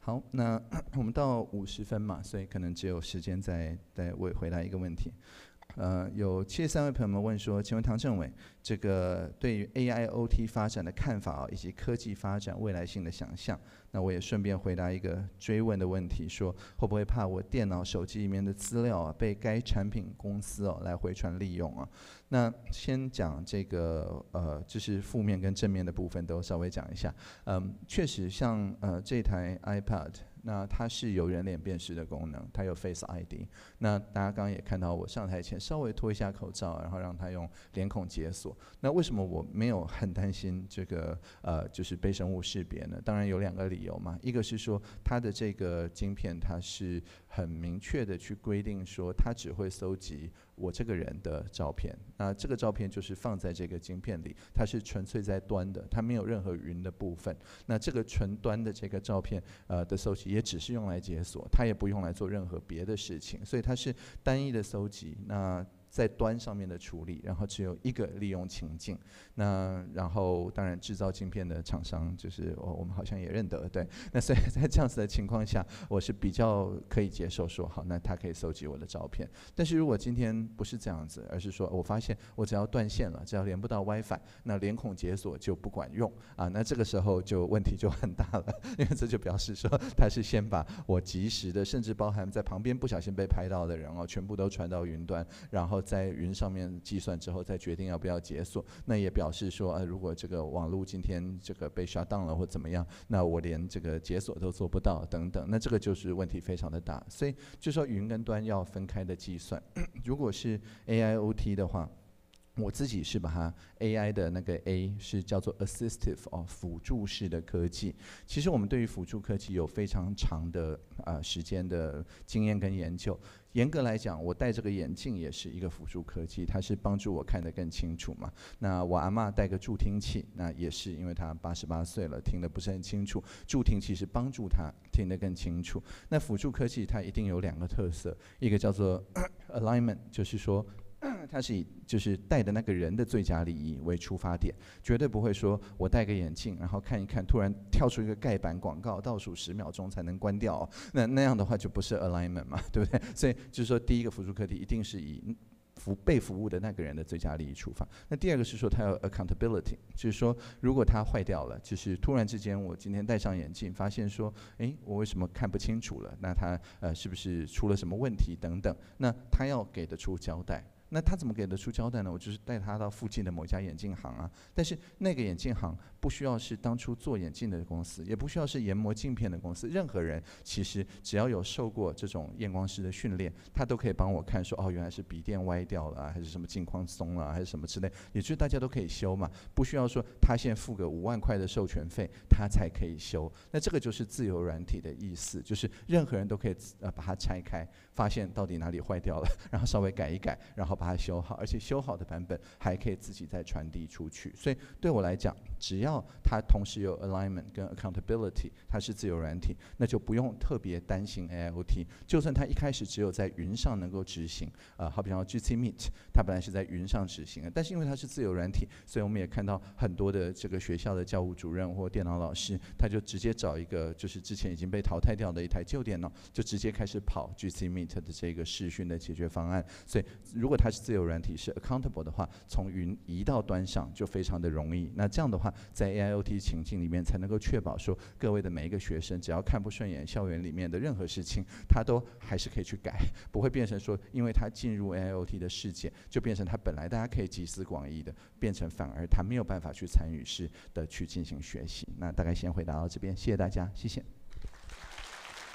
Speaker 2: 好，那 我们到五十分嘛，所以可能只有时间再再问回答一个问题。呃，有七十三位朋友们问说，请问唐政委，这个对于 AIoT 发展的看法以及科技发展未来性的想象？那我也顺便回答一个追问的问题，说会不会怕我电脑、手机里面的资料啊被该产品公司哦来回传利用啊？那先讲这个呃，就是负面跟正面的部分都稍微讲一下。嗯，确实像呃这台 iPad。那它是有人脸辨识的功能，它有 Face ID。那大家刚刚也看到，我上台前稍微脱一下口罩，然后让它用脸孔解锁。那为什么我没有很担心这个呃，就是被生物识别呢？当然有两个理由嘛，一个是说它的这个晶片它是。很明确的去规定说，它只会搜集我这个人的照片，那这个照片就是放在这个晶片里，它是纯粹在端的，它没有任何云的部分。那这个纯端的这个照片，呃的搜集也只是用来解锁，它也不用来做任何别的事情，所以它是单一的搜集。那在端上面的处理，然后只有一个利用情境。那然后当然制造晶片的厂商就是我，我们好像也认得对。那所以 在这样子的情况下，我是比较可以接受说好，那他可以搜集我的照片。但是如果今天不是这样子，而是说我发现我只要断线了，只要连不到 WiFi，那脸孔解锁就不管用啊。那这个时候就问题就很大了，因为这就表示说他是先把我及时的，甚至包含在旁边不小心被拍到的人哦，全部都传到云端，然后。在云上面计算之后，再决定要不要解锁，那也表示说啊，如果这个网络今天这个被 shut down 了或怎么样，那我连这个解锁都做不到等等，那这个就是问题非常的大。所以就说云跟端要分开的计算。如果是 AIoT 的话，我自己是把它 AI 的那个 A 是叫做 assistive 哦辅助式的科技。其实我们对于辅助科技有非常长的啊时间的经验跟研究。严格来讲，我戴这个眼镜也是一个辅助科技，它是帮助我看得更清楚嘛。那我阿妈戴个助听器，那也是因为她八十八岁了，听得不是很清楚。助听器是帮助她听得更清楚。那辅助科技它一定有两个特色，一个叫做 alignment，就是说。他是以就是戴的那个人的最佳利益为出发点，绝对不会说我戴个眼镜然后看一看，突然跳出一个盖板广告，倒数十秒钟才能关掉。那那样的话就不是 alignment 嘛，对不对？所以就是说，第一个辅助课题一定是以服被服务的那个人的最佳利益出发。那第二个是说，他有 accountability，就是说如果他坏掉了，就是突然之间我今天戴上眼镜发现说，哎，我为什么看不清楚了？那他呃是不是出了什么问题等等？那他要给得出交代。那他怎么给得出交代呢？我就是带他到附近的某家眼镜行啊，但是那个眼镜行不需要是当初做眼镜的公司，也不需要是研磨镜片的公司，任何人其实只要有受过这种验光师的训练，他都可以帮我看说哦，原来是鼻垫歪掉了，还是什么镜框松了，还是什么之类，也就是大家都可以修嘛，不需要说他现在付个五万块的授权费，他才可以修。那这个就是自由软体的意思，就是任何人都可以呃把它拆开。发现到底哪里坏掉了，然后稍微改一改，然后把它修好，而且修好的版本还可以自己再传递出去。所以对我来讲。只要它同时有 alignment 跟 accountability，它是自由软体，那就不用特别担心 AIoT。就算它一开始只有在云上能够执行，呃，好比像 GC Meet，它本来是在云上执行的，但是因为它是自由软体，所以我们也看到很多的这个学校的教务主任或电脑老师，他就直接找一个就是之前已经被淘汰掉的一台旧电脑，就直接开始跑 GC Meet 的这个视讯的解决方案。所以如果它是自由软体是 accountable 的话，从云移到端上就非常的容易。那这样的话，在 AIOT 情境里面，才能够确保说各位的每一个学生，只要看不顺眼校园里面的任何事情，他都还是可以去改，不会变成说，因为他进入 AIOT 的世界，就变成他本来大家可以集思广益的，变成反而他没有办法去参与式的去进行学习。那大概先回答到这边，谢谢大家，谢谢。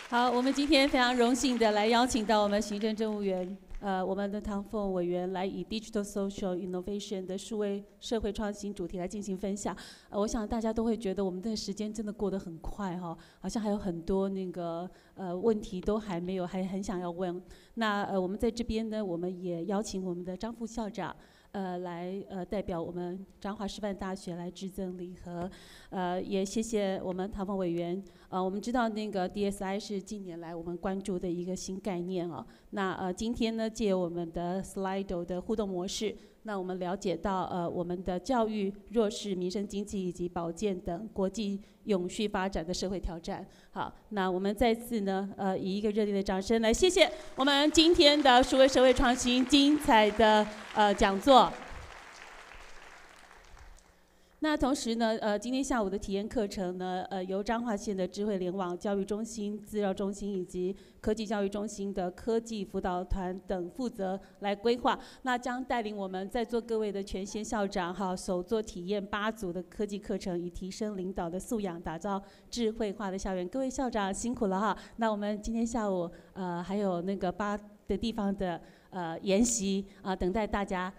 Speaker 1: 好，我们今天非常荣幸的来邀请到我们行政政务员。呃，我们的唐凤委员来以 digital social innovation 的数位社会创新主题来进行分享。我想大家都会觉得我们的时间真的过得很快哈，好像还有很多那个呃问题都还没有，还很想要问。那呃，我们在这边呢，我们也邀请我们的张副校长。呃，来呃，代表我们彰化师范大学来致赠礼盒，呃，也谢谢我们唐芳委员。呃，我们知道那个 DSI 是近年来我们关注的一个新概念啊。那呃，今天呢，借我们的 s l i d o 的互动模式。那我们了解到，呃，我们的教育、弱势民生、经济以及保健等国际永续发展的社会挑战。好，那我们再次呢，呃，以一个热烈的掌声来谢谢我们今天的数位社会创新精彩的呃讲座。那同时呢，呃，今天下午的体验课程呢，呃，由彰化县的智慧联网教育中心、资料中心以及科技教育中心的科技辅导团等负责来规划。那将带领我们在座各位的全县校长哈，首做体验八组的科技课程，以提升领导的素养，打造智慧化的校园。各位校长辛苦了哈。那我们今天下午，呃，还有那个八的地方的呃研习啊，等待大家。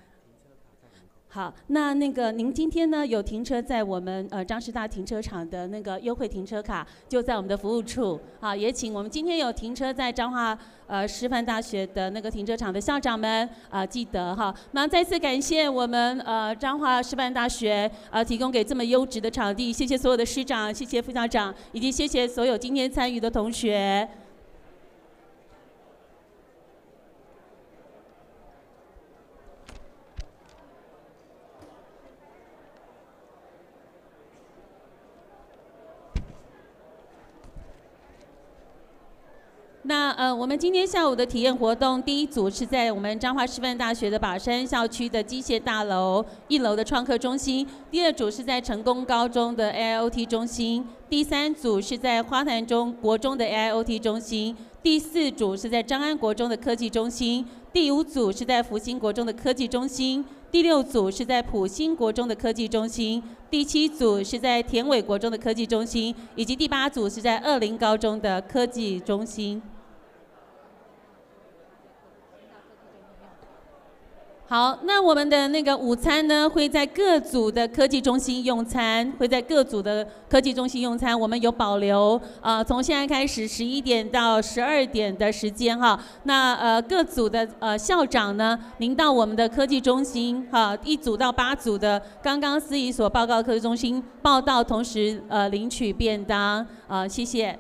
Speaker 1: 好，那那个您今天呢有停车在我们呃张师大停车场的那个优惠停车卡，就在我们的服务处。好，也请我们今天有停车在彰化呃师范大学的那个停车场的校长们啊记得哈。那再次感谢我们呃彰化师范大学啊提供给这么优质的场地，谢谢所有的师长，谢谢副校长，以及谢谢所有今天参与的同学。那呃，我们今天下午的体验活动，第一组是在我们彰化师范大学的宝山校区的机械大楼一楼的创客中心；第二组是在成功高中的 AIOT 中心；第三组是在花坛中国中的 AIOT 中心；第四组是在张安国中的科技中心；第五组是在福兴国中的科技中心。第六组是在普兴国中的科技中心，第七组是在田尾国中的科技中心，以及第八组是在二林高中的科技中心。好，那我们的那个午餐呢，会在各组的科技中心用餐，会在各组的科技中心用餐。我们有保留，啊，从现在开始十一点到十二点的时间哈。那呃，各组的呃校长呢，您到我们的科技中心，哈，一组到八组的，刚刚司仪所报告科技中心报道，同时呃领取便当，啊，谢谢。